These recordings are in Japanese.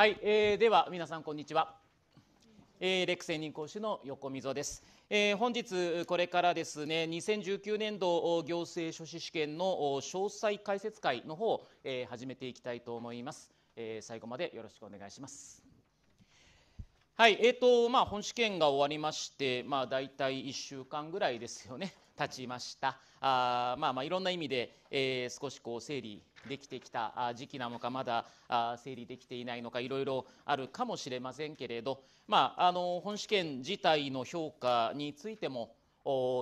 はい、えー、では皆さんこんにちは、えー、レクセン任講師の横溝です、えー、本日これからですね2019年度行政書士試験の詳細解説会の方を、えー、始めていきたいと思います、えー、最後までよろしくお願いしますはい、えーとまあ、本試験が終わりまして、まあ、大体1週間ぐらいですよね、経ちました、あまあまあ、いろんな意味で、えー、少しこう整理できてきた時期なのか、まだあ整理できていないのか、いろいろあるかもしれませんけれど、まあ、あの本試験自体の評価についても、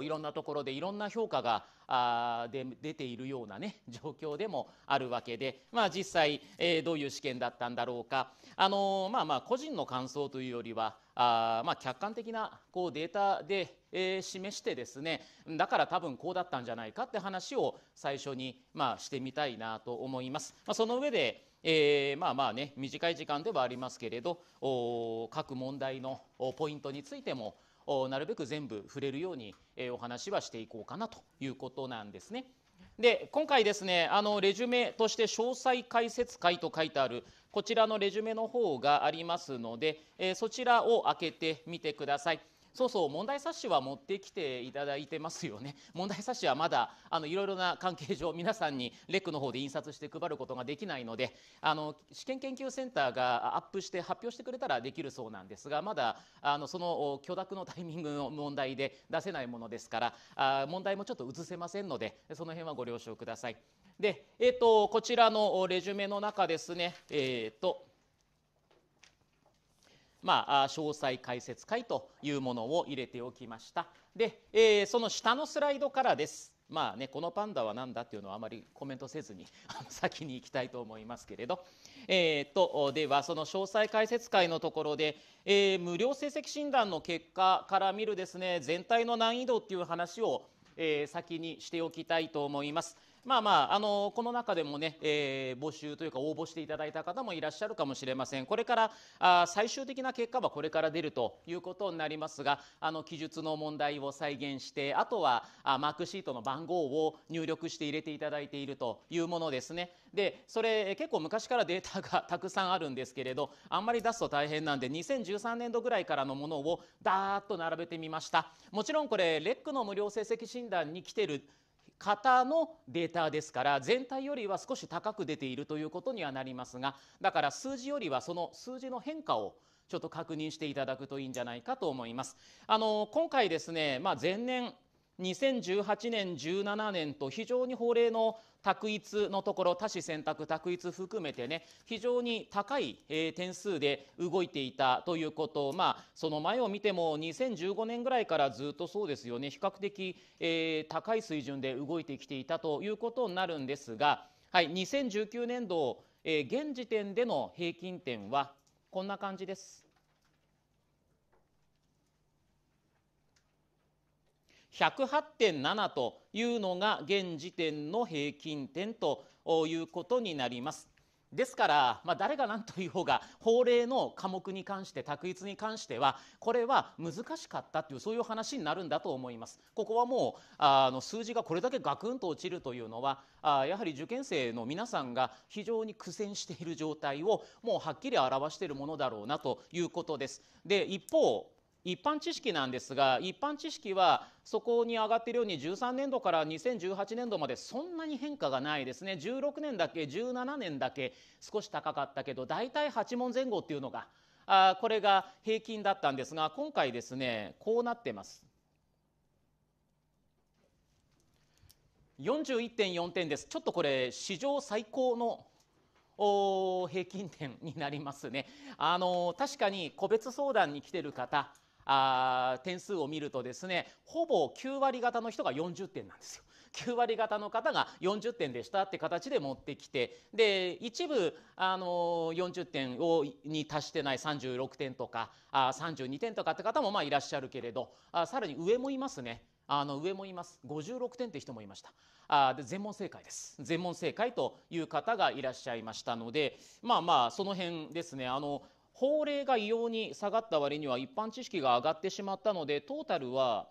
いろんなところでいろんな評価があで出ているような、ね、状況でもあるわけで、まあ、実際、えー、どういう試験だったんだろうか、あのー、まあ、まあ個人の感想というよりはあ、まあ、客観的なこうデータで、えー、示してですねだから多分こうだったんじゃないかって話を最初に、まあ、してみたいなと思います。まあ、その上でえー、まあまあね短い時間ではありますけれど各問題のポイントについてもなるべく全部触れるようにお話はしていこうかなということなんですね。で今回ですねあのレジュメとして詳細解説会と書いてあるこちらのレジュメの方がありますので、えそちらを開けてみてください。そうそう問題冊子は持ってきていただいてますよね 問題冊子はまだあのいろいろな関係上 皆さんにレックの方で印刷して配ることができないのであの試験研究センターがアップして発表してくれたらできるそうなんですがまだあのその許諾のタイミングの問題で出せないものですからあ問題もちょっと移せませんのでその辺はご了承ください。で、えーと、こちらのレジュメの中ですね、えーとまあ、詳細解説会というものを入れておきましたで、えー、その下のスライドからですまあね、このパンダは何だっていうのはあまりコメントせずに先に行きたいと思いますけれど、えー、とではその詳細解説会のところで、えー、無料成績診断の結果から見るですね全体の難易度っていう話を、えー、先にしておきたいと思います。まあまあ、あのこの中でもね、えー、募集というか応募していただいた方もいらっしゃるかもしれませんこれからあ最終的な結果はこれから出るということになりますがあの記述の問題を再現してあとはあマークシートの番号を入力して入れていただいているというものですねでそれ結構昔からデータがたくさんあるんですけれどあんまり出すと大変なんで2013年度ぐらいからのものをダーッと並べてみましたもちろんこれレックの無料成績診断に来てる方のデータですから全体よりは少し高く出ているということにはなりますがだから数字よりはその数字の変化をちょっと確認していただくといいんじゃないかと思います。あの今回ですね、まあ、前年2018年17年と非常に法令の択一のところ多子選択択一含めてね非常に高い、えー、点数で動いていたということまあその前を見ても2015年ぐらいからずっとそうですよね比較的、えー、高い水準で動いてきていたということになるんですが、はい、2019年度、えー、現時点での平均点はこんな感じです。108.7というのが現時点の平均点ということになります。ですから、まあ、誰が何と言おうが法令の科目に関して択一に関してはこれは難しかったというそういう話になるんだと思います。ここはもうあの数字がこれだけガクンと落ちるというのはあやはり受験生の皆さんが非常に苦戦している状態をもうはっきり表しているものだろうなということです。で一方一般知識なんですが一般知識はそこに上がっているように13年度から2018年度までそんなに変化がないですね16年だけ17年だけ少し高かったけど大体8問前後っていうのがあこれが平均だったんですが今回ですねこうなってます。41.4点です。ちょっとこれ史上最高の平均点になりますね。あの確かに個別相談に来てる方あ点数を見るとですねほぼ9割方の人が40点なんですよ。9割方の方が40点でしたって形で持ってきてで一部あの40点をに達してない36点とかあ32点とかって方もまあいらっしゃるけれどあさらに上もいますね。あの上もいます56点って人もいましたあで全問正解です全問正解という方がいらっしゃいましたのでまあまあその辺ですねあの法令が異様に下がった割には一般知識が上がってしまったのでトータルは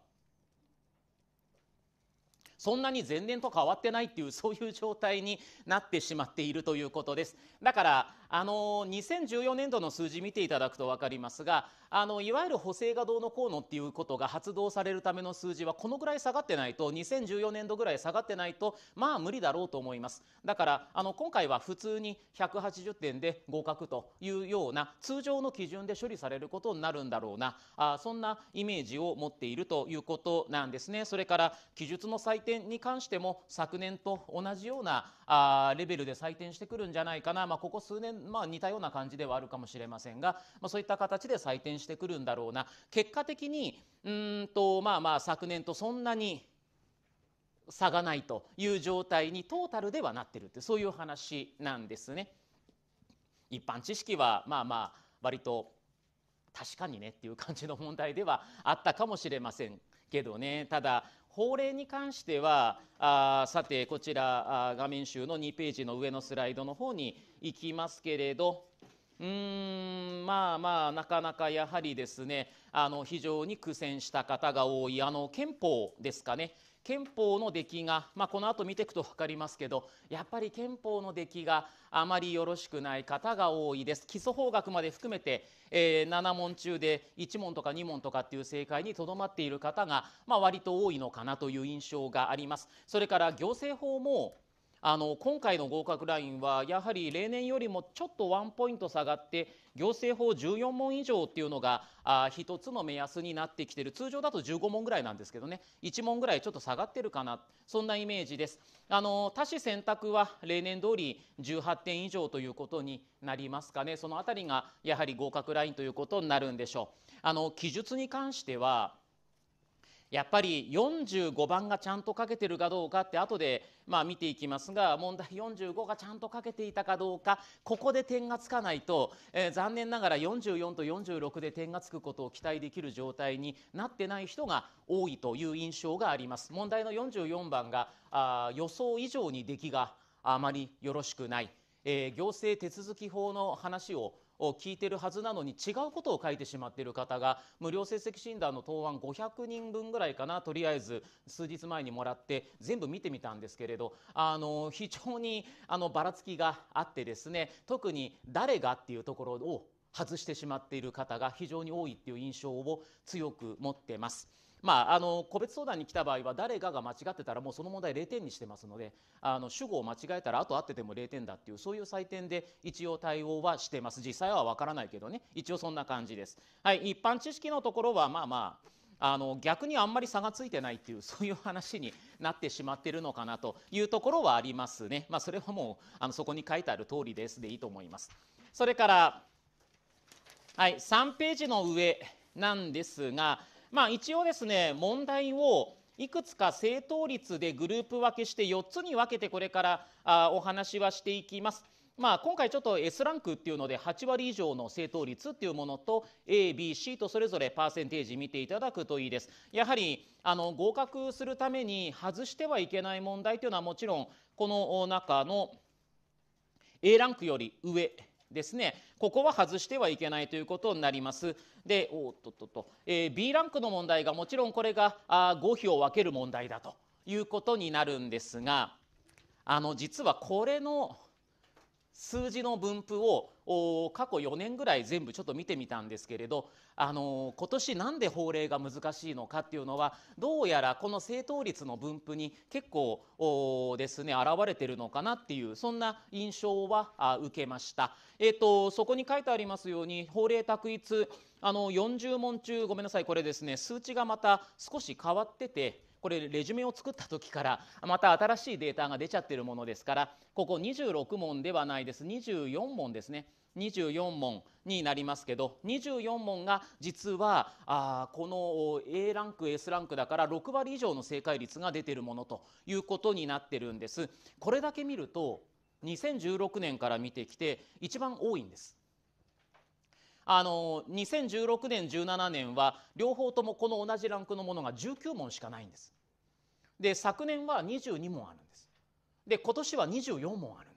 そんなに前年と変わってないっていうそういう状態になってしまっているということですだからあの2014年度の数字見ていただくと分かりますがあのいわゆる補正がどうのこうのっていうことが発動されるための数字はこのぐらい下がってないと2014年度ぐらい下がってないとまあ無理だろうと思いますだからあの今回は普通に180点で合格というような通常の基準で処理されることになるんだろうなあそんなイメージを持っているということなんですねそれから記述の採点に関しても昨年と同じようなあレベルで採点してくるんじゃないかな、まあ、ここ数年、まあ、似たような感じではあるかもしれませんが、まあ、そういった形で採点してくるんだろうな結果的にうんとまあまあ昨年とそんなに差がないという状態にトータルではなってるってそういう話なんですね。一般知識はまあまあ割と確かにねっていう感じの問題ではあったかもしれませんけどねただ法令に関してはあさてこちら画面集の2ページの上のスライドの方に行きますけれどうーんまあまあなかなかやはりですねあの非常に苦戦した方が多いあの憲法ですかね憲法の出来が、まあ、この後見ていくと分かりますけどやっぱり憲法の出来があまりよろしくない方が多いです基礎法学まで含めて、えー、7問中で1問とか2問とかっていう正解にとどまっている方が、まあ、割と多いのかなという印象がありますそれから行政法もあの今回の合格ラインはやはり例年よりもちょっとワンポイント下がって行政法14問以上っていうのがあ1つの目安になってきてる通常だと15問ぐらいなんですけどね1問ぐらいちょっと下がってるかなそんなイメージですあの多種選択は例年通り18点以上ということになりますかねそのあたりがやはり合格ラインということになるんでしょうあの記述に関してはやっぱり45番がちゃんと書けてるかどうかって後でまあ見ていきますが問題45がちゃんと書けていたかどうかここで点がつかないと、えー、残念ながら44と46で点がつくことを期待できる状態になってない人が多いという印象があります。問題の44番があ予想以上に出来があまりよろしくない、えー、行政手続き法の話をを聞いてるはずなのに違うことを書いてしまっている方が無料成績診断の答案500人分ぐらいかなとりあえず数日前にもらって全部見てみたんですけれどあの非常にあのばらつきがあってですね特に「誰が」っていうところを外してしまっている方が非常に多いっていう印象を強く持ってます。まあ、あの個別相談に来た場合は誰がが間違ってたらもうその問題0点にしてますのであの主語を間違えたらあとあってても0点だっていうそういう採点で一応対応はしてます実際は分からないけどね一応そんな感じです。はい、一般知識のところはまあまああの逆にあんまり差がついてないっていうそういう話になってしまってるのかなというところはありますね、まあ、それはもうあのそこに書いてある通りですでいいと思います。それから、はい、3ページの上なんですがまあ、一応ですね問題をいくつか正答率でグループ分けして4つに分けてこれからあお話はしていきます。まあ、今回ちょっと S ランクっていうので8割以上の正答率っていうものと ABC とそれぞれパーセンテージ見ていただくといいですやはりあの合格するために外してはいけない問題というのはもちろんこの中の A ランクより上ですねここは外してはいけないということになりますでおっとっとと、えー、B ランクの問題がもちろんこれがあ5票を分ける問題だということになるんですがあの実はこれの数字の分布を過去4年ぐらい全部ちょっと見てみたんですけれど、あの今年なんで法令が難しいのかっていうのはどうやらこの正答率の分布に結構ですね現れてるのかなっていうそんな印象は受けました。えっ、ー、とそこに書いてありますように法令択一あの40問中ごめんなさいこれですね数値がまた少し変わっててこれレジュメを作った時からまた新しいデータが出ちゃってるものですからここ26問ではないです24問ですね24問になりますけど24問が実はあこの A ランク S ランクだから6割以上の正解率が出てるものということになってるんですこれだけ見ると2016年から見てきて一番多いんですあの2016年17年は両方ともこの同じランクのものが19問しかないんですで昨年は22問あるんですで今年は24問あるん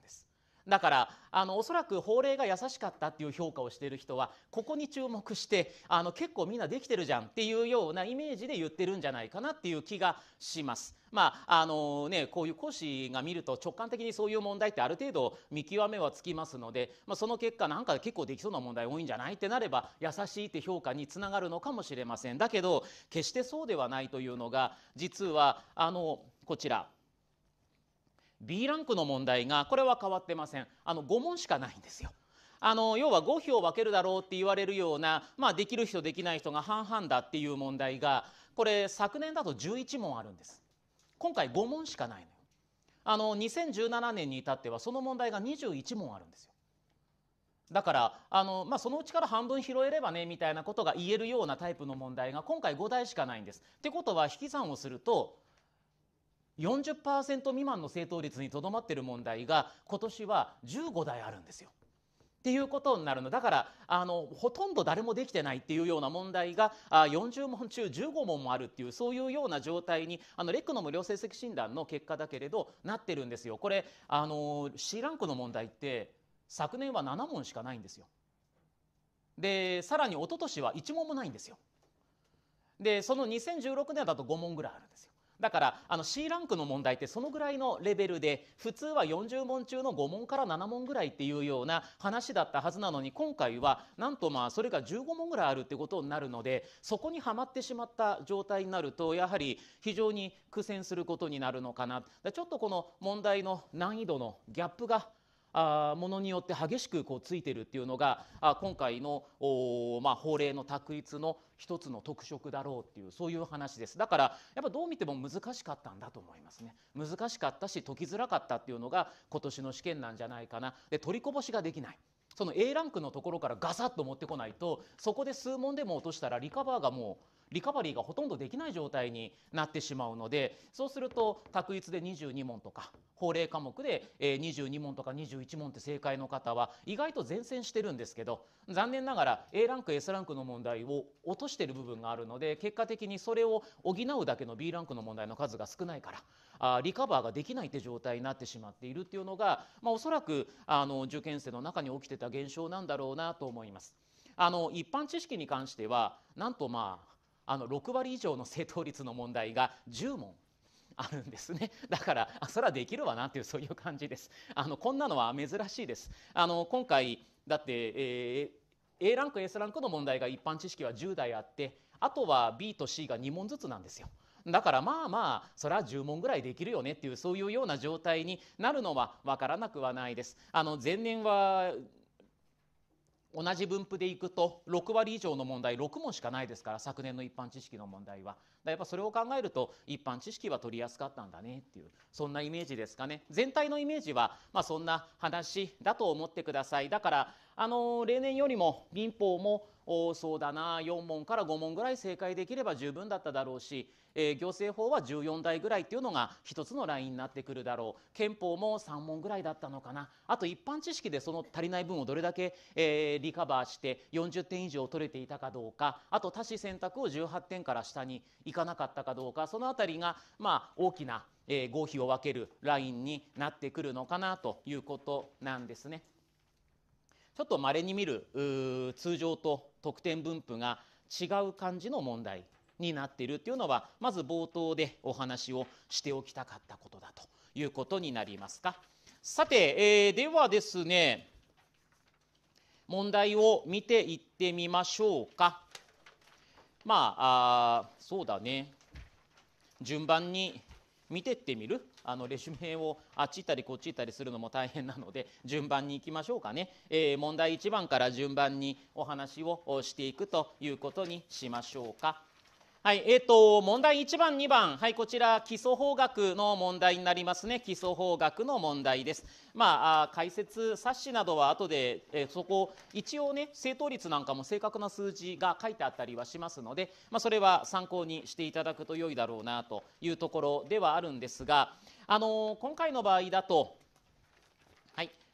ですだからあのおそらく法令が優しかったっていう評価をしている人はここに注目してあの結構みんなできてるじゃんっていうようなイメージで言ってるんじゃないかなっていう気がします。まああのね、こういう講師が見ると直感的にそういう問題ってある程度見極めはつきますので、まあ、その結果なんか結構できそうな問題多いんじゃないってなれば優しいって評価につながるのかもしれませんだけど決してそうではないというのが実はあのこちら。B ランクの問題がこれは変わってませんあの5問しかないんですよ。あの要は5票分けるだろうって言われるような、まあ、できる人できない人が半々だっていう問題がこれ昨年だと11問あるんです今回5問しかないのよあの2017年に至ってはその問題が21問あるんですよだからあの、まあ、そのうちから半分拾えればねみたいなことが言えるようなタイプの問題が今回5題しかないんです。ってことは引き算をすると40%未満の正答率にとどまっている問題が今年は15台あるんですよ。っていうことになるのだからあのほとんど誰もできてないっていうような問題があ40問中15問もあるっていうそういうような状態にあのレックの無料成績診断の結果だけれどなってるんですよ。これあの C ランクの問題って昨年は7問しかないんですよ。でさらに一昨年は1問もないんですよ。でその2016年だと5問ぐらいあるんですよ。だからあの C ランクの問題ってそのぐらいのレベルで普通は40問中の5問から7問ぐらいっていうような話だったはずなのに今回はなんとまあそれが15問ぐらいあるってことになるのでそこにはまってしまった状態になるとやはり非常に苦戦することになるのかなちょっとこの問題の難易度のギャップがあものによって激しくこうついてるっていうのがあ今回のお、まあ、法令の択一の一つの特色だろうっていうそういう話ですだからやっぱどう見ても難しかったんだと思いますね難しかったし解きづらかったっていうのが今年の試験なんじゃないかなで取りこぼしができないその A ランクのところからガサッと持ってこないとそこで数問でも落としたらリカバーがもうリカバリーがほとんどできない状態になってしまうのでそうすると択一で22問とか法令科目で22問とか21問って正解の方は意外と前線してるんですけど残念ながら A ランク S ランクの問題を落としてる部分があるので結果的にそれを補うだけの B ランクの問題の数が少ないからあリカバーができないって状態になってしまっているっていうのが、まあ、おそらくあの受験生の中に起きてた現象なんだろうなと思います。あの一般知識に関してはなんとまああの6割以上の正答率の問題が10問あるんですねだからあそれはできるわなっていうそういう感じですあのこんなのは珍しいですあの今回だって、えー、A ランク S ランクの問題が一般知識は10台あってあとは B と C が2問ずつなんですよだからまあまあそれは10問ぐらいできるよねっていうそういうような状態になるのはわからなくはないです。あの前年は同じ分布でいくと6割以上の問題6問しかないですから昨年の一般知識の問題はやっぱそれを考えると一般知識は取りやすかったんだねっていうそんなイメージですかね全体のイメージは、まあ、そんな話だと思ってくださいだからあの例年よりも民法もそうだな4問から5問ぐらい正解できれば十分だっただろうし、えー、行政法は14題ぐらいっていうのが一つのラインになってくるだろう憲法も3問ぐらいだったのかなあと一般知識でその足りない分をどれだけ、えー、リカバーして40点以上取れていたかどうかあと多子選択を18点から下に行かなかったかどうかその辺りが、まあ、大きな、え合否を分けるラインになってくるのかなということなんですね。ちょっとまれに見る通常と得点分布が違う感じの問題になっているっていうのはまず冒頭でお話をしておきたかったことだということになりますか。さて、えー、ではですね問題を見ていってみましょうか。まあそうだね順番に見てってみるあのレシュメをあっち行ったりこっち行ったりするのも大変なので順番に行きましょうかね、えー、問題1番から順番にお話をしていくということにしましょうか。はい、えっ、ー、と、問題1番、2番、はい、こちら、基礎法学の問題になりますね。基礎法学の問題です。まあ、あ解説、冊子などは後で、えー、そこ、一応ね、正答率なんかも正確な数字が書いてあったりはしますので、まあ、それは参考にしていただくと良いだろうなというところではあるんですが、あのー、今回の場合だと、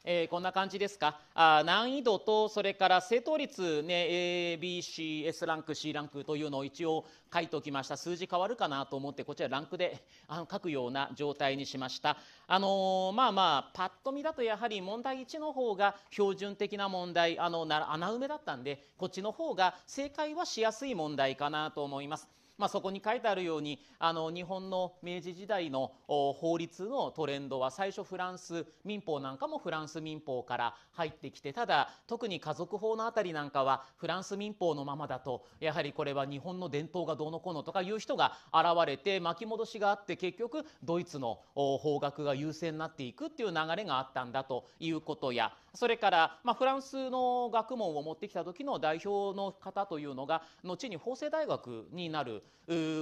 えー、こんな感じですかあ難易度とそれから正答率、ね、ABCS ランク C ランクというのを一応書いておきました数字変わるかなと思ってこちらランクで あの書くような状態にしました、あのー、まあまあパッと見だとやはり問題1の方が標準的な問題あの穴埋めだったんでこっちの方が正解はしやすい問題かなと思いますまあ、そこに書いてあるようにあの日本の明治時代の法律のトレンドは最初フランス民法なんかもフランス民法から入ってきてただ特に家族法のあたりなんかはフランス民法のままだとやはりこれは日本の伝統がどうのこうのとかいう人が現れて巻き戻しがあって結局ドイツの方角が優勢になっていくっていう流れがあったんだということやそれから、まあ、フランスの学問を持ってきた時の代表の方というのが後に法政大学になる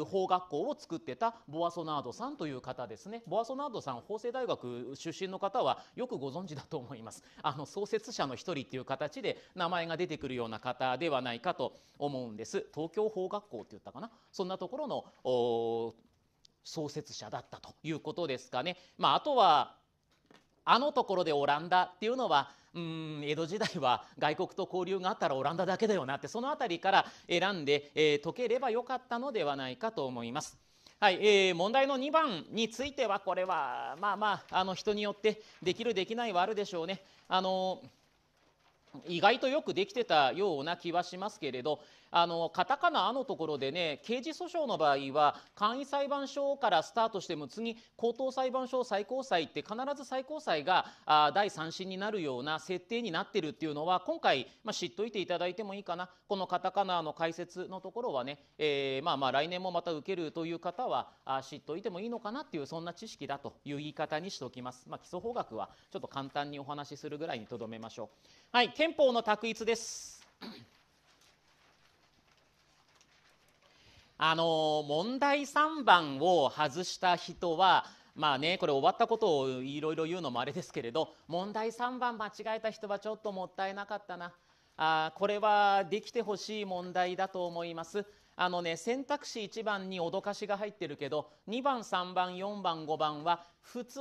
法学校を作ってたボアソナードさんという方ですねボアソナードさん法政大学出身の方はよくご存知だと思いますあの創設者の一人っていう形で名前が出てくるような方ではないかと思うんです東京法学校って言ったかなそんなところの創設者だったということですかね。まあ、あとはあのところでオランダっていうのはうん江戸時代は外国と交流があったらオランダだけだよなってその辺りから選んで、え解ければよかったのではないかと思います。はいえー、問題の2番についてはこれはまあまああの人によってできるできないはあるでしょうね。あの意外とよくできてたような気はしますけれど、あのカタカナ「あ」のところでね刑事訴訟の場合は簡易裁判所からスタートしても次高等裁判所最高裁って必ず最高裁があ第三審になるような設定になってるっていうのは今回、まあ、知っておいていただいてもいいかなこのカタカナの解説のところはね、えー、まあまあ来年もまた受けるという方はあ知っておいてもいいのかなっていうそんな知識だという言い方にしておきます、まあ、基礎法学はちょっと簡単にお話しするぐらいにとどめましょうはい憲法の択一ですあの問題3番を外した人はまあねこれ終わったことをいろいろ言うのもあれですけれど問題3番間違えた人はちょっともったいなかったなあこれはできてほしい問題だと思いますあのね選択肢1番に脅かしが入ってるけど2番3番4番5番は普通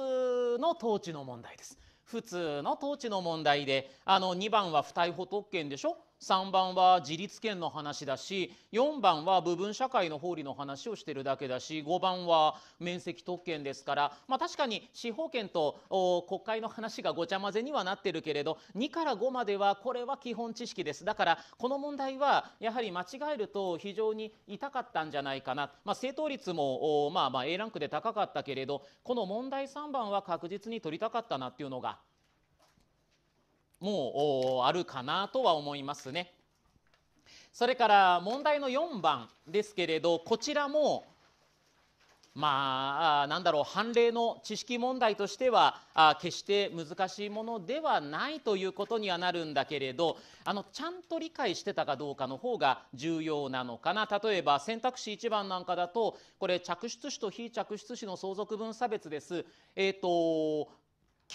の統治の問題です普通の統治の問題であの2番は不逮捕特権でしょ3番は自立権の話だし4番は部分社会の法理の話をしてるだけだし5番は面積特権ですから、まあ、確かに司法権と国会の話がごちゃ混ぜにはなってるけれど2から5まではこれは基本知識ですだからこの問題はやはり間違えると非常に痛かったんじゃないかな、まあ、正答率もまあまあ A ランクで高かったけれどこの問題3番は確実に取りたかったなっていうのがもうあるかなとは思いますね。それから問題の4番ですけれどこちらもまあなんだろう判例の知識問題としてはあ決して難しいものではないということにはなるんだけれどあのちゃんと理解してたかどうかの方が重要なのかな例えば選択肢1番なんかだとこれ着出詞と非着出詞の相続分差別です。えっ、ー、と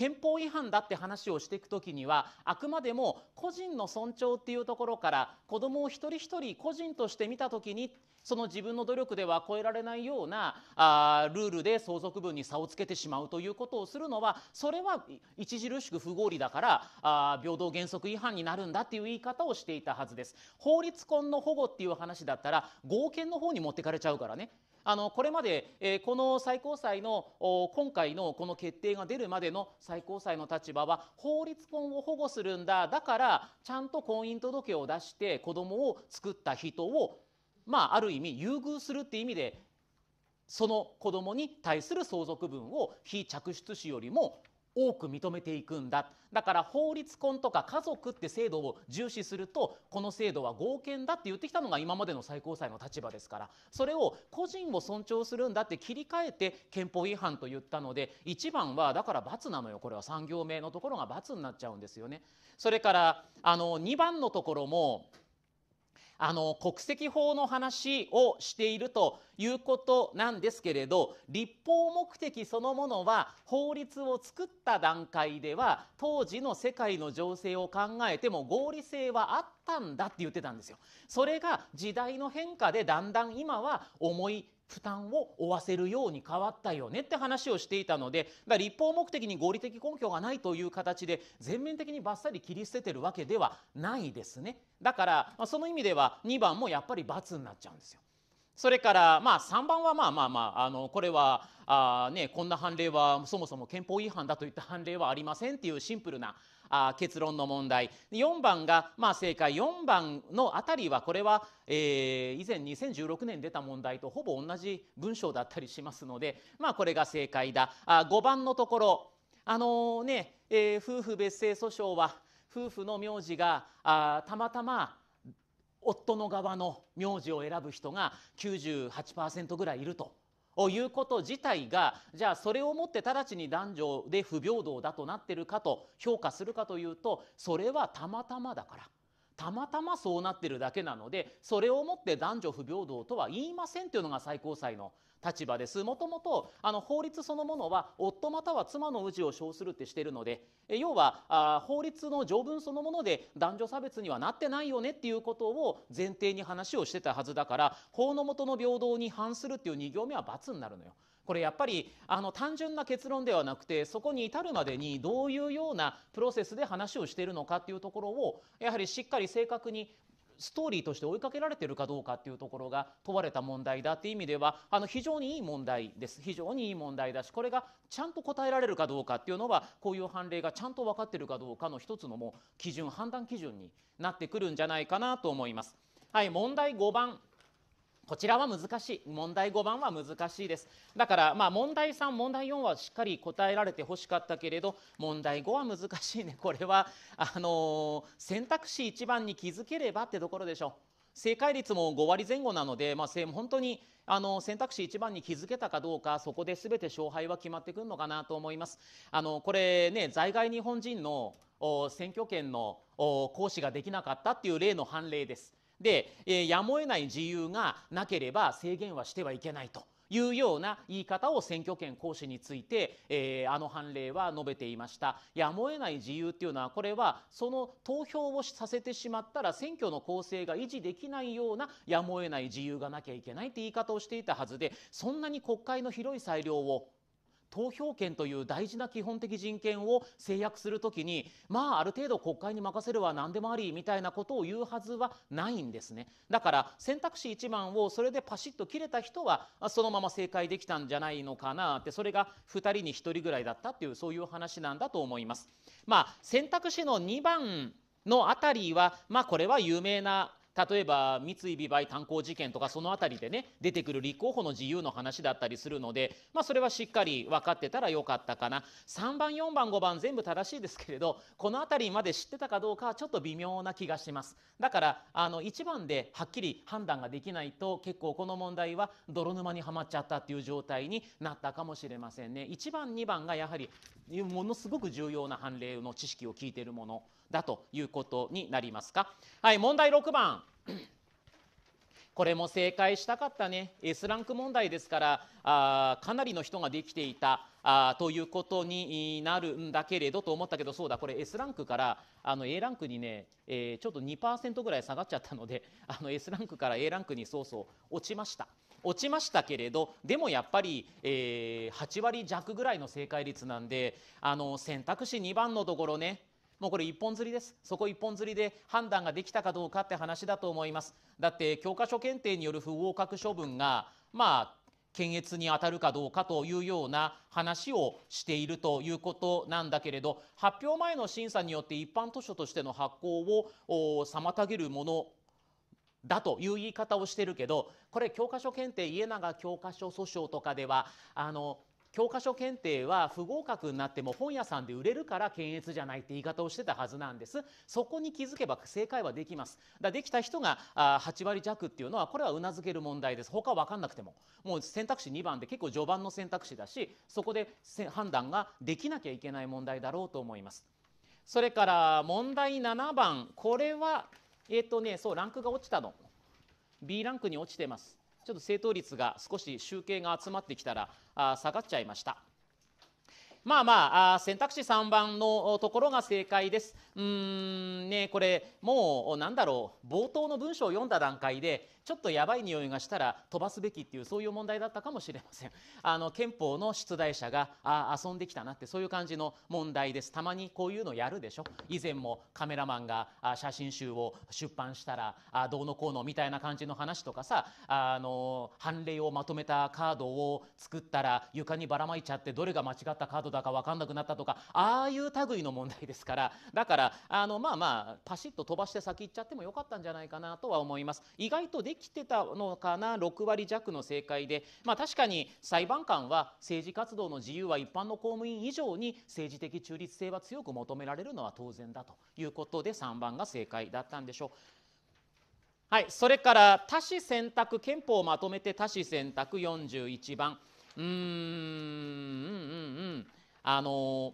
憲法違反だって話をしていく時にはあくまでも個人の尊重っていうところから子どもを一人一人個人として見た時にその自分の努力では超えられないようなあルールで相続分に差をつけてしまうということをするのはそれは著しく不合理だからあ平等原則違反になるんだっていう言い方をしていたはずです。法律婚の保護っていう話だったら合憲の方に持ってかれちゃうからね。あのこれまで、えー、この最高裁の今回のこの決定が出るまでの最高裁の立場は法律婚を保護するんだだからちゃんと婚姻届を出して子供を作った人をまあある意味優遇するっていう意味でその子供に対する相続分を非嫡出子よりも多く認めていくんだだから法律婚とか家族って制度を重視するとこの制度は合憲だって言ってきたのが今までの最高裁の立場ですからそれを個人を尊重するんだって切り替えて憲法違反と言ったので1番はだから罰なのよこれは3行目のところが罰になっちゃうんですよね。それからあの2番のところもあの国籍法の話をしているということなんですけれど立法目的そのものは法律を作った段階では当時の世界の情勢を考えても合理性はあったんだって言ってたんですよ。それが時代の変化でだんだん今はい負担を負わせるように変わったよねって話をしていたので、ま立法目的に合理的根拠がないという形で全面的にバッサリ切り捨ててるわけではないですねだから、まその意味では2番もやっぱり×になっちゃうんですよ。それからまあ3番はまあまあまああのこれはあ、ね、こんな判例はそもそも憲法違反だといった判例はありませんっていうシンプルなあ結論の問題4番が、まあ、正解4番のあたりはこれは、えー、以前2016年出た問題とほぼ同じ文章だったりしますので、まあ、これが正解だあ5番のところあのー、ね、えー、夫婦別姓訴訟は夫婦の名字があたまたま夫の側の名字を選ぶ人が98%ぐらいいるということ自体がじゃあそれをもって直ちに男女で不平等だとなってるかと評価するかというとそれはたまたまだから。たまたまそうなってるだけなのでそれをもって男女不平等とは言いませんというのが最高裁の立場ですもともと法律そのものは夫または妻の氏を称するってしてるので要は法律の条文そのもので男女差別にはなってないよねっていうことを前提に話をしてたはずだから法の下の平等に反するっていう2行目は罰になるのよ。これやっぱりあの単純な結論ではなくてそこに至るまでにどういうようなプロセスで話をしているのかっていうところをやはりしっかり正確にストーリーとして追いかけられてるかどうかっていうところが問われた問題だっていう意味ではあの非常にいい問題です非常にいい問題だしこれがちゃんと答えられるかどうかっていうのはこういう判例がちゃんと分かってるかどうかの一つのもう基準判断基準になってくるんじゃないかなと思います。はい問題5番こちらは難しい問題5番は難しいですだからまあ問題3問題4はしっかり答えられてほしかったけれど問題5は難しいねこれはあのー、選択肢1番に気づければってところでしょう正解率も5割前後なので、まあ、本当にあの選択肢1番に気づけたかどうかそこで全て勝敗は決まってくるのかなと思います。あのこれね在外日本人の選挙権の行使ができなかったっていう例の判例です。で、えー、やむを得ない自由がなければ制限はしてはいけないと。いうような言い方を選挙権行使について、えー、あの判例は述べていましたやむを得ない自由っていうのはこれはその投票をさせてしまったら選挙の構成が維持できないようなやむを得ない自由がなきゃいけないって言い方をしていたはずでそんなに国会の広い裁量を投票権という大事な基本的人権を制約するときにまあある程度国会に任せるは何でもありみたいなことを言うはずはないんですねだから選択肢1番をそれでパシッと切れた人はそのまま正解できたんじゃないのかなってそれが2人に1人ぐらいだったっていうそういう話なんだと思います。まあ、選択肢の2番のあたりは、まあ、これは有名な例えば三井美媒炭鉱事件とかその辺りでね出てくる立候補の自由の話だったりするので、まあ、それはしっかり分かってたらよかったかな3番4番5番全部正しいですけれどこの辺りまで知ってたかどうかはちょっと微妙な気がしますだからあの1番ではっきり判断ができないと結構この問題は泥沼にはまっちゃったっていう状態になったかもしれませんね1番2番がやはりものすごく重要な判例の知識を聞いているものだということになりますか。はい、問題6番。これも正解したかったね S ランク問題ですからあかなりの人ができていたあということになるんだけれどと思ったけどそうだこれ S ランクからあの A ランクにね、えー、ちょっと2%ぐらい下がっちゃったので あの S ランクから A ランクにそうそう落ちました。落ちましたけれどでもやっぱり、えー、8割弱ぐらいの正解率なんであの選択肢2番のところねもうこれ一本釣りですそこ一本釣りで判断ができたかどうかって話だと思いますだって教科書検定による不合格処分がまあ検閲に当たるかどうかというような話をしているということなんだけれど発表前の審査によって一般図書としての発行を妨げるものだという言い方をしてるけどこれ教科書検定家永教科書訴訟とかではあの教科書検定は不合格になっても本屋さんで売れるから検閲じゃないって言い方をしてたはずなんですそこに気づけば正解はできますだできた人があ8割弱っていうのはこれはうなずける問題です他分かんなくてももう選択肢2番で結構序盤の選択肢だしそこで判断ができなきゃいけない問題だろうと思いますそれから問題7番これはえっ、とねそうランクが落ちたの B ランクに落ちてますちょっと正答率が少し集計が集まってきたらあ下がっちゃいました。まあまあ選択肢3番のところが正解です。うんねこれもうなんだろう冒頭の文章を読んだ段階でちょっとやばい匂いがしたら飛ばすべきっていうそういう問題だったかもしれませんあの憲法の出題者があ遊んできたなってそういう感じの問題ですたまにこういうのやるでしょ以前もカメラマンが写真集を出版したらあどうのこうのみたいな感じの話とかさあの判例をまとめたカードを作ったら床にばらまいちゃってどれが間違ったカードだか分かんなくなったとかああいう類の問題ですからだからあのまあまあパシッと飛ばして先行っちゃってもよかったんじゃないかなとは思います。意外とできてたのかな6割弱の正解で、まあ、確かに裁判官は政治活動の自由は一般の公務員以上に政治的中立性は強く求められるのは当然だということで3番が正解だったんでしょう。はい、それから多子選択憲法をまとめて多子選択41番うーんうんうんあの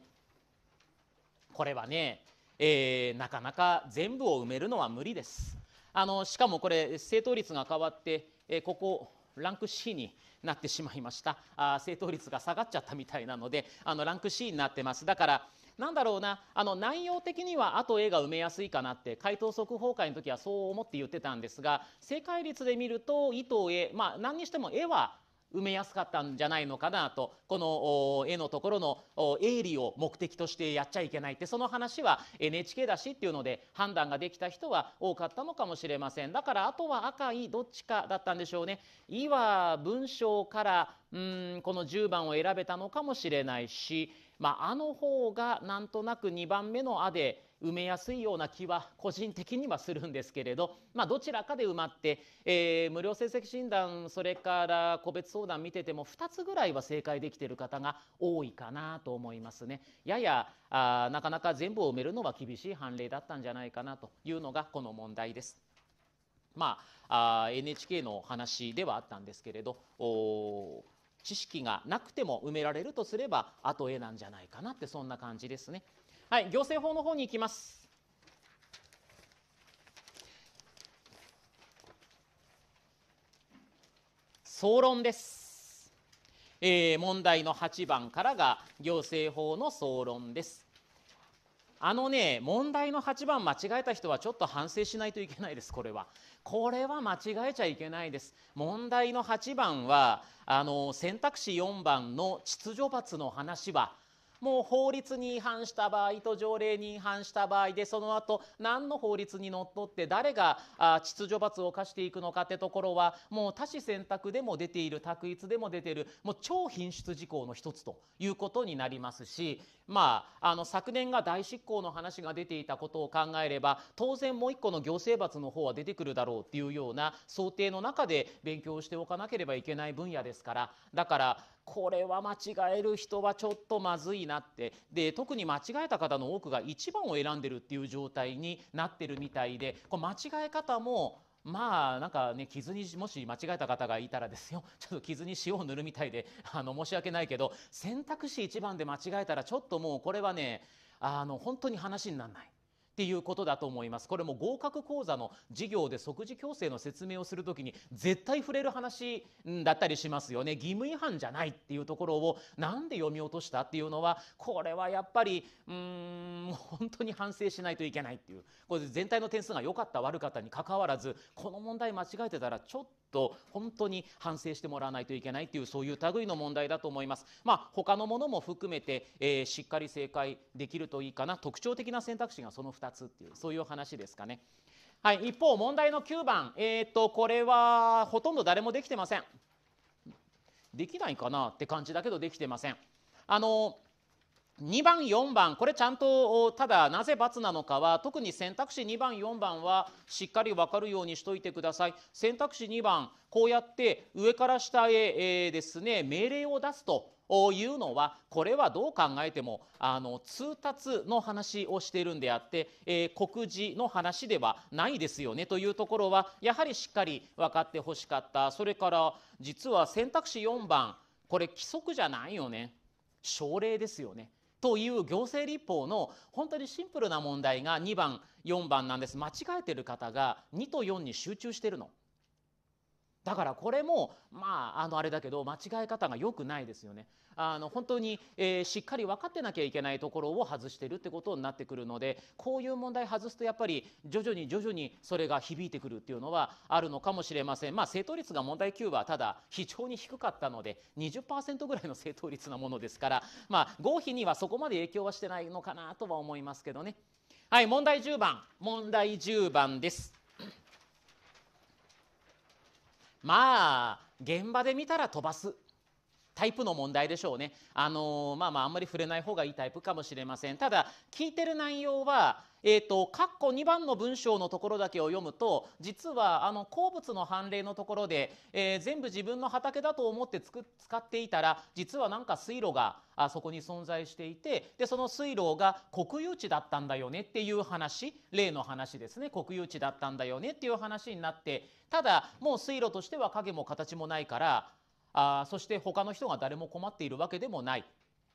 これはね、えー、なかなか全部を埋めるのは無理です。あのしかもこれ正答率が変わって、えここランク C になってしまいましたあ正答率が下がっちゃったみたいなのであのランク C になってますだからなんだろうなあの内容的にはあと A が埋めやすいかなって回答速報会の時はそう思って言ってたんですが正解率で見ると「い」と「え」まあ何にしても「A は埋めやすかったんじゃないのかなとこの絵のところの営利を目的としてやっちゃいけないってその話は NHK だしっていうので判断ができた人は多かったのかもしれませんだからあとは赤いどっちかだったんでしょうね「い」は文章からうんこの10番を選べたのかもしれないし、まあ、あの方がなんとなく2番目の「あ」で埋めやすいような気は個人的にはするんですけれど、まあ、どちらかで埋まって、えー、無料成績診断それから個別相談見てても2つぐらいは正解できている方が多いかなと思いますね。ややあなかなか全部を埋めるのは厳しい判例だったんじゃないかなというのがこの問題です。まあ、あ NHK の話ではあったんですけれど知識がなくても埋められるとすれば後絵なんじゃないかなってそんな感じですね。はい、行政法の方に行きます。総論です、えー、問題の8番からが行政法の総論ですあのね問題の8番間違えた人はちょっと反省しないといけないですこれはこれは間違えちゃいけないです問題の8番はあの選択肢4番の秩序罰の話はもう法律に違反した場合と条例に違反した場合でその後何の法律にのっとって誰が秩序罰を課していくのかってところはもう多種選択でも出ている択一でも出ているもう超品質事項の一つということになりますしまあ、あの昨年が大執行の話が出ていたことを考えれば当然もう一個の行政罰の方は出てくるだろうっていうような想定の中で勉強しておかなければいけない分野ですからだからこれは間違える人はちょっとまずいなってで特に間違えた方の多くが1番を選んでるっていう状態になってるみたいでこれ間違え方もまあなんかね傷にもし間違えた方がいたらですよ ちょっと傷に塩を塗るみたいであの申し訳ないけど選択肢1番で間違えたらちょっともうこれはねあの本当に話にならない。っていうことだと思います。これも合格講座の授業で即時強制の説明をする時に絶対触れる話だったりしますよね。義務違反じゃないっていうところを何で読み落としたっていうのはこれはやっぱりうん本当に反省しないといけないっていうこれ全体の点数が良かった悪かったにかかわらずこの問題間違えてたらちょっとと本当に反省してもらわないといけないというそういう類の問題だと思います。まあ、他のものも含めて、えー、しっかり正解できるといいかな特徴的な選択肢がその2つっていうそういう話ですかね。はい、一方問題の9番、えーと、とこれはほとんど誰もできてません。できないかなって感じだけどできてません。あの2番4番これちゃんとただなぜ×なのかは特に選択肢2番4番はしっかり分かるようにしといてください選択肢2番こうやって上から下へ、えー、ですね命令を出すというのはこれはどう考えてもあの通達の話をしているんであって、えー、告示の話ではないですよねというところはやはりしっかり分かってほしかったそれから実は選択肢4番これ規則じゃないよね奨励ですよねという行政立法の本当にシンプルな問題が2番4番なんです間違えてる方が2と4に集中してるの。だからこれも、まあ、あのあれだけど間違え方が良くないですよね。あの本当に、えー、しっかり分かってなきゃいけないところを外してるってことになってくるのでこういう問題外すとやっぱり徐々に徐々にそれが響いてくるっていうのはあるのかもしれません。まあ、正答率が問題9はただ非常に低かったので20%ぐらいの正答率なものですから、まあ、合否にはそこまで影響はしてないのかなとは思いますけどね。はい問題10番問題10番です。まあ現場で見たら飛ばすタイプの問題でしょうね。あのー、まあまああんまり触れない方がいいタイプかもしれません。ただ聞いてる内容はえーと、2番の文章のところだけを読むと実はあの鉱物の判例のところで、えー、全部自分の畑だと思ってつく使っていたら実はなんか水路があそこに存在していてでその水路が国有地だったんだよねっていう話例の話ですね国有地だったんだよねっていう話になってただもう水路としては影も形もないからあそして他の人が誰も困っているわけでもない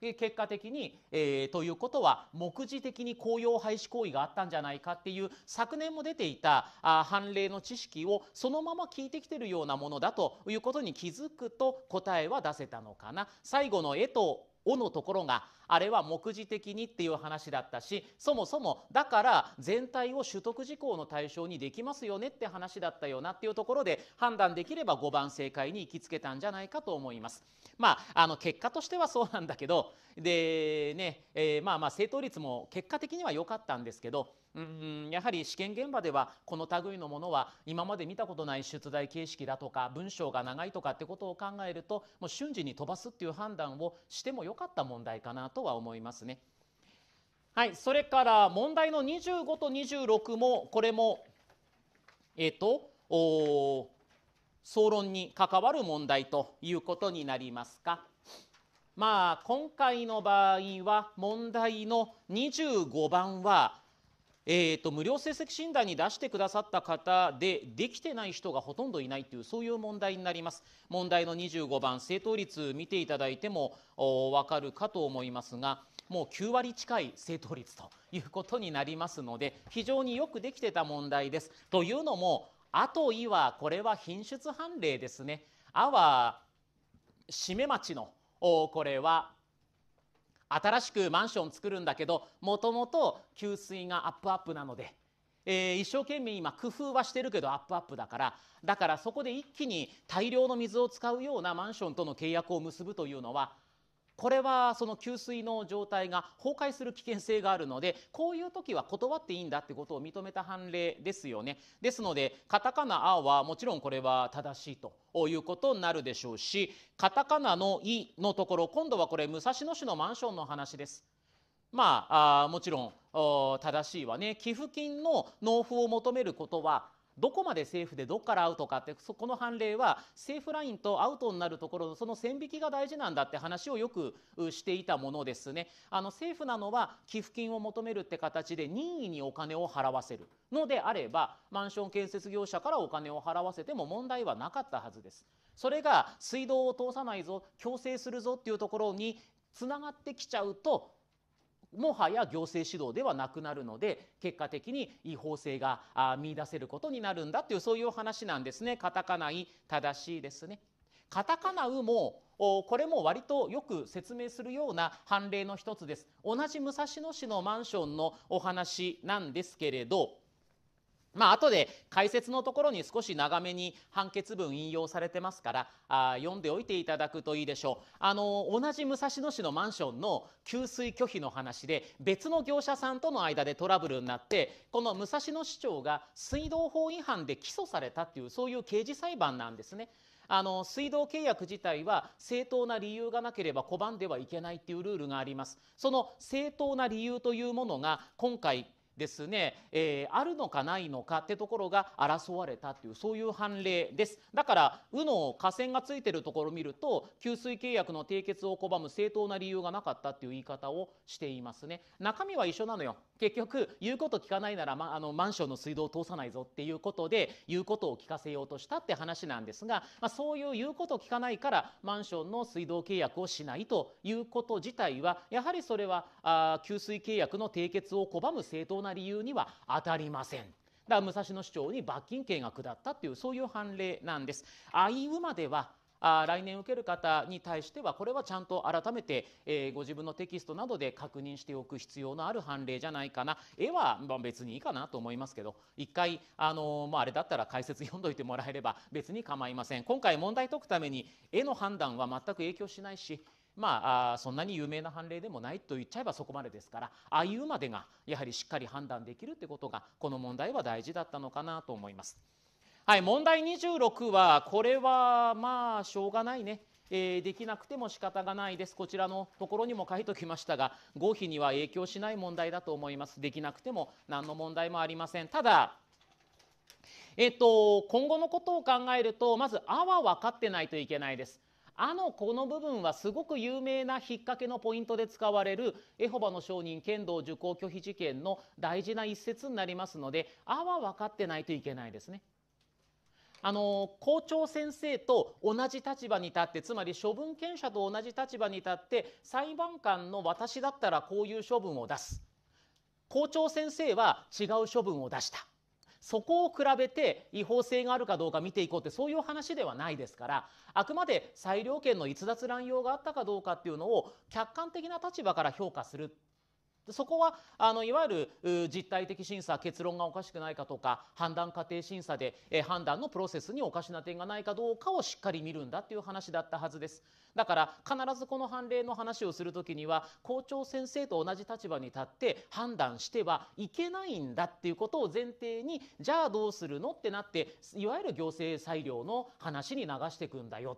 結果的に、えー、ということは目次的に公用廃止行為があったんじゃないかっていう昨年も出ていたあ判例の知識をそのまま聞いてきてるようなものだということに気づくと答えは出せたのかな最後の絵と「お」のところがあれは目次的にっていう話だったしそもそもだから全体を取得事項の対象にできますよねって話だったよなっていうところで判断できれば5番正解に行きつけたんじゃないかと思います。まあ、あの結果としてはそうなんだけどでね、えー、まあまあ正答率も結果的には良かったんですけどうんやはり試験現場ではこの類のものは今まで見たことない出題形式だとか文章が長いとかってことを考えるともう瞬時に飛ばすっていう判断をしてもよかった問題かなとは思いますね。はい、それから問題の25と26もこれも、えーと、お総論に関わる問題ということになりますか。まあ今回の場合は問題の25番はえーと、無料成績診断に出してくださった方でできてない人がほとんどいないというそういう問題になります問題の25番正答率見ていただいても分かるかと思いますがもう9割近い正答率ということになりますので非常によくできてた問題ですというのも「あ」と「い」はこれは品質判例ですね「あ」は締め待ちのこれは新しくマンション作るんだけどもともと給水がアップアップなので、えー、一生懸命今工夫はしてるけどアップアップだからだからそこで一気に大量の水を使うようなマンションとの契約を結ぶというのはこれはその給水の状態が崩壊する危険性があるのでこういう時は断っていいんだってことを認めた判例ですよね。ですのでカタカナ「あ」はもちろんこれは正しいということになるでしょうしカタカナの「い」のところ今度はこれ武蔵野市のマンションの話です。まあ、あもちろん正しいわね寄付金の納付を求めることはどこまでセーフでどこからアウトかってそこの判例はセーフラインとアウトになるところのその線引きが大事なんだって話をよくしていたものですねあのセーフなのは寄付金を求めるって形で任意にお金を払わせるのであればマンション建設業者からお金を払わせても問題はなかったはずですそれが水道を通さないぞ強制するぞっていうところにつながってきちゃうともはや行政指導ではなくなるので結果的に違法性が見いだせることになるんだというそういう話なんですねカタカナイ正しいですね。カタカナウもこれも割とよく説明するような判例の一つです同じ武蔵野市のマンションのお話なんですけれどまあ後で解説のところに少し長めに判決文引用されてますからあ読んでおいていただくといいでしょうあの同じ武蔵野市のマンションの給水拒否の話で別の業者さんとの間でトラブルになってこの武蔵野市長が水道法違反で起訴されたっていうそういう刑事裁判なんですね。あの水道契約自体は正当な理由がなければ拒んではいけないっていうルールがあります。その正当な理由というものが今回ですね、えー、あるのかないのかってところが争われたっていうそういう判例ですだから「う」の下線がついてるところを見ると給水契約の締結を拒む正当な理由がなかったっていう言い方をしていますね中身は一緒なのよ結局言うこと聞かないなら、ま、あのマンションの水道を通さないぞっていうことで言うことを聞かせようとしたって話なんですが、まあ、そういう言うことを聞かないからマンションの水道契約をしないということ自体はやはりそれはあ給水契約の締結を拒む正当な理由には当たりません。だから武蔵野市長に罰金刑が下ったっていうそういう判例なんです。あいうまではあ来年受ける方に対してはこれはちゃんと改めて、えー、ご自分のテキストなどで確認しておく必要のある判例じゃないかな絵は、まあ、別にいいかなと思いますけど一回、あのー、まあ、あれだったら解説読んどいてもらえれば別に構いません今回問題解くために絵の判断は全く影響しないしまあ、そんなに有名な判例でもないと言っちゃえばそこまでですからああいうまでがやはりしっかり判断できるってことがこの問題は大事だったのかなと思います。はい、問題26はこれはまあしょうがないね。えー、できなくても仕方がないです。こちらのところにも書いておきましたが、合否には影響しない問題だと思います。できなくても何の問題もありません。ただ、えっ、と、今後のことを考えると、まず、あは分かってないといけないです。あのこの部分はすごく有名な引っ掛けのポイントで使われるエホバの証人剣道受講拒否事件の大事な一節になりますのであは分かってないといけないですね。あの校長先生と同じ立場に立ってつまり処分権者と同じ立場に立って裁判官の私だったらこういう処分を出す校長先生は違う処分を出したそこを比べて違法性があるかどうか見ていこうってそういう話ではないですからあくまで裁量権の逸脱乱用があったかどうかっていうのを客観的な立場から評価するそこはあのいわゆる実態的審査結論がおかしくないかとか判断過程審査で、え判断のプロセスにおかしな点がないかどうかをしっかり見るんだっていう話だったはずですだから必ずこの判例の話をする時には校長先生と同じ立場に立って判断してはいけないんだっていうことを前提にじゃあどうするのってなっていわゆる行政裁量の話に流していくんだよ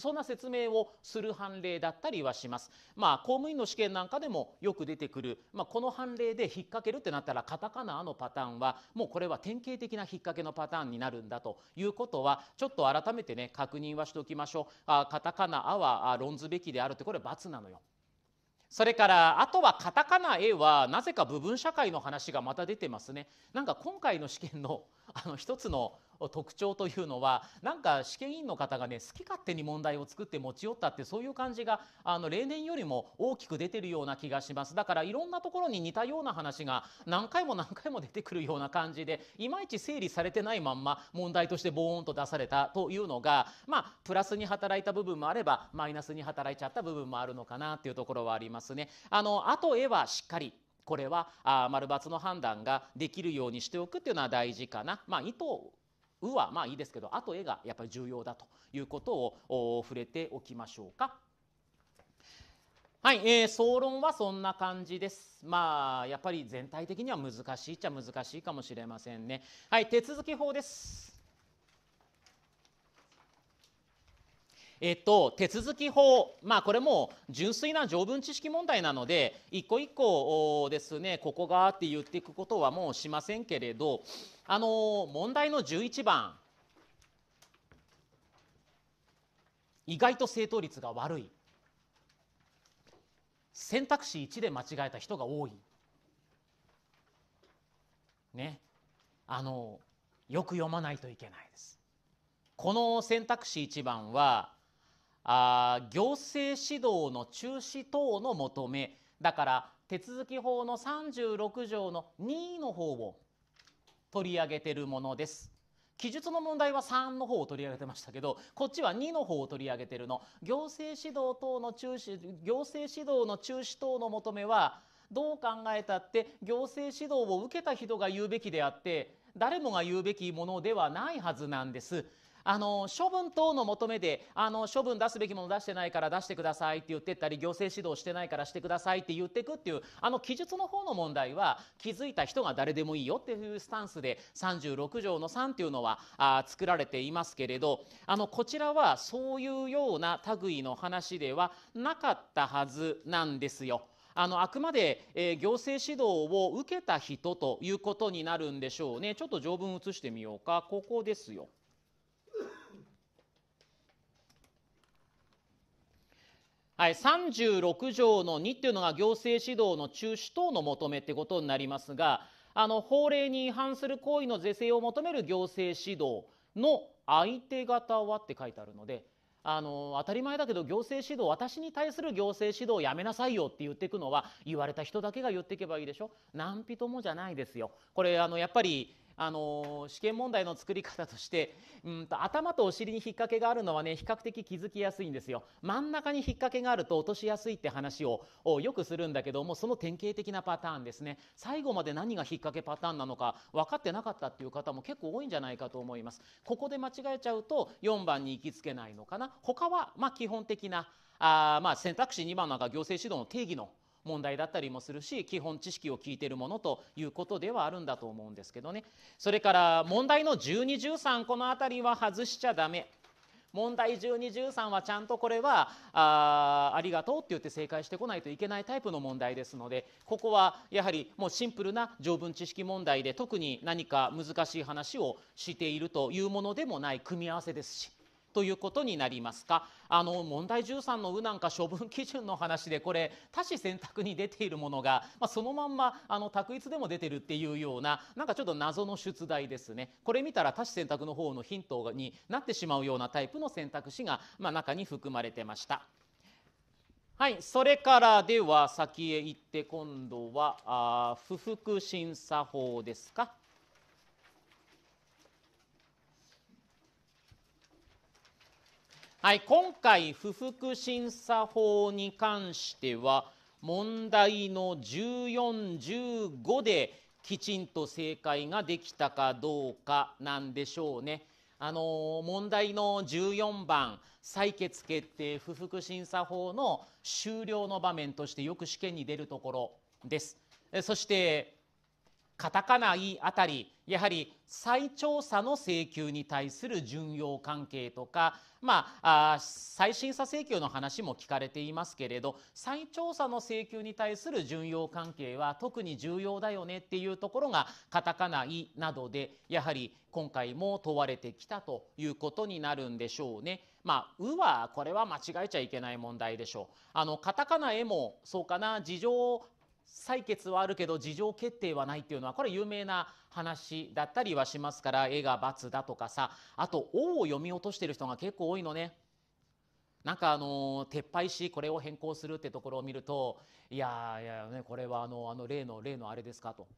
そんな説明をする判例だったりはします。まあ、公務員の試験なんかでもよく出てくる、まあ、この判例で引っ掛けるってなったらカタカナ「のパターンはもうこれは典型的な引っ掛けのパターンになるんだということはちょっと改めてね確認はしておきましょう。あカタカナ「あ」は論ずべきであるってこれは×なのよ。それからあとはカタカナ A はなぜか部分社会の話がまた出てますね。なんか今回の試験のあの一つの特徴というのはなんか試験委員の方がね好き勝手に問題を作って持ち寄ったってそういう感じがあの例年よりも大きく出てるような気がしますだからいろんなところに似たような話が何回も何回も出てくるような感じでいまいち整理されてないまんま問題としてボーンと出されたというのがまあプラスに働いた部分もあればマイナスに働いちゃった部分もあるのかなっていうところはありますね。あの後へはしっかりこれはあ丸抜の判断ができるようにしておくっていうのは大事かな。まあ、意図「う」はまあいいですけど「あ」と「絵がやっぱり重要だということを触れておきましょうか。はい、えー、総論はそんな感じです。まあやっぱり全体的には難しいっちゃ難しいかもしれませんね。はい、手続き法です。えっと、手続き法、まあ、これも純粋な条文知識問題なので一個一個ですねここがって言っていくことはもうしませんけれどあの問題の11番意外と正答率が悪い選択肢1で間違えた人が多い。ね、あのよく読まないといけないです。この選択肢1番はあ行政指導の中止等の求めだから手続き法の36条の2の方を取り上げてるものです。記述の問題は3の方を取り上げてましたけどこっちは2の方を取り上げてるの行政指導等の中止行政指導の中止等の求めはどう考えたって行政指導を受けた人が言うべきであって誰もが言うべきものではないはずなんですあの処分等の求めであの処分出すべきもの出してないから出してくださいって言ってったり行政指導してないからしてくださいって言ってくっていうあの記述の方の問題は気づいた人が誰でもいいよっていうスタンスで36条の3っていうのはあ作られていますけれどあのこちらはそういうような類の話ではなかったはずなんですよ。あのあくまで、えー、行政指導を受けた人ということになるんでしょうね。ちょっと条文移してみようか。ここですよ。はい、36条の2っていうのが行政指導の中止等の求めってことになりますがあの法令に違反する行為の是正を求める行政指導の相手方はって書いてあるのであの当たり前だけど行政指導私に対する行政指導やめなさいよって言っていくのは言われた人だけが言っていけばいいでしょ何人もじゃないですよ。これあのやっぱりあの試験問題の作り方としてうんと頭とお尻に引っ掛けがあるのはね比較的気づきやすいんですよ真ん中に引っ掛けがあると落としやすいって話をよくするんだけどもその典型的なパターンですね最後まで何が引っ掛けパターンなのか分かってなかったっていう方も結構多いんじゃないかと思いますここで間違えちゃうと4番に行きつけないのかな他はま基本的なあま選択肢2番なんか行政指導の定義の問題だったりもするし基本知識を聞いてるものということではあるんだと思うんですけどねそれから問題の1213この辺りは外しちゃダメ問題1213はちゃんとこれはあありがとうって言って正解してこないといけないタイプの問題ですのでここはやはりもうシンプルな条文知識問題で特に何か難しい話をしているというものでもない組み合わせですしということになりますかあの問題13の「う」なんか処分基準の話でこれ多子選択に出ているものが、まあ、そのまんまあの択一でも出てるっていうようななんかちょっと謎の出題ですねこれ見たら多子選択の方のヒントになってしまうようなタイプの選択肢が、まあ、中に含まれてました。はい、それからでは先へ行って今度は不服審査法ですか。はい、今回不服審査法に関しては問題の1415できちんと正解ができたかどうかなんでしょうね。あの問題の14番採決決定不服審査法の終了の場面としてよく試験に出るところです。そしてカタカナイあたりやはり再調査の請求に対する準用関係とか、まあ、あ再審査請求の話も聞かれていますけれど再調査の請求に対する準用関係は特に重要だよねっていうところがカタカナイなどでやはり今回も問われてきたということになるんでしょうね。まあ、うはこれは間違えちゃいけない問題でしょう。あのカタカナ絵もそうかな事情採決はあるけど事情決定はないっていうのはこれ有名な話だったりはしますから絵が×だとかさあと「王を読み落としてる人が結構多いのね。なんかあの撤廃しこれを変更するってところを見るといやいやねこれはあのあの例の例のあれですかと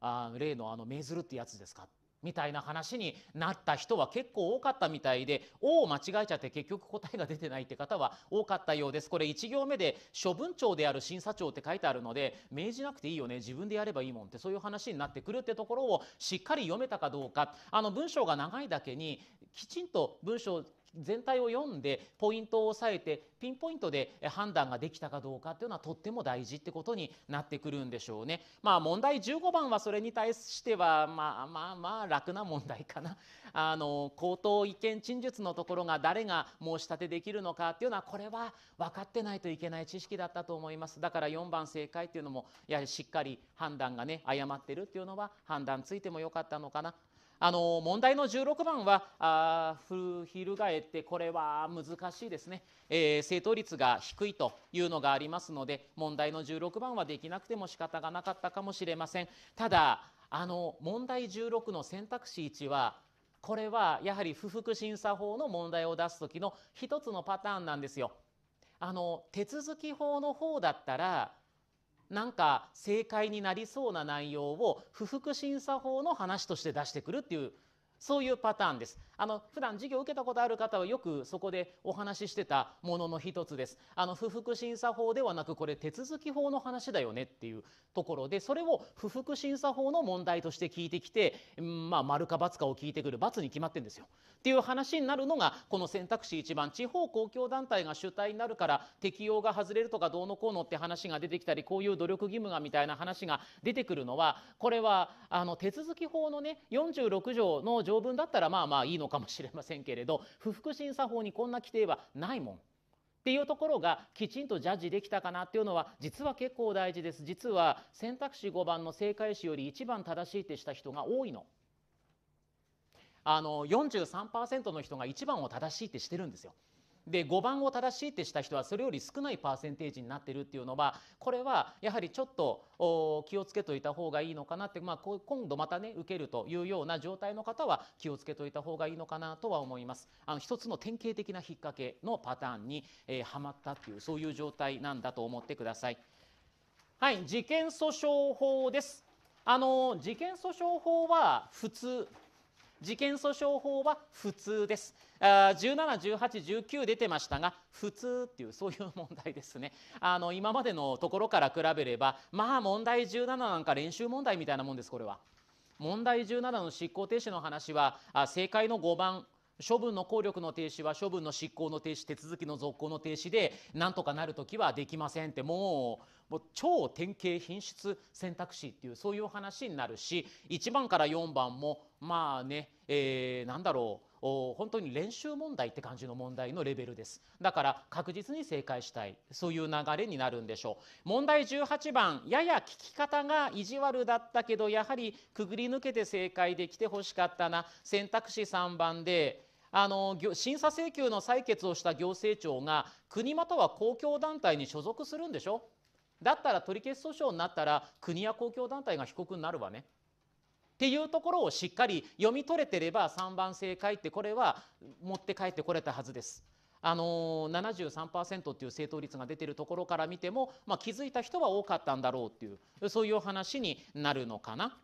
あ例のあの命ずるってやつですかみたいな話になった人は結構多かったみたいで「お」を間違えちゃって結局答えが出てないって方は多かったようですこれ1行目で「処分庁である審査長」って書いてあるので命じなくていいよね自分でやればいいもんってそういう話になってくるってところをしっかり読めたかどうかあの文章が長いだけにきちんと文章全体を読んでポイントを押さえてピンポイントで判断ができたかどうかというのはとっても大事ってことになってくるんでしょうね。まあ問題15番はそれに対してはまあまあまあ楽な問題かな。あの口頭意見陳述のところが誰が申し立てできるのかっていうのはこれは分かってないといけない知識だったと思います。だから4番正解っていうのもやはりしっかり判断がね誤ってるっていうのは判断ついてもよかったのかな。あの問題の16番はが翻ってこれは難しいですね、えー、正答率が低いというのがありますので問題の16番はできなくても仕方がなかったかもしれませんただあの問題16の選択肢1はこれはやはり不服審査法の問題を出す時の一つのパターンなんですよ。あの手続き法の方だったらなんか正解になりそうな内容を不服審査法の話として出してくるっていうそういうパターンですあの普段授業を受けたことある方はよくそこでお話ししてたものの一つですあの不服審査法ではなくこれ手続き法の話だよねっていうところでそれを不服審査法の問題として聞いてきて、うんまあ、丸か×かを聞いてくる×に決まってんですよっていう話になるのがこの選択肢一番地方公共団体が主体になるから適用が外れるとかどうのこうのって話が出てきたりこういう努力義務がみたいな話が出てくるのはこれはあの手続き法のね46条の条条文だったらまあまあいいのかもしれませんけれど 不服審査法にこんな規定はないもん。っていうところがきちんとジャッジできたかなっていうのは実は結構大事です実は選択肢5番の正解詞より1番正しいってした人が多いの。あの43%の人が1番を正しいってしてるんですよ。で5番を正しいってした人はそれより少ないパーセンテージになってるっていうのはこれはやはりちょっと気をつけといた方がいいのかなって、まあ、今度またね受けるというような状態の方は気をつけといた方がいいのかなとは思います。あの一つの典型的な引っ掛けのパターンに、えー、はまったっていうそういう状態なんだと思ってください。はい、事件訴訟法です。あの事件訴訟法は普通事件訴訟法は普通です171819出てましたが普通っていうそういう問題ですね あの今までのところから比べればまあ問題17なんか練習問題みたいなもんですこれは問題17の執行停止の話は正解の5番処分の効力の停止は処分の執行の停止手続きの続行の停止でなんとかなる時はできませんってもうもう超典型品質選択肢っていうそういう話になるし1番から4番もまあね、えー、なんだろう本当に練習問題って感じの問題のレベルですだから確実に正解したいそういう流れになるんでしょう問題18番やや聞き方が意地悪だったけどやはりくぐり抜けて正解できてほしかったな選択肢3番であの審査請求の採決をした行政庁が国または公共団体に所属するんでしょだったら取り消し訴訟になったら国や公共団体が被告になるわねっていうところをしっかり読み取れてれば3番正解ってこれは持って帰ってこれたはずです。あの73%っていう正答率が出てるところから見ても、まあ、気づいた人は多かったんだろうっていうそういう話になるのかな。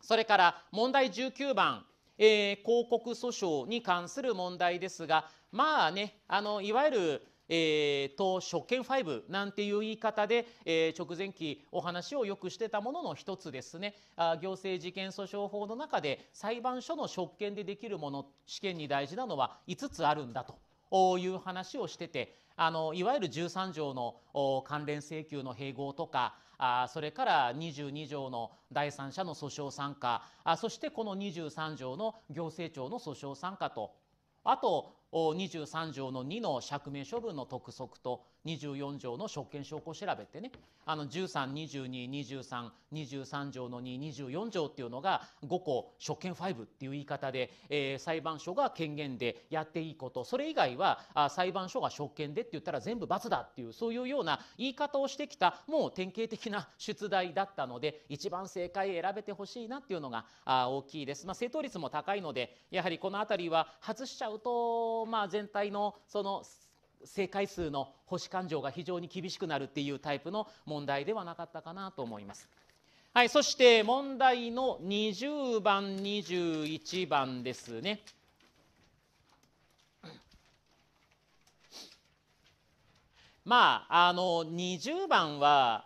それから問題19番、えー、広告訴訟に関する問題ですがまあねあのいわゆるえー、と職権5なんていう言い方で、えー、直前期お話をよくしてたものの一つですねあ行政事件訴訟法の中で裁判所の職権でできるもの試験に大事なのは5つあるんだという話をしててあのいわゆる13条の関連請求の併合とかあそれから22条の第三者の訴訟参加あそしてこの23条の行政庁の訴訟参加とあと23条の2の釈明処分の督促と24条の職権証拠調べってねあの13222323条の224条っていうのが5個職権5っていう言い方で、えー、裁判所が権限でやっていいことそれ以外はあ裁判所が職権でって言ったら全部罰だっていうそういうような言い方をしてきたもう典型的な出題だったので一番正解選べてほしいなっていうのがあ大きいです。まあ、正答率も高いのでやはりこの辺りは外しちゃうと、まあ、全体のその正解数の星勘定が非常に厳しくなるっていうタイプの問題ではなかったかなと思います。はい、そして問題の20番21番ですね。まああの20番は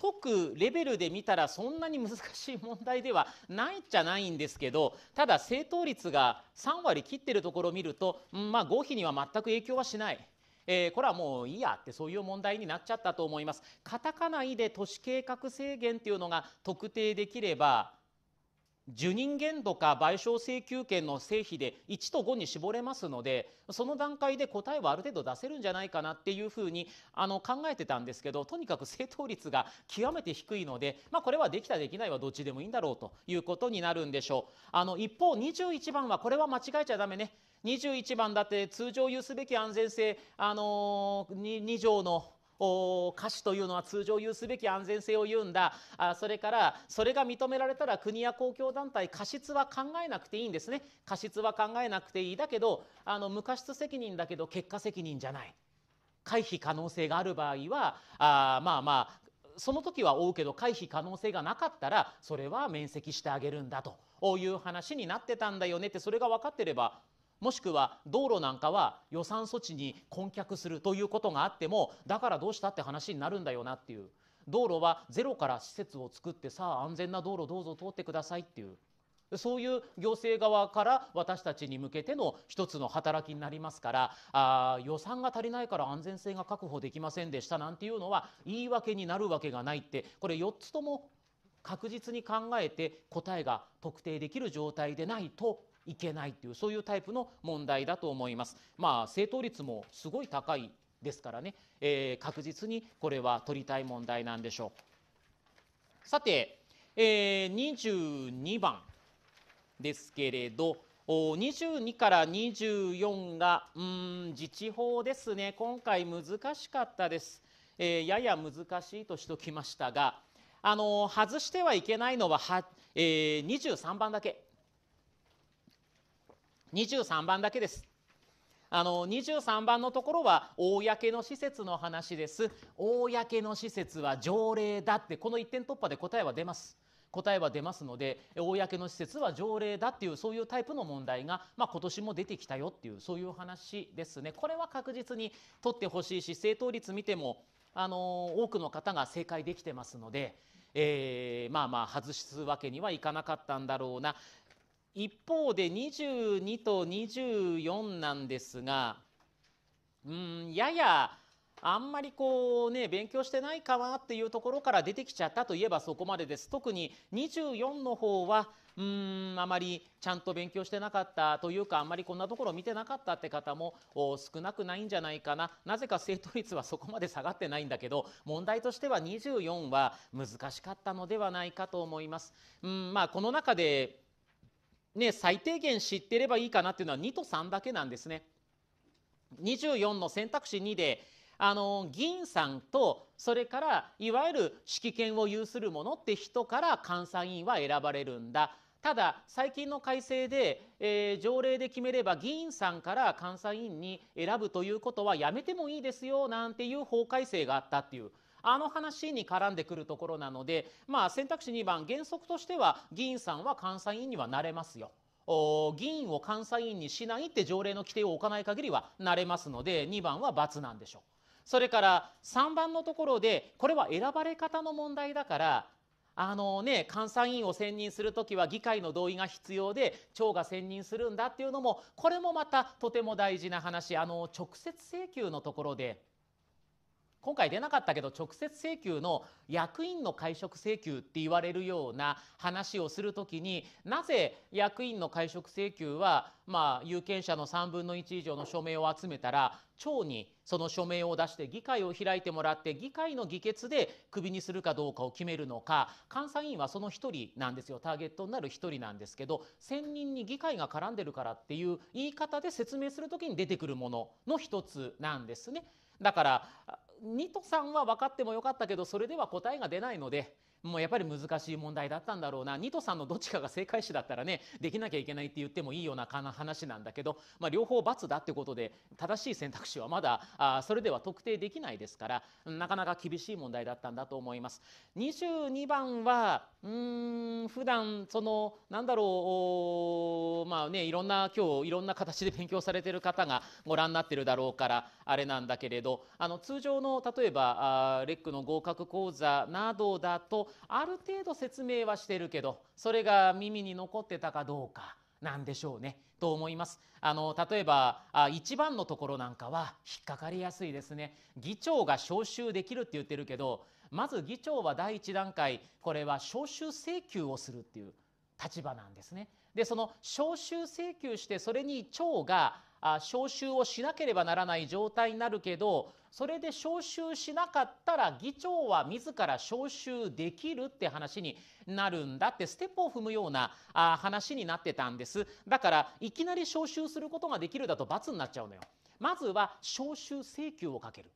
解くレベルで見たらそんなに難しい問題ではないっちゃないんですけどただ正答率が3割切ってるところを見ると、うん、まあ合否には全く影響はしないえー、これはもういいやってそういう問題になっちゃったと思います。カタカナイで都市計画制限っていうのが特定できれば受任限度か賠償請求権の成否で1と5に絞れますのでその段階で答えはある程度出せるんじゃないかなっていうふうにあの考えてたんですけどとにかく正答率が極めて低いので、まあ、これはできたできないはどっちでもいいんだろうということになるんでしょうあの一方21番はこれは間違えちゃダメね21番だって通常有すべき安全性、あのー、2条の歌詞というのは通常有すべき安全性を言うんだあそれからそれが認められたら国や公共団体過失は考えなくていいんですね過失は考えなくていいだけどあの無過失責任だけど結果責任じゃない回避可能性がある場合はあまあまあその時は負うけど回避可能性がなかったらそれは免責してあげるんだという話になってたんだよねってそれが分かってればもしくは道路なんかは予算措置に困脚するということがあってもだからどうしたって話になるんだよなっていう道路はゼロから施設を作ってさあ安全な道路どうぞ通ってくださいっていうそういう行政側から私たちに向けての一つの働きになりますからあ予算が足りないから安全性が確保できませんでしたなんていうのは言い訳になるわけがないってこれ4つとも確実に考えて答えが特定できる状態でないといけないというそういうタイプの問題だと思います。まあ、正答率もすごい高いですからね、えー、確実にこれは取りたい問題なんでしょう。さて、えー、22番ですけれど22から24がうん自治法ですね今回難しかったです、えー、やや難しいとしときましたがあの外してはいけないのはは、えー、23番だけ23番だけですあの23番のところは公の施設の話です公の施設は条例だってこの一点突破で答えは出ます答えは出ますので公の施設は条例だっていうそういうタイプの問題が、まあ、今年も出てきたよっていうそういう話ですねこれは確実に取ってほしいし正答率見てもあの多くの方が正解できてますので、えー、まあまあ外すわけにはいかなかったんだろうな一方で22と24なんですがうんややあんまりこうね勉強してないかなっていうところから出てきちゃったといえばそこまでです特に24の方はうーんあまりちゃんと勉強してなかったというかあんまりこんなところを見てなかったって方も少なくないんじゃないかななぜか正答率はそこまで下がってないんだけど問題としては24は難しかったのではないかと思います。うんまあ、この中でね、最低限知ってればいいかなっていうのは2と3だけなんですね。24の選択肢2であの議員さんとそれからいわゆる指揮権を有する者って人から監査委員は選ばれるんだただ最近の改正で、えー、条例で決めれば議員さんから監査委員に選ぶということはやめてもいいですよなんていう法改正があったっていうあの話に絡んでくるところなので、まあ、選択肢2番原則としては議員さんは監査員にはなれますよ。議員を監査員にしないって条例の規定を置かない限りはなれますので2番は×なんでしょう。それから3番のところでこれは選ばれ方の問題だからあのね、監査委員を選任する時は議会の同意が必要で町が選任するんだっていうのもこれもまたとても大事な話あの直接請求のところで今回出なかったけど直接請求の役員の会食請求って言われるような話をする時になぜ役員の会食請求は、まあ、有権者の3分の1以上の署名を集めたら町にその署名を出して議会を開いてもらって議会の議決でクビにするかどうかを決めるのか監査委員はその1人なんですよターゲットになる1人なんですけど選任に議会が絡んでるからっていう言い方で説明する時に出てくるものの一つなんですね。だから2と3は分かってもよかったけどそれでは答えが出ないのでもうやっぱり難しい問題だったんだろうな2と3のどっちかが正解詞だったらねできなきゃいけないって言ってもいいような話なんだけど、まあ、両方×だってことで正しい選択肢はまだあそれでは特定できないですからなかなか厳しい問題だったんだと思います。22番はうん普段そのなんだろうまあねいろんな今日いろんな形で勉強されてる方がご覧になってるだろうからあれなんだけれどあの通常の例えばあレックの合格講座などだとある程度説明はしてるけどそれが耳に残ってたかどうかなんでしょうね。と思います。あの例えばあ一番のところなんかは引っかかりやすいですね。議長が招集できるって言ってるけどまず議長は第一段階これは招集請求をするっていう立場なんですね。でその招集請求してそれに長が招集をしなければならない状態になるけどそれで招集しなかったら議長は自ら招集できるって話になるんだってステップを踏むようなあ話になってたんですだからいきなり招集することができるだと罰になっちゃうのよまずは招集請求をかける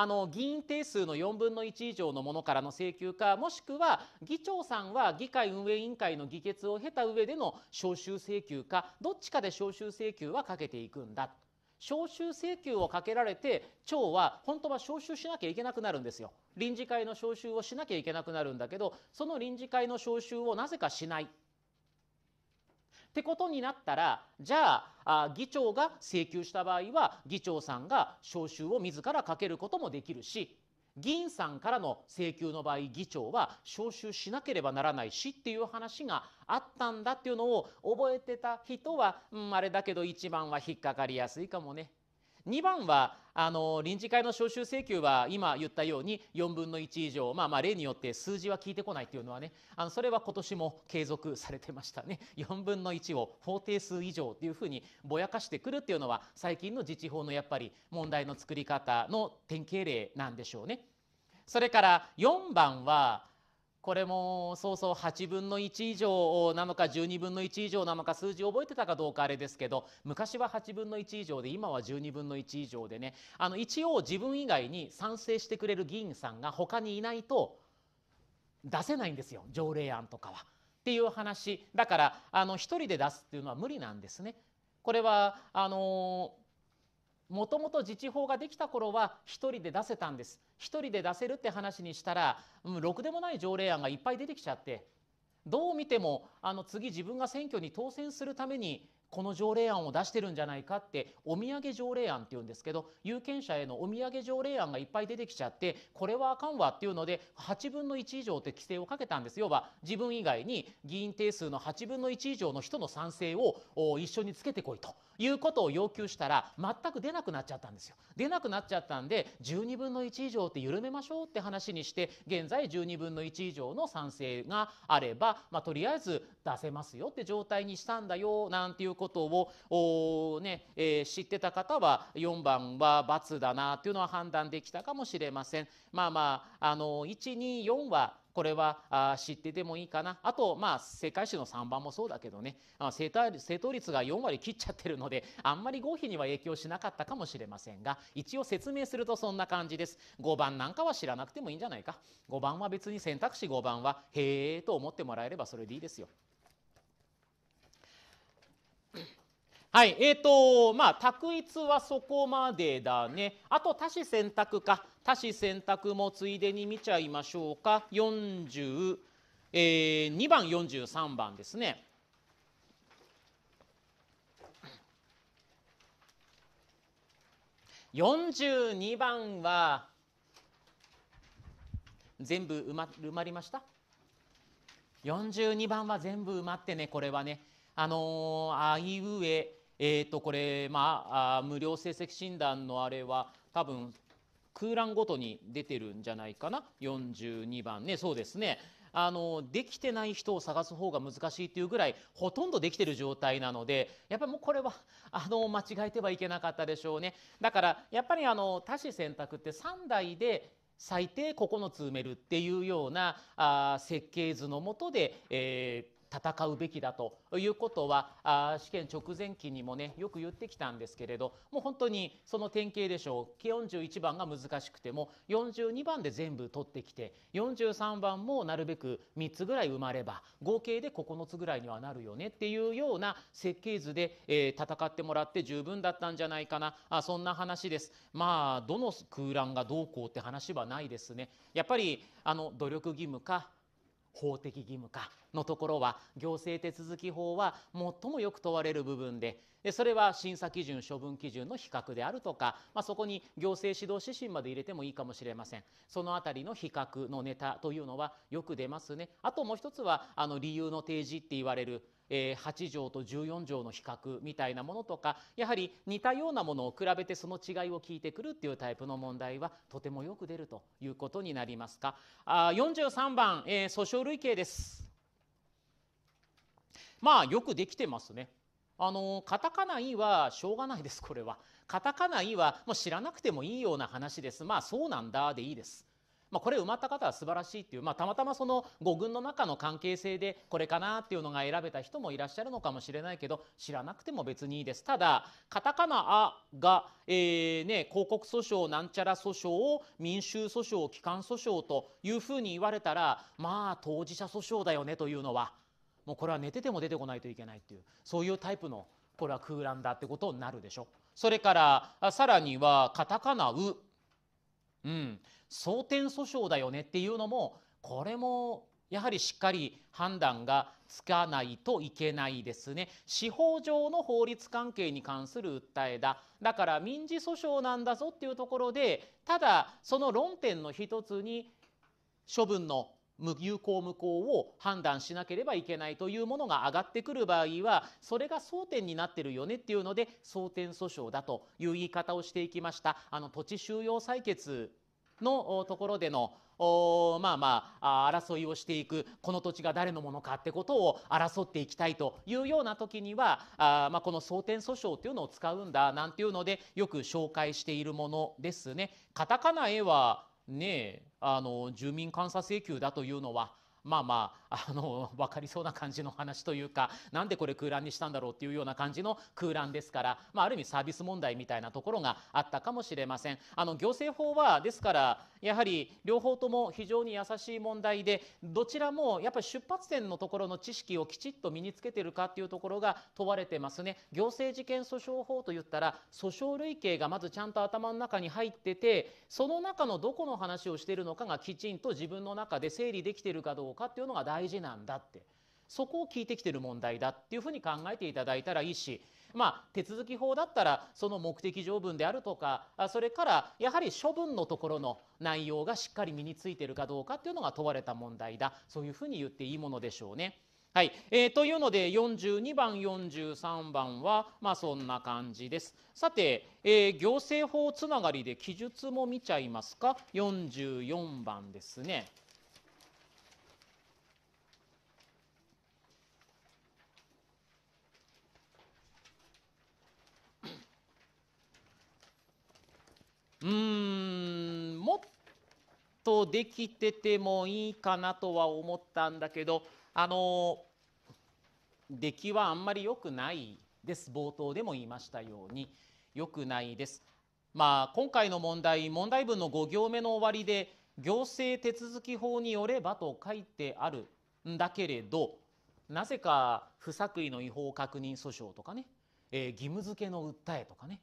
あの議員定数の4分の1以上のものからの請求かもしくは議長さんは議会運営委員会の議決を経た上での招集請求かどっちかで招集請求はかけていくんだ招集請求をかけられて町は本当は招集しなきゃいけなくなるんですよ臨時会の招集をしなきゃいけなくなるんだけどその臨時会の招集をなぜかしないってことになったらじゃあ議長が請求した場合は議長さんが招集を自らかけることもできるし議員さんからの請求の場合議長は招集しなければならないしっていう話があったんだっていうのを覚えてた人は、うん、あれだけど一番は引っかかりやすいかもね。2番はあの臨時会の招集請求は今言ったように4分の1以上、まあ、まあ例によって数字は聞いてこないというのはねあのそれは今年も継続されてましたね4 分の1を法定数以上というふうにぼやかしてくるっていうのは最近の自治法のやっぱり問題の作り方の典型例なんでしょうね。それから4番はこれもそうそう8分の1以上なのか12分の1以上なのか数字覚えてたかどうかあれですけど昔は8分の1以上で今は12分の1以上でねあの一応自分以外に賛成してくれる議員さんが他にいないと出せないんですよ条例案とかは。っていう話だからあの1人で出すっていうのは無理なんですね。これはあのもともと自治法ができた頃は1人で出せたんです1人で出せるって話にしたら、うん、ろくでもない条例案がいっぱい出てきちゃってどう見てもあの次自分が選挙に当選するためにこの条例案を出してるんじゃないかってお土産条例案っていうんですけど有権者へのお土産条例案がいっぱい出てきちゃってこれはあかんわっていうので8分の1以上って規制をかけたんです要は自分以外に議員定数の8分の1以上の人の賛成を一緒につけてこいということを要求したら全く出なくなっちゃったんですよ。出なくなっちゃったんで12分の1以上って緩めましょうって話にして現在12分の1以上の賛成があれば、まあ、とりあえず出せますよって状態にしたんだよなんていうことを、ねえー、知ってた方は4番は×だなというのは判断できたかもしれません。まあまあ、あの124はこれはあ知っててもいいかなあとまあ世界史の3番もそうだけどね正答率が4割切っちゃってるのであんまり合否には影響しなかったかもしれませんが一応説明するとそんな感じです5番なんかは知らなくてもいいんじゃないか5番は別に選択肢5番はへえと思ってもらえればそれでいいですよ。はい、えーとまあ、択一はそこまでだね。あと、多子選択か。多子選択もついでに見ちゃいましょうか。4えー、2番、43番ですね。42番は全部埋ま埋まりました42番は全部埋まってねこれはねあのー、あいうええー、とこれまあ無料成績診断のあれは多分空欄ごとに出てるんじゃないかな42番ねそうですねあのできてない人を探す方が難しいっていうぐらいほとんどできてる状態なのでやっぱりもうこれはあの間違えてはいけなかったでしょうねだからやっぱりあの多子選択って3台で最低9つ埋めるっていうようなあ設計図のもとで、えー、戦うべきだということはあ試験直前期にもねよく言ってきたんですけれどもう本当にその典型でしょう41番が難しくても42番で全部取ってきて43番もなるべく3つぐらい埋まれば合計で9つぐらいにはなるよねっていうような設計図で、え戦ってもらって十分だったんじゃないかなあそんな話です。まあどの空欄がどうこうって話はないですね。やっぱりあの努力義務か法的義務化のところは行政手続き法は最もよく問われる部分でそれは審査基準処分基準の比較であるとか、まあ、そこに行政指導指針まで入れてもいいかもしれませんその辺りの比較のネタというのはよく出ますねあともう一つはあの理由の提示って言われるえ8条と14条の比較みたいなものとかやはり似たようなものを比べてその違いを聞いてくるっていうタイプの問題はとてもよく出るということになりますかあ43番、え訴訟類型ですまあよくできてますねあのカタカナ「イ」はしょうがないですこれはカタカナ「イ」はもう知らなくてもいいような話ですまあそうなんだでいいですまあ、これ埋まった方は素晴らしいっていう、まあ、たまたまその5軍の中の関係性でこれかなっていうのが選べた人もいらっしゃるのかもしれないけど知らなくても別にいいですただカタカナ「あ」が、えーね、広告訴訟なんちゃら訴訟を民衆訴訟機関訴訟というふうに言われたらまあ当事者訴訟だよねというのはもうこれは寝てても出てこないといけないっていうそういうタイプのこれは空欄だってことになるでしょ。それからさらにはカタカナ「う」うん、争点訴訟だよねっていうのもこれもやはりしっかり判断がつかないといけないですね司法上の法律関係に関する訴えだだから民事訴訟なんだぞっていうところでただその論点の一つに処分の有効無効を判断しなければいけないというものが上がってくる場合はそれが争点になってるよねっていうので争点訴訟だという言い方をしていきましたあの土地収容採決のところでのまあまあ争いをしていくこの土地が誰のものかってことを争っていきたいというような時にはあ、まあ、この争点訴訟っていうのを使うんだなんていうのでよく紹介しているものですね。カタカナ絵はねあの住民監査請求だというのはまあまああの分かりそうな感じの話というかなんでこれ空欄にしたんだろうっていうような感じの空欄ですから、まあ、ある意味サービス問題みたいなところがあったかもしれません。あの行政法はですからやはり両方とも非常に優しい問題でどちらもやっぱり出発点のところの知識をきちっと身につけてるかっていうところが問われてますね。行政事件訴訟法といったら訴訟類型がまずちゃんと頭の中に入っててその中のどこの話をしているのかがきちんと自分の中で整理できているかどうかうかっていうのが大事なんだってそこを聞いてきてる問題だっていうふうに考えていただいたらいいしまあ手続き法だったらその目的条文であるとかそれからやはり処分のところの内容がしっかり身についてるかどうかっていうのが問われた問題だそういうふうに言っていいものでしょうね。はいえー、というので42番43番は、まあ、そんな感じです。さて、えー、行政法つながりで記述も見ちゃいますか44番ですね。うんもっとできててもいいかなとは思ったんだけどあの出来はあんまり良くないです冒頭でも言いましたように良くないです。まあ、今回の問題問題文の5行目の終わりで行政手続き法によればと書いてあるんだけれどなぜか不作為の違法確認訴訟とかね、えー、義務付けの訴えとかね、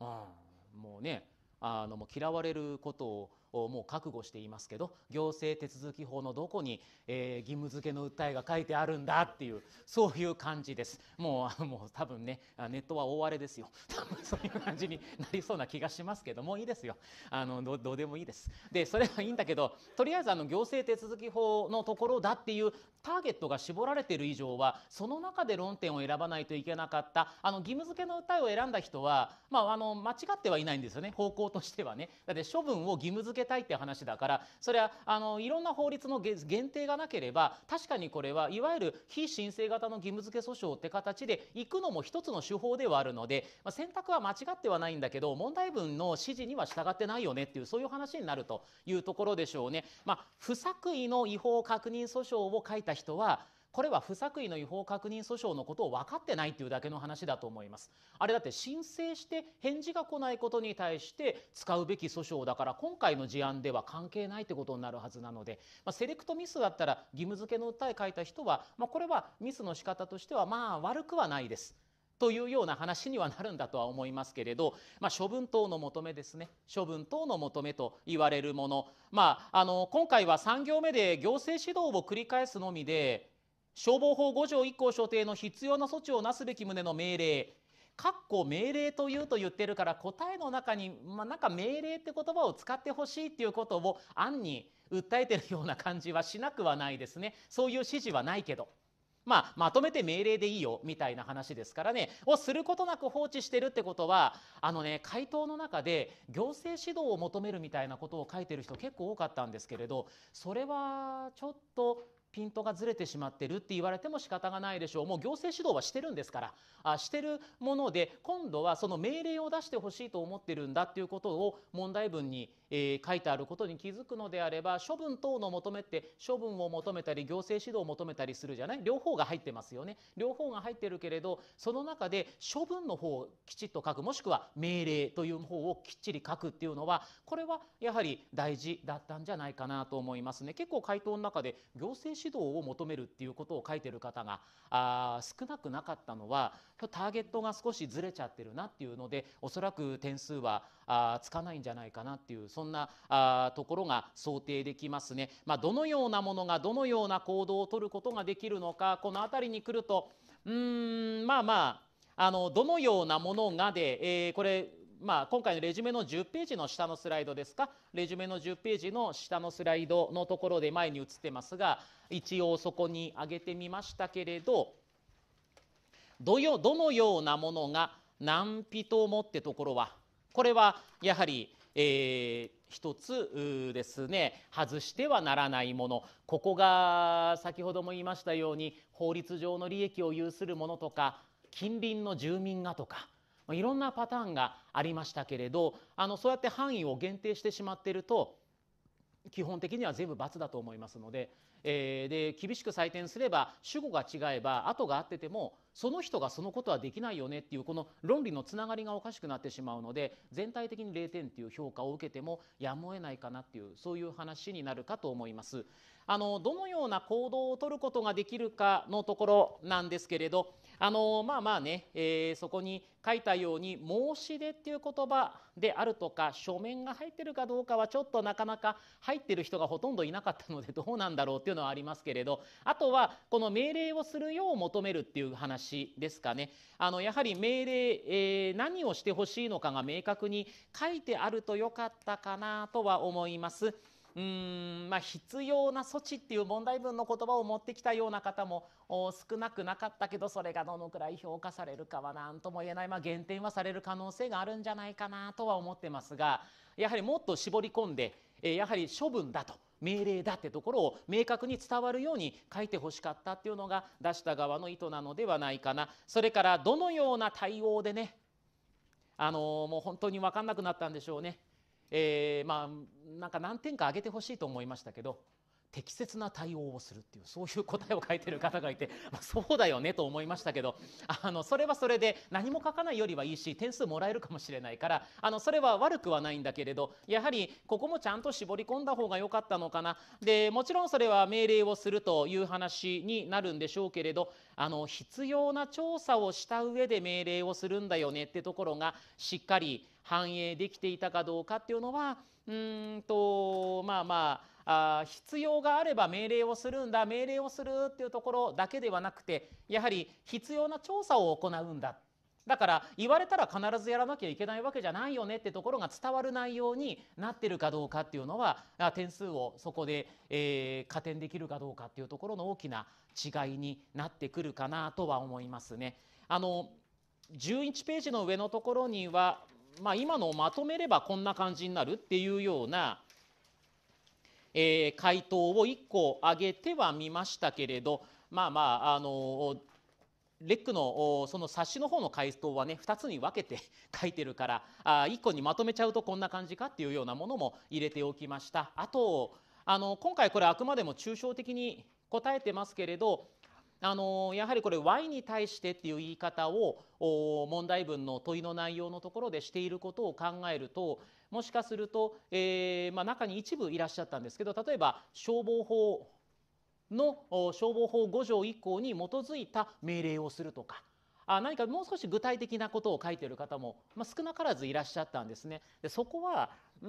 うん、もうねあのもう嫌われることをもう覚悟していますけど行政手続法のどこに、えー、義務付けの訴えが書いてあるんだっていうそういう感じですもうもう多分ねネットは大荒れですよ 多分そういう感じになりそうな気がしますけどもういいですよあのどどうでもいいですでそれはいいんだけどとりあえずあの行政手続法のところだっていうターゲットが絞られている以上はその中で論点を選ばないといけなかったあの義務付けの訴えを選んだ人は、まあ、あの間違ってはいないんですよね方向としてはねだって処分を義務付けたいって話だからそれはあのいろんな法律の限定がなければ確かにこれはいわゆる非申請型の義務付け訴訟って形で行くのも一つの手法ではあるので、まあ、選択は間違ってはないんだけど問題文の指示には従ってないよねっていうそういう話になるというところでしょうね。まあ、不作為の違法確認訴訟を書いた人はこれは不作為の違法確認訴訟のことを分かってないっていうだけの話だと思いますあれだって申請して返事が来ないことに対して使うべき訴訟だから今回の事案では関係ないってことになるはずなので、まあ、セレクトミスだったら義務付けの訴え書いた人は、まあ、これはミスの仕方としてはまあ悪くはないですというような話にはなるんだとは思いますけれど、まあ、処分等の求めですね処分等の求めと言われるもの,、まあ、あの今回は3行目で行政指導を繰り返すのみで消防法5条1項所定の必要な措置をなすべき旨の命令かっこ命令というと言ってるから答えの中に、まあ、なんか命令って言葉を使ってほしいっていうことを暗に訴えてるような感じはしなくはないですねそういう指示はないけど。まあ、まとめて命令でいいよみたいな話ですからねをすることなく放置してるってことはあのね回答の中で行政指導を求めるみたいなことを書いてる人結構多かったんですけれどそれはちょっとピントがずれてしまってるって言われても仕方がないでしょうもう行政指導はしてるんですからあしてるもので今度はその命令を出してほしいと思ってるんだっていうことを問題文にえー、書いてあることに気づくのであれば処分等の求めって処分を求めたり行政指導を求めたりするじゃない両方が入ってますよね両方が入ってるけれどその中で処分の方をきちっと書くもしくは命令という方をきっちり書くっていうのはこれはやはり大事だったんじゃないかなと思いますね結構回答の中で行政指導を求めるっていうことを書いてる方があ少なくなかったのはターゲットが少しずれちゃってるなっていうのでおそらく点数はあつかないんじゃないかなっていうそんなあところが想定できますね。まあ、どのようなものがどのような行動をとることができるのかこの辺りに来るとうんまあまああのどのようなものがで、えー、これまあ、今回のレジュメの10ページの下のスライドですかレジュメの10ページの下のスライドのところで前に映ってますが一応そこに上げてみましたけれどどよどのようなものが何人もってところはこれはやはり、えー、一つですね外してはならないものここが先ほども言いましたように法律上の利益を有するものとか近隣の住民がとかいろんなパターンがありましたけれどあのそうやって範囲を限定してしまっていると基本的には全部罰だと思いますのでえで厳しく採点すれば主語が違えば後が合っててもその人がそのことはできないよねっていうこの論理のつながりがおかしくなってしまうので全体的に0点っていう評価を受けてもやむを得ないかなっていうそういう話になるかと思います。あのどのような行動を取ることができるかのところなんですけれどあのまあまあね、えー、そこに書いたように「申し出」っていう言葉であるとか書面が入ってるかどうかはちょっとなかなか入ってる人がほとんどいなかったのでどうなんだろうっていうのはありますけれどあとはこの命令をするよう求めるっていう話ですかね。あのやはり命令、えー、何をしてほしいのかが明確に書いてあるとよかったかなとは思います。うんまあ必要な措置っていう問題文の言葉を持ってきたような方も少なくなかったけどそれがどのくらい評価されるかは何とも言えない、まあ、減点はされる可能性があるんじゃないかなとは思ってますがやはりもっと絞り込んでやはり処分だと命令だってところを明確に伝わるように書いてほしかったっていうのが出した側の意図なのではないかなそれからどのような対応でねあのもう本当に分かんなくなったんでしょうねえー、まあなんか何点か上げてほしいと思いましたけど適切な対応をするっていうそういう答えを書いてる方がいて、まあ、そうだよねと思いましたけどあのそれはそれで何も書かないよりはいいし点数もらえるかもしれないからあのそれは悪くはないんだけれどやはりここもちゃんと絞り込んだ方が良かったのかなでもちろんそれは命令をするという話になるんでしょうけれどあの必要な調査をした上で命令をするんだよねってところがしっかり反映できていたかどうかっていうのはうんとまあまああ必要があれば命令をするんだ命令をするっていうところだけではなくてやはり必要な調査を行うんだだから言われたら必ずやらなきゃいけないわけじゃないよねってところが伝わる内容になってるかどうかっていうのは点数をそこで、えー、加点できるかどうかっていうところの大きな違いになってくるかなとは思いますね。あの11ページの上のところにはまあ、今のをまとめればこんな感じになるっていうような、えー、回答を1個挙げてはみましたけれどまあまああのレックのその冊子の方の回答はね2つに分けて 書いてるからあ1個にまとめちゃうとこんな感じかっていうようなものも入れておきました。あとあの今回これあくまでも抽象的に答えてますけれどあのやはりこれ Y に対してっていう言い方を問題文の問いの内容のところでしていることを考えるともしかすると、えーまあ、中に一部いらっしゃったんですけど例えば消防法の消防法5条1項に基づいた命令をするとか。あ何かもう少し具体的なことを書いている方も、まあ、少なからずいらっしゃったんですね。でそこはう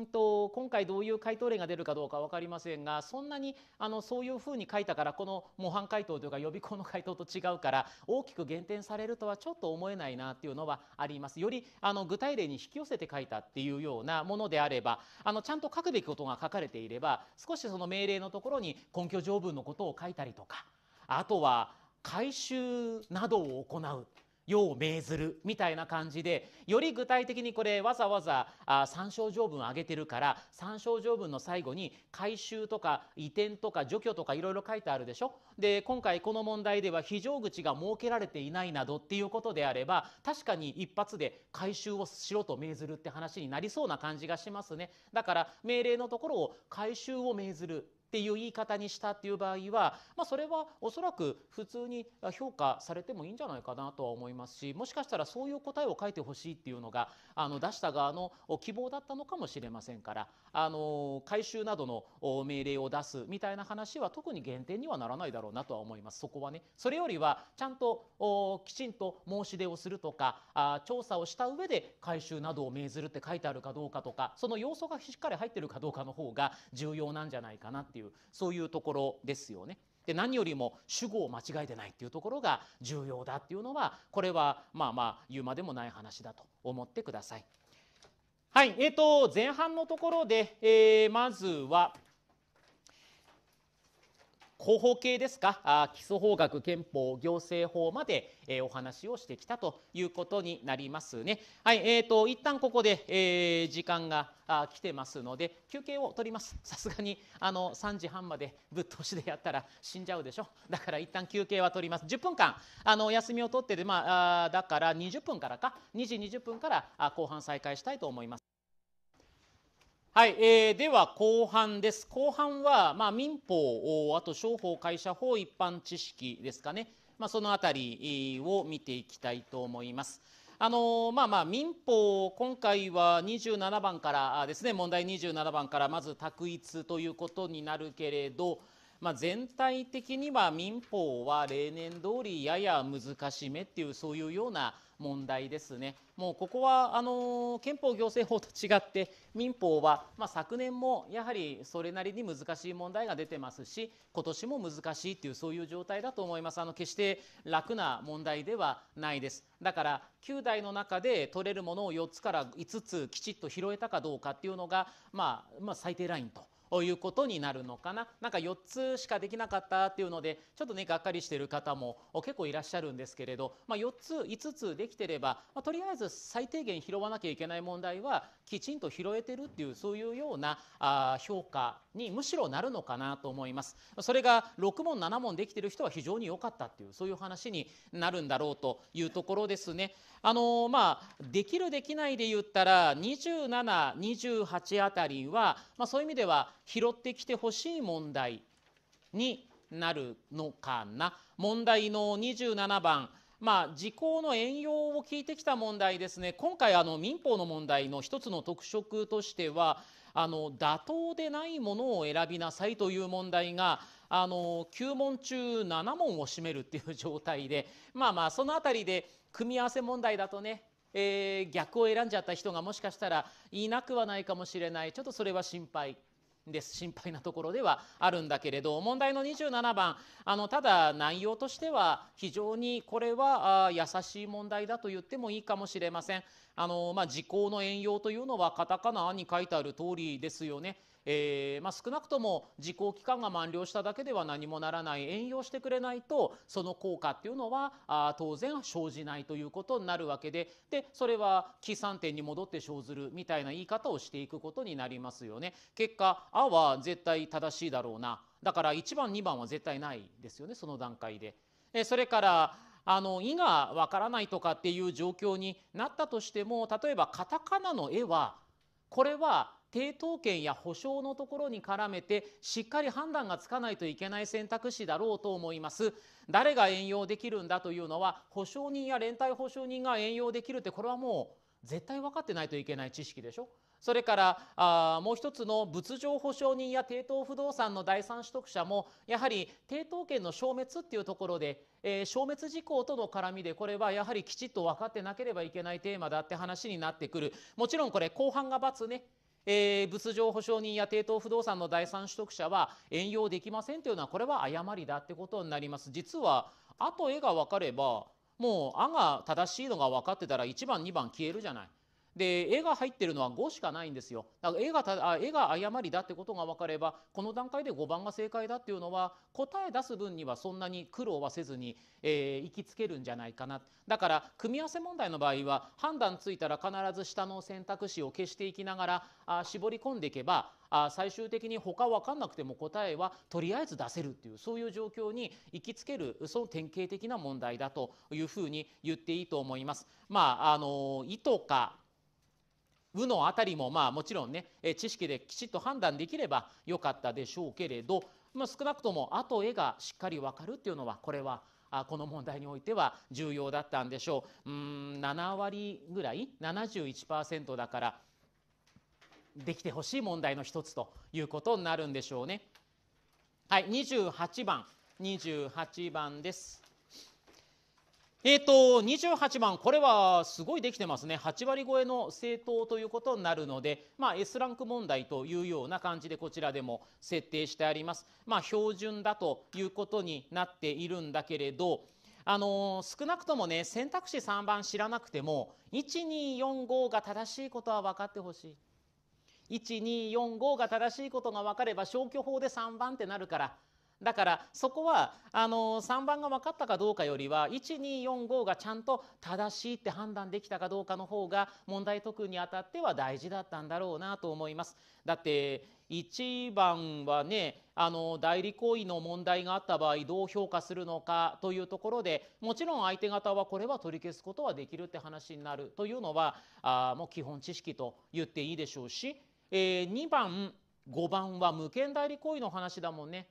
んと今回どういう回答例が出るかどうか分かりませんがそんなにあのそういうふうに書いたからこの模範回答というか予備校の回答と違うから大きく減点されるとはちょっと思えないなっていうのはあります。よりあの具体例に引き寄せて書いたっていうようなものであればあのちゃんと書くべきことが書かれていれば少しその命令のところに根拠条文のことを書いたりとかあとは改修などを行う世を命ずるみたいな感じでより具体的にこれわざわざあ参照条文上げてるから参照条文の最後に改修とか移転とか除去とかいろいろ書いてあるでしょで今回この問題では非常口が設けられていないなどっていうことであれば確かに一発で改修をしろと命ずるって話になりそうな感じがしますねだから命令のところを改修を命ずるっていう言い方にしたっていう場合は、まあ、それはおそらく普通に評価されてもいいんじゃないかなとは思いますしもしかしたらそういう答えを書いてほしいっていうのがあの出した側の希望だったのかもしれませんからあの回収などの命令を出すみたいな話は特に減点にはならないだろうなとは思いますそこはね。それよりはちゃんときちんと申し出をするとかあ調査をした上で回収などを命ずるって書いてあるかどうかとかその要素がしっかり入ってるかどうかの方が重要なんじゃないかなっていううそういうところですよね。で何よりも主語を間違えてないっていうところが重要だっていうのはこれはまあまあ言うまでもない話だと思ってください。はい、えーと、と前半のところで、えー、まずは広報系ですか基礎法学憲法行政法まで、えー、お話をしてきたということになりますね。はいえーと、一旦ここで、えー、時間が来てますので休憩を取りますさすがにあの3時半までぶっ通しでやったら死んじゃうでしょだから一旦休憩は取ります10分間あの休みを取ってで、まあ、だから20分からか2時20分から後半再開したいと思います。はい、えー、では後半です。後半は、まあ、民法、あと商法会社法一般知識ですかね。まあ、そのあたりを見ていきたいと思います。あのまあまあ民法今回は27番からですね問題27番からまず択一ということになるけれど、まあ、全体的には民法は例年通りやや難しめっていうそういうような問題ですね。もうここはあの憲法行政法と違って民法は、まあ、昨年もやはりそれなりに難しい問題が出てますし今年も難しいっていうそういう状態だと思いますあの決して楽な問題ではないですだから9代の中で取れるものを4つから5つきちっと拾えたかどうかっていうのが、まあ、まあ最低ラインとということになるのかななんか4つしかできなかったっていうのでちょっとねがっかりしてる方も結構いらっしゃるんですけれど、まあ、4つ5つできてれば、まあ、とりあえず最低限拾わなきゃいけない問題はきちんと拾えてるっていうそういうようなあ評価にむしろなるのかなと思います。それが6問7問できてる人は非常に良かったっていうそういう話になるんだろうというところですね。あのまあ、できるできないで言ったら2728あたりは、まあ、そういう意味では拾ってきてほしい問題になるのかな問題の27番まあ、時効の援用を聞いてきた問題ですね今回あの民法の問題の一つの特色としてはあの妥当でないものを選びなさいという問題があの9問中7問を占めるっていう状態でまあまあその辺りで組み合わせ問題だとねえー、逆を選んじゃった人がもしかしたらいなくはないかもしれないちょっとそれは心配です心配なところではあるんだけれど問題の27番あのただ内容としては非常にこれは優しい問題だと言ってもいいかもしれませんあの、まあ、時効の遠用というのはカタカナに書いてある通りですよねえー、まあ、少なくとも時効期間が満了しただけでは何もならない援用してくれないとその効果っていうのはあ当然生じないということになるわけででそれは起算点に戻って生ずるみたいな言い方をしていくことになりますよね。結果あは絶対正しいだろうなだから1番2番は絶対ないですよねその段階で。えそれからあの意がわからないとかっていう状況になったとしても例えばカタカナの絵はこれは抵当権や保証のところに絡めてしっかり判断がつかないといけない選択肢だろうと思います誰が援用できるんだというのは保証人や連帯保証人が援用できるってこれはもう絶対分かってないといけない知識でしょそれからあもう一つの物情保証人や抵当不動産の第三取得者もやはり抵当権の消滅っていうところで、えー、消滅事項との絡みでこれはやはりきちっと分かってなければいけないテーマだって話になってくるもちろんこれ後半が×ねえー、物情保証人や抵当不動産の第三取得者は援用できませんというのはこれは誤りだってことになります実はあと絵が分かればもう「あ」が正しいのが分かってたら1番2番消えるじゃない。で絵が入ってるのは5しかないんですよだから絵がたあ絵が誤りだってことが分かればこの段階で5番が正解だっていうのは答え出す分にはそんなに苦労はせずに、えー、行きつけるんじゃないかなだから組み合わせ問題の場合は判断ついたら必ず下の選択肢を消していきながらあ絞り込んでいけばあ最終的に他分かんなくても答えはとりあえず出せるっていうそういう状況に行きつけるその典型的な問題だというふうに言っていいと思います。まあ、あの意図かうのたりもまあもちろんね知識できちっと判断できればよかったでしょうけれど、まあ、少なくとも「あとえ」がしっかり分かるっていうのはこれはこの問題においては重要だったんでしょう。うん7割ぐらい71%だからできてほしい問題の一つということになるんでしょうね。はい、28番28番です。えーと、28番これはすごいできてますね8割超えの政党ということになるので、まあ、S ランク問題というような感じでこちらでも設定してあります、まあ、標準だということになっているんだけれどあのー、少なくともね選択肢3番知らなくても1245が正しいことは分かってほしい1245が正しいことが分かれば消去法で3番ってなるからだからそこはあの3番が分かったかどうかよりは1245がちゃんと正しいって判断できたかどうかの方が問題解くにあたっては大事だったんだろうなと思います。だって1番はねあの代理行為の問題があった場合どう評価するのかというところでもちろん相手方はこれは取り消すことはできるって話になるというのはあもう基本知識と言っていいでしょうし、えー、2番5番は無権代理行為の話だもんね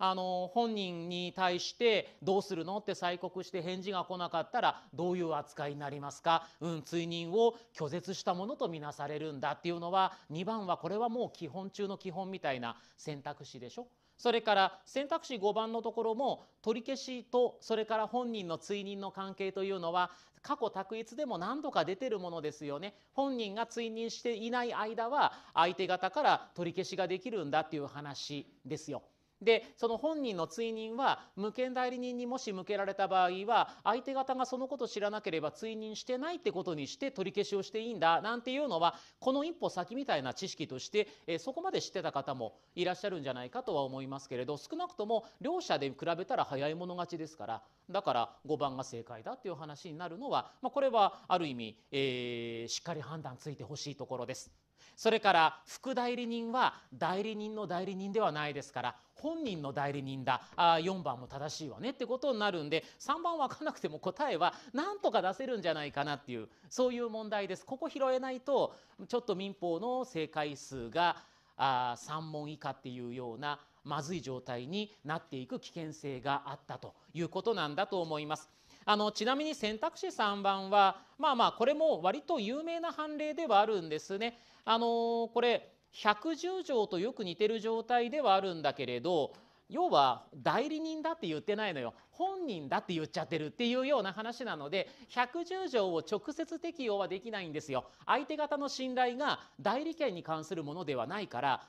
あの本人に対して「どうするの?」って催告して返事が来なかったらどういう扱いになりますか、うん、追認を拒絶したものとみなされるんだっていうのは2番はこれはもう基本中の基本みたいな選択肢でしょ。それから選択肢5番のところも取り消しとそれから本人の追認の関係というのは過去択一でも何度か出てるものですよね本人が追認していない間は相手方から取り消しができるんだっていう話ですよ。でその本人の追認は無権代理人にもし向けられた場合は相手方がそのことを知らなければ追認してないってことにして取り消しをしていいんだなんていうのはこの一歩先みたいな知識として、えそこまで知ってた方もいらっしゃるんじゃないかとは思いますけれど少なくとも両者で比べたら早い者勝ちですからだから5番が正解だっていう話になるのは、まあ、これはある意味、えー、しっかり判断ついてほしいところです。それから副代理人は代理人の代理人ではないですから本人の代理人だあ4番も正しいわねってことになるんで3番分かんなくても答えはなんとか出せるんじゃないかなっていうそういう問題です。ここ拾えないとちょっと民法の正解数があ3問以下っていうようなまずい状態になっていく危険性があったということなんだと思います。あのちなみに選択肢3番はまあまあこれも割と有名な判例ではあるんですね。あのこれ110条とよく似てる状態ではあるんだけれど要は代理人だって言ってないのよ本人だって言っちゃってるっていうような話なので110条を直接適用はできないんですよ相手方の信頼が代理権に関するものではないから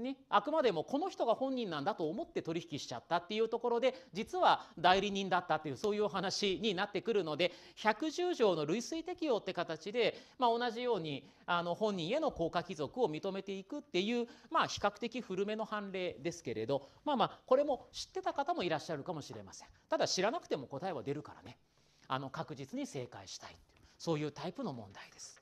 ね、あくまでもこの人が本人なんだと思って取引しちゃったっていうところで実は代理人だったっていうそういうお話になってくるので110条の類推適用って形で、まあ、同じようにあの本人への効果貴族を認めていくっていう、まあ、比較的古めの判例ですけれどまあまあこれも知ってた方もいらっしゃるかもしれませんただ知らなくても答えは出るからねあの確実に正解したいそういうタイプの問題です。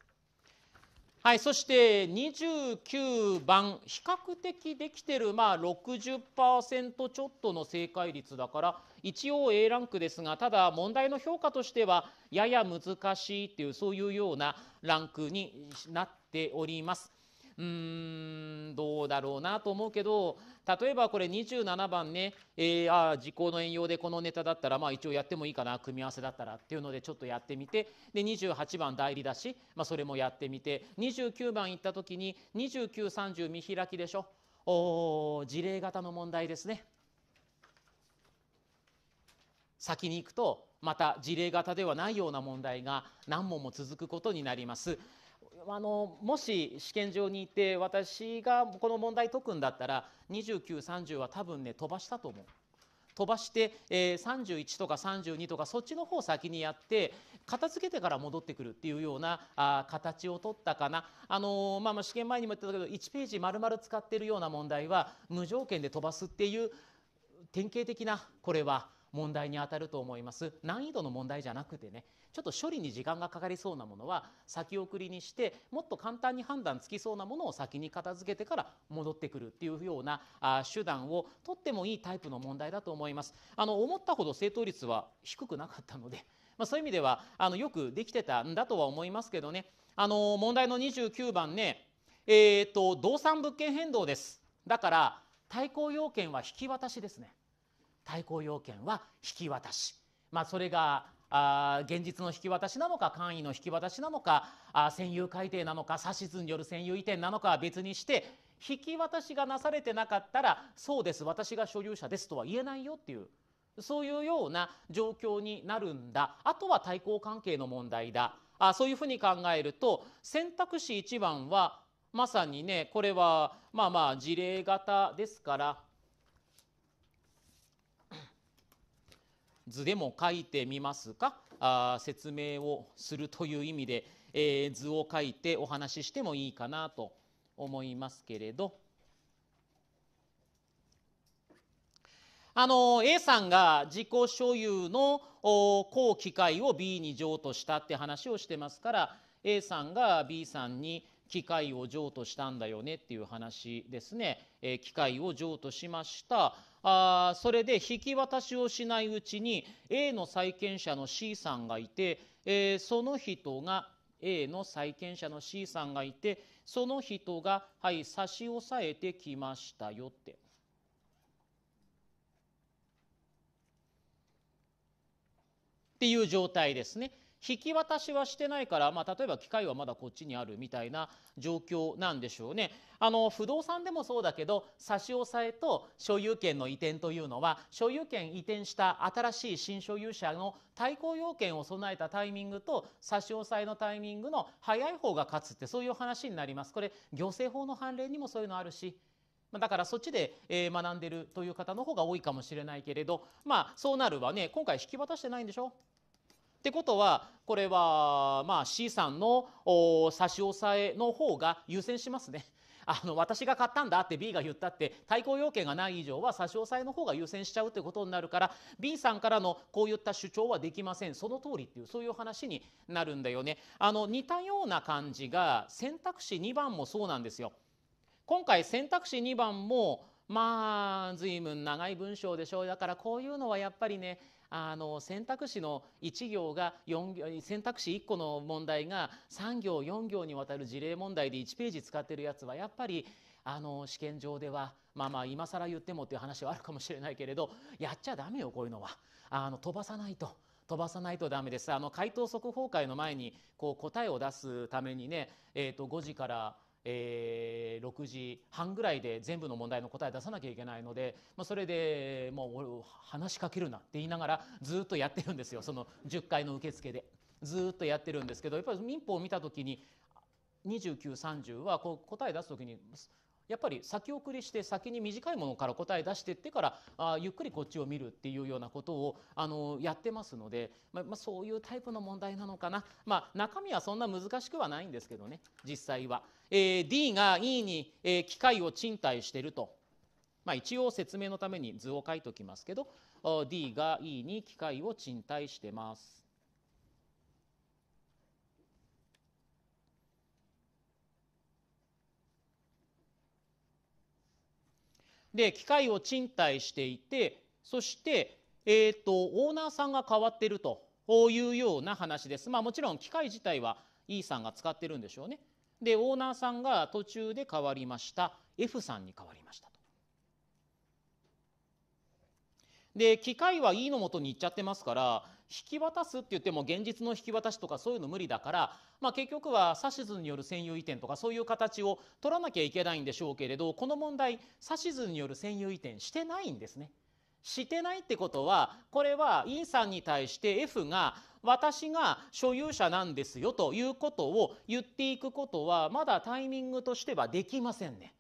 はい、そして29番比較的できてる、まあ、60%ちょっとの正解率だから一応 A ランクですがただ問題の評価としてはやや難しいっていうそういうようなランクになっております。うーんどうだろうなと思うけど例えばこれ27番ね、えー、あ時効の遠用でこのネタだったらまあ一応やってもいいかな組み合わせだったらっていうのでちょっとやってみてで28番代理だし、まあ、それもやってみて29番行った時に2930見開きでしょお事例型の問題ですね。先に行くとまた事例型ではないような問題が何問も続くことになります。あのもし試験場にいて私がこの問題解くんだったら2930は多分ね飛ばしたと思う。飛ばして、えー、31とか32とかそっちの方を先にやって片付けてから戻ってくるっていうようなあ形を取ったかな、あのー、まあ、まあ試験前にも言ってたけど1ページ丸々使ってるような問題は無条件で飛ばすっていう典型的なこれは問題にあたると思います難易度の問題じゃなくてねちょっと処理に時間がかかりそうなものは先送りにしてもっと簡単に判断つきそうなものを先に片付けてから戻ってくるっていうような手段を取ってもいいタイプの問題だと思います。あの思ったほど正答率は低くなかったので、まあ、そういう意味ではあのよくできてたんだとは思いますけどねあの問題の29番ね、えーと動産物件変動ですだから対抗要件は引き渡しですね対抗要件は引き渡し、まあ、それがあ現実の引き渡しなのか簡易の引き渡しなのかあ占有改定なのか指図による占有移転なのかは別にして引き渡しがなされてなかったらそうです私が所有者ですとは言えないよっていうそういうような状況になるんだあとは対抗関係の問題だあそういうふうに考えると選択肢1番はまさにねこれはまあまあ事例型ですから図でも書いてみますかあ説明をするという意味で、えー、図を書いてお話ししてもいいかなと思いますけれど。あの A さんが自己所有の後機械を B に譲渡したって話をしてますから A さんが B さんに機械を譲渡したんだよねっていう話ですね、え機械を譲渡しました。あそれで引き渡しをしないうちに A の債権者の C さんがいて、えー、その人が A の債権者の C さんがいてその人が、はい、差し押さえてきましたよって。っていう状態ですね。引き渡しはしてないから、まあ、例えば機械はまだこっちにあるみたいな状況なんでしょうね。あの不動産でもそうだけど差し押さえと所有権の移転というのは所有権移転した新しい新所有者の対抗要件を備えたタイミングと差し押さえのタイミングの早い方が勝つってそういう話になります。これ行政法の判例にもそういうのあるしだからそっちで学んでるという方の方が多いかもしれないけれどまあそうなるわね今回引き渡してないんでしょってことはこれはまあ C さんの差し押さえの方が優先しますね。あの私が買ったんだって B が言ったって対抗要件がない以上は差し押さえの方が優先しちゃうということになるから B さんからのこういった主張はできませんその通りっていうそういう話になるんだよねあの似たような感じが選択肢2番もそうなんですよ今回選択肢2番もまあ随分長い文章でしょうだからこういうのはやっぱりねあの選択肢の1行が4選択肢1個の問題が3行4行にわたる事例問題で1ページ使ってるやつはやっぱりあの試験場ではまあまあ今更言ってもっていう話はあるかもしれないけれどやっちゃダメよこういうのはあの飛ばさないと。飛ばさないとダメですあの回答速報会の前にこう答えを出すためにね、えー、と5時からえー、6時半ぐらいで全部の問題の答え出さなきゃいけないので、まあ、それでもう話しかけるなって言いながらずっとやってるんですよその10階の受付で。ずっとやってるんですけどやっぱり民法を見た時に2930は答え出す時にやっぱり先送りして先に短いものから答え出してってからあゆっくりこっちを見るっていうようなことをあのやってますので、まあ、そういうタイプの問題なのかな、まあ、中身はそんな難しくはないんですけどね実際は、えー、D が E に、えー、機械を賃貸してると、まあ、一応説明のために図を書いておきますけど D が E に機械を賃貸してます。で機械を賃貸していてそして、えーと、オーナーさんが変わってるというような話です。まあ、もちろん機械自体は E さんが使ってるんでしょうね。でオーナーさんが途中で変わりました F さんに変わりましたと。で機械は E のもとに行っちゃってますから引き渡すって言っても現実の引き渡しとかそういうの無理だから、まあ、結局は指図による占有移転とかそういう形を取らなきゃいけないんでしょうけれどこの問題指図による占有移転してないんですね。してないってことはこれはインさんに対して F が私が所有者なんですよということを言っていくことはまだタイミングとしてはできませんね。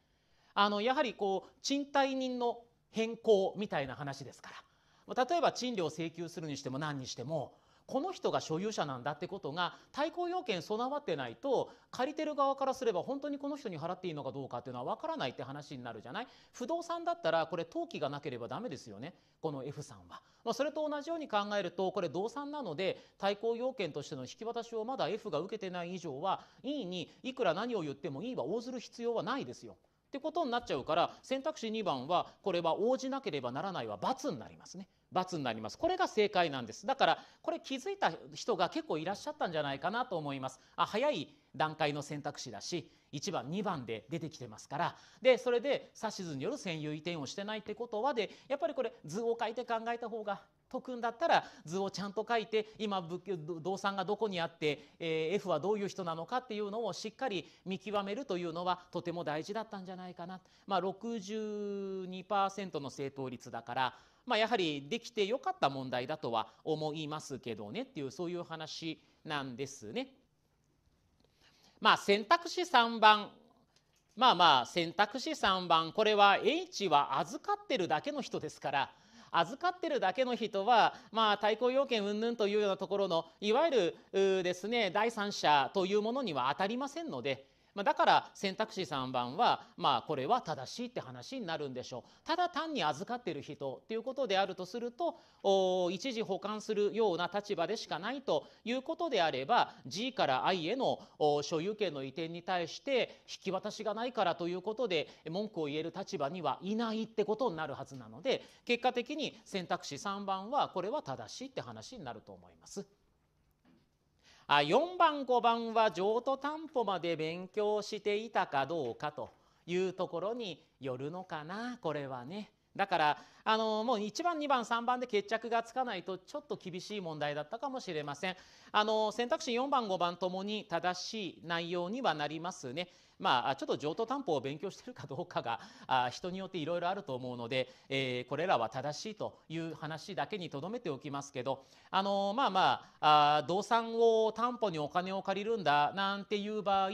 あのやはりこう賃貸人の変更みたいな話ですから例えば賃料を請求するにしても何にしてもこの人が所有者なんだってことが対抗要件備わってないと借りてる側からすれば本当にこの人に払っていいのかどうかっていうのは分からないって話になるじゃない不動産だったらこれ登記がなければダメですよねこの F さんは、まあ、それと同じように考えるとこれ動産なので対抗要件としての引き渡しをまだ F が受けてない以上は E にいくら何を言っても E は応ずる必要はないですよ。ってことになっちゃうから選択肢2番はこれは応じなければならないは罰になりますね。罰になりますこれが正解なんですだからこれ気づいた人が結構いらっしゃったんじゃないかなと思いますあ早い段階の選択肢だし1番2番で出てきてますからでそれで指図による占有移転をしてないってことはでやっぱりこれ図を書いて考えた方が解くんだったら図をちゃんと書いて今動産がどこにあって、えー、F はどういう人なのかっていうのをしっかり見極めるというのはとても大事だったんじゃないかな。まあ、62%の正答率だからまあ、やはりできてよかった問題だとは思いますけどねっていうそういう話なんですね。まあ、選択肢3番まあまあ選択肢3番これは H は預かってるだけの人ですから預かってるだけの人は、まあ、対抗要件云々というようなところのいわゆるですね第三者というものには当たりませんのでまあ、だから選択肢3番は、まあ、これは正しいって話になるんでしょうただ単に預かってる人っていうことであるとすると一時保管するような立場でしかないということであれば G から I への所有権の移転に対して引き渡しがないからということで文句を言える立場にはいないってことになるはずなので結果的に選択肢3番はこれは正しいって話になると思います。あ4番5番は譲渡担保まで勉強していたかどうかというところによるのかなこれはね。だからあのもう1番2番3番で決着がつかないとちょっと厳しい問題だったかもしれませんあの選択肢4番5番ともに正しい内容にはなりますねまあ、ちょっと上等担保を勉強してるかどうかが人によっていろいろあると思うので、えー、これらは正しいという話だけにとどめておきますけど、あのまあまああ動産を担保にお金を借りるんだなんていう場合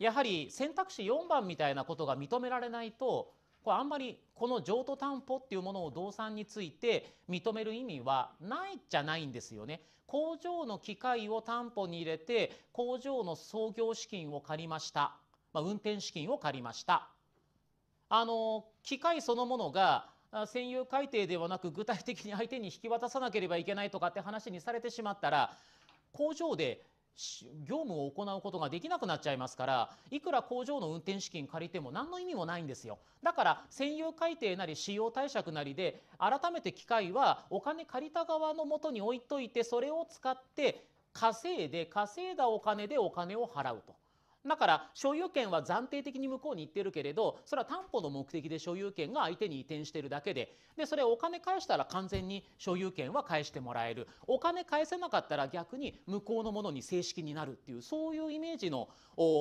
やはり選択肢4番みたいなことが認められないとこれあんまりこの譲渡担保っていうものを動産について認める意味はないじゃないんですよね。工場の機械を担保に入れて工場の創業資金を借りました、まあ、運転資金を借りました。あの機械そのものが占有改定ではなく具体的に相手に引き渡さなければいけないとかって話にされてしまったら工場で業務を行うことができなくなっちゃいますからいくら工場の運転資金借りても何の意味もないんですよだから占有改定なり使用貸借なりで改めて機械はお金借りた側のもとに置いといてそれを使って稼いで稼いだお金でお金を払うと。だから所有権は暫定的に向こうに行ってるけれどそれは担保の目的で所有権が相手に移転してるだけででそれお金返したら完全に所有権は返してもらえるお金返せなかったら逆に向こうのものに正式になるっていうそういうイメージの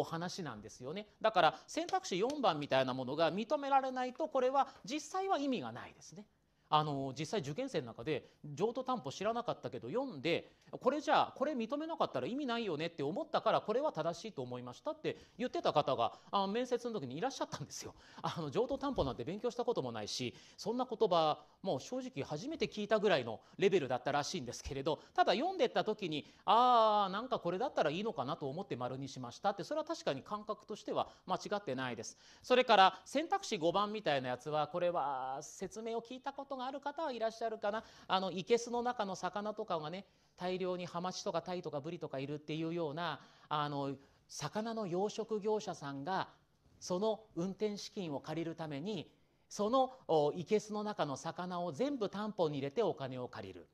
話なんですよねだから選択肢4番みたいなものが認められないとこれは実際は意味がないですね。あの実際受験生の中で譲渡担保知らなかったけど読んでこれじゃあこれ認めなかったら意味ないよねって思ったからこれは正しいと思いましたって言ってた方があ面接の時にいらっしゃったんですよ。あの譲渡担保なんて勉強したこともないしそんな言葉もう正直初めて聞いたぐらいのレベルだったらしいんですけれどただ読んでった時にああんかこれだったらいいのかなと思って丸にしましたってそれは確かに感覚としては間違ってないです。それから選択肢5番みたいなやつはこれは説明を聞いたことことがある方はいらっしゃるかなあの生けすの中の魚とかがね大量にハマチとかタイとかブリとかいるっていうようなあの魚の養殖業者さんがその運転資金を借りるためにそのいけすの中の魚を全部担保に入れてお金を借りる。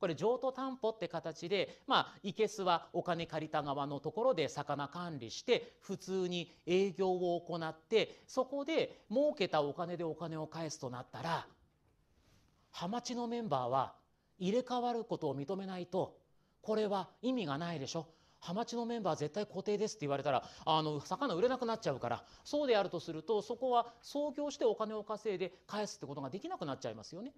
これ譲渡担保って形で、まあ、いけすはお金借りた側のところで魚管理して普通に営業を行ってそこで儲けたお金でお金を返すとなったらハマチのメンバーは入れ替わることを認めないとこれは意味がないでしょハマチのメンバー絶対固定ですって言われたらあの魚売れなくなっちゃうからそうであるとするとそこは創業してお金を稼いで返すってことができなくなっちゃいますよね。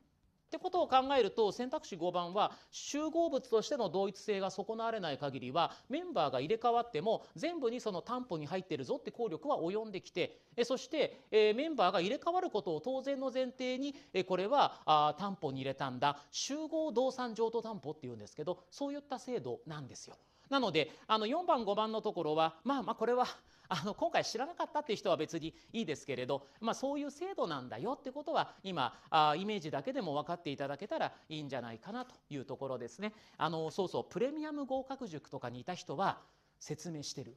ってことを考えると選択肢5番は集合物としての同一性が損なわれない限りはメンバーが入れ替わっても全部にその担保に入ってるぞって効力は及んできてそしてメンバーが入れ替わることを当然の前提にこれは担保に入れたんだ集合動産譲渡担保っていうんですけどそういった制度なんですよ。なのであの4番5番のところはまあまあこれはあの今回知らなかったっていう人は別にいいですけれど、まあ、そういう制度なんだよってことは今あイメージだけでも分かっていただけたらいいんじゃないかなというところですね。あのそうそうプレミアム合格塾とかにいた人は説明してる。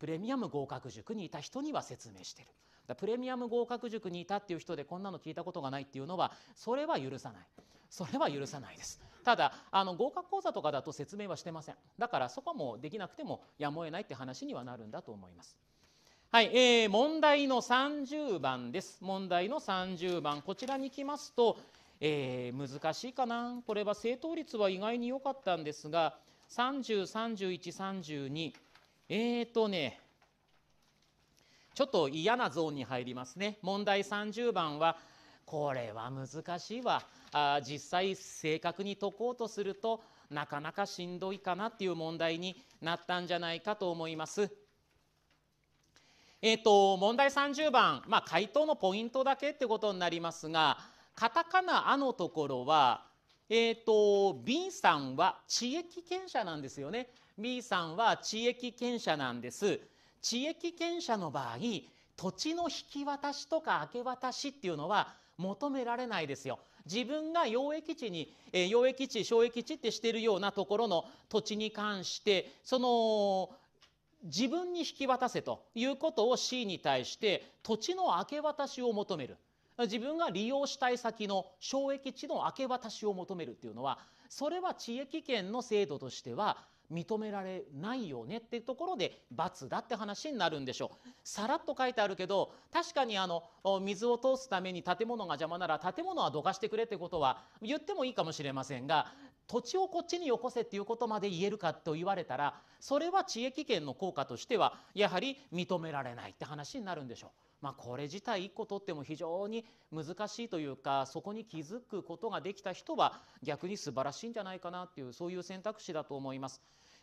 プレミアム合格塾にいた人には説明してる。だプレミアム合格塾にいたっていう人でこんなの聞いたことがないっていうのはそれは許さない。それは許さないです。ただあの合格講座とかだと説明はしてませんだからそこもできなくてもやむを得ないって話にはなるんだと思いますはい、えー、問題の30番です問題の30番こちらに来ますと、えー、難しいかなこれは正答率は意外に良かったんですが303132えーとねちょっと嫌なゾーンに入りますね問題30番は「これは難しいわあ実際正確に解こうとするとなかなかしんどいかなっていう問題になったんじゃないかと思います。えーと、問題30番、まあ、回答のポイントだけってことになりますがカタカナ「あ」のところは、えーと、B さんは地益権者なんですよね B さんは地益権者なんです。地益権者の場合土地の引き渡しとか明け渡しっていうのは求められないですよ自分が養液地に、えー、養液地小液地ってしてるようなところの土地に関してその自分に引き渡せということを C に対して土地の明け渡しを求める自分が利用したい先の省益地の明け渡しを求めるっていうのはそれは地域権の制度としては認められないよねっていうところで罰だって話になるんでしょう。さらっと書いてあるけど確かにあの水を通すために建物が邪魔なら建物はどかしてくれってことは言ってもいいかもしれませんが土地をこっちによこせっていうことまで言えるかと言われたらそれは地域権の効果としてはやはり認められないって話になるんでしょう。まあ、これ自体1個取っても非常に難しいというかそこに気づくことができた人は逆に素晴らしいんじゃないかなっていうそういう選択肢だと思います。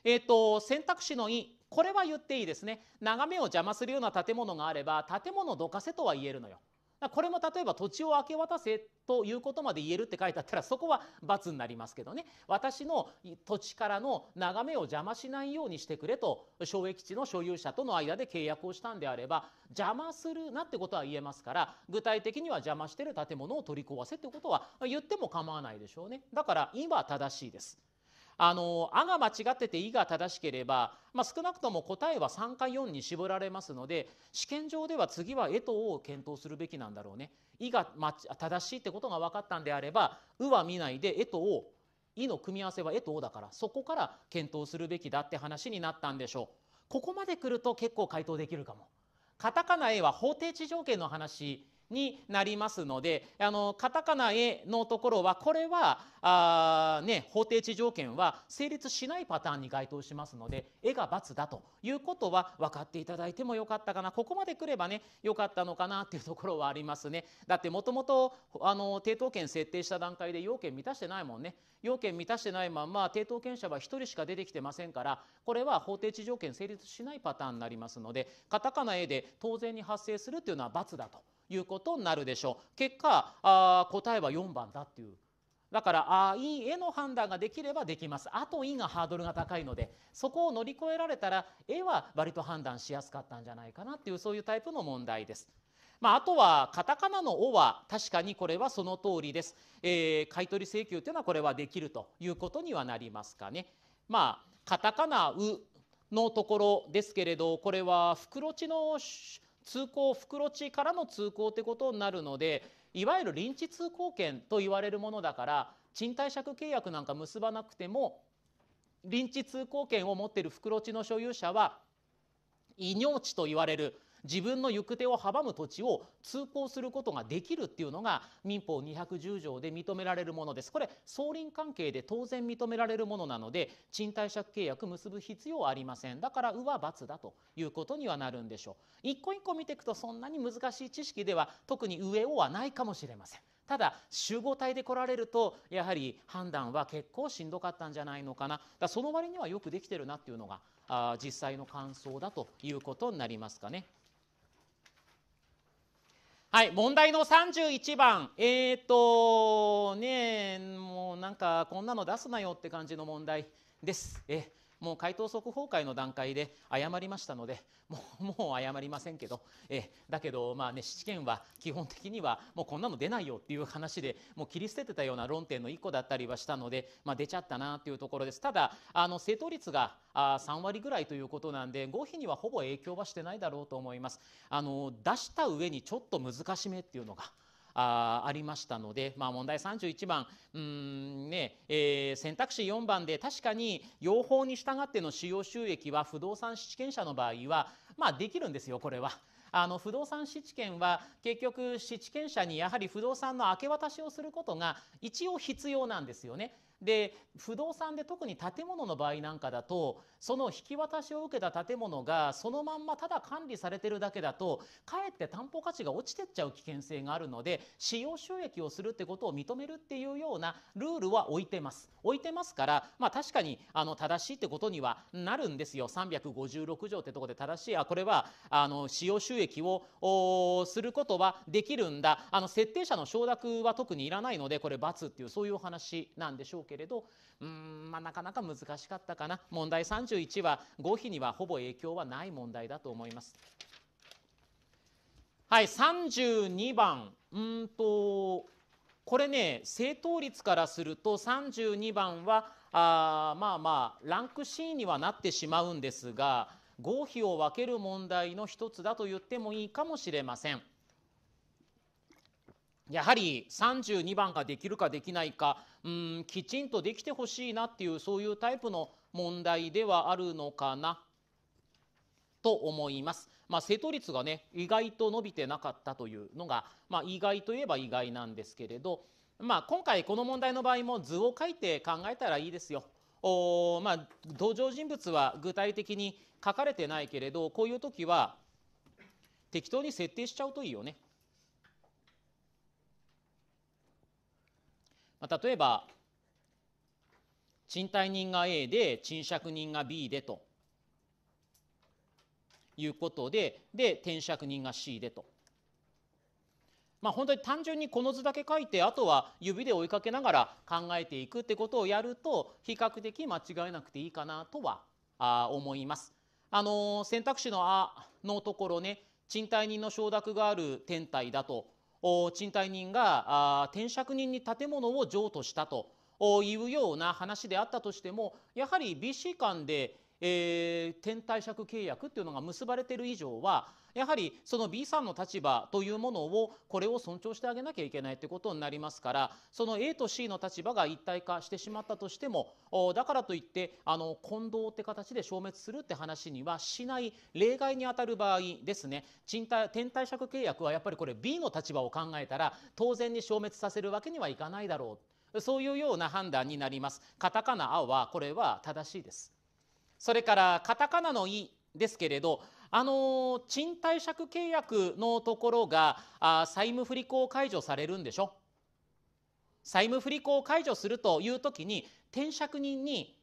えー、と選択肢の「い」これは言っていいですね眺めを邪魔するような建物があれば建物どかせとは言えるのよ。これも例えば土地を明け渡せということまで言えるって書いてあったらそこは罰になりますけどね私の土地からの眺めを邪魔しないようにしてくれと障益地の所有者との間で契約をしたんであれば邪魔するなってことは言えますから具体的には邪魔してる建物を取り壊せってことは言っても構わないでしょうねだから「い」は正しいです。あの「あ」が間違ってて「い」が正しければ、まあ、少なくとも答えは3か4に絞られますので試験上では次は「え」と「お」を検討するべきなんだろうね。「い」が正しいってことが分かったんであれば「う」は見ないで「え」と「お」「い」の組み合わせは「え」と「お」だからそこから検討するべきだって話になったんでしょう。ここまで来ると結構回答できるかも。カタカナ「え」は方程値条件の話になりますのであのカタカナ「A のところはこれはあ、ね、法定地条件は成立しないパターンに該当しますので「A が×だということは分かっていただいてもよかったかなここまでくればねよかったのかなというところはありますね。だってもともと抵当権設定した段階で要件満たしてないもんね要件満たしてないまま抵当権者は1人しか出てきてませんからこれは法定地条件成立しないパターンになりますのでカタカナ「A で当然に発生するというのは×だと。いうことになるでしょう結果あ答えは4番だっていうだから「あ」「い」「え」の判断ができればできます。あと「い」がハードルが高いのでそこを乗り越えられたら「え」は割と判断しやすかったんじゃないかなっていうそういうタイプの問題です。まあ、あとはカタカナの「お」は確かにこれはその通りです。えー、買取請求というのはこれはできるということにはなりますかね。まあ、カタカナ「う」のところですけれどこれは袋地の通行袋地からの通行ってことになるのでいわゆる臨時通行券と言われるものだから賃貸借契約なんか結ばなくても臨時通行券を持っている袋地の所有者は異尿地と言われる自分の行く手を阻む土地を通行することができるっていうのが民法210条で認められるものです。これ相輪関係で当然認められるものなので賃貸借契約結ぶ必要はありません。だからうは罰だということにはなるんでしょう。一個一個見ていくとそんなに難しい知識では特に上をはないかもしれません。ただ集合体で来られるとやはり判断は結構しんどかったんじゃないのかなだかその割にはよくできてるなっていうのがあ実際の感想だということになりますかね。はい、問題の31番、えっ、ー、とねもうなんかこんなの出すなよって感じの問題です。えもう回答速報会の段階で謝りましたのでもう もう謝りませんけどえだけど、まあね、試験は基本的にはもうこんなの出ないよっていう話でもう切り捨ててたような論点の1個だったりはしたので、まあ、出ちゃったなというところですただあの正答率があ3割ぐらいということなんで合否にはほぼ影響はしてないだろうと思います。あの出した上にちょっと難しめっていうのがあありましたので、まあ、問題31番うんね、えー、選択肢4番で確かに用法に従っての使用収益は不動産試験者の場合は、まあ、できるんですよこれは。あの不動産質地権は結局質地権者にやはり不動産の明け渡しをすることが一応必要なんですよね。で不動産で特に建物の場合なんかだとその引き渡しを受けた建物がそのまんまただ管理されてるだけだとかえって担保価値が落ちてっちゃう危険性があるので使用収益をするってことを認めるっていうようなルールは置いてます置いてますから、まあ、確かにあの正しいってことにはなるんですよ356条ってとこで正しいあこれはあの使用収益をすることはできるんだあの設定者の承諾は特にいらないのでこれ×っていうそういうお話なんでしょうけれどうんまあなかなか難しかったかな問題31は合否にはほぼ影響はない問題だと思います。はい32番うんとこれね正答率からすると32番はあまあまあランク C にはなってしまうんですが合否を分ける問題の一つだと言ってもいいかもしれません。やはり32番ができるかできないかうんきちんとできてほしいなっていうそういうタイプの問題ではあるのかなと思います。まあ、正答率がね意外と伸びてなかったというのが、まあ、意外といえば意外なんですけれど、まあ、今回この問題の場合も図を書いて考えたらいいですよ。おまあ、登場人物は具体的に書かれてないけれどこういう時は適当に設定しちゃうといいよね。まあ、例えば賃貸人が A で賃借人が B でということでで転借人が C でと。まあ、本当に単純にこの図だけ書いてあとは指で追いかけながら考えていくってことをやると比較的間違えなくていいかなとは思います。あの選択肢の「あ」のところね賃貸人の承諾がある天体だと賃貸人が転借人に建物を譲渡したというような話であったとしてもやはり BC 間で、え転貸借契約っていうのが結ばれている以上はやはりその B さんの立場というものをこれを尊重してあげなきゃいけないということになりますからその A と C の立場が一体化してしまったとしてもだからといってあの混同って形で消滅するって話にはしない例外にあたる場合ですね賃貸転貸借契約はやっぱりこれ B の立場を考えたら当然に消滅させるわけにはいかないだろうそういうような判断になりますカタカナ「青はこれは正しいですそれからカタカナの「E ですけれどあの賃貸借契約のところがあ債務不履行解除されるんでしょ債務不履行解除するという時に転借人に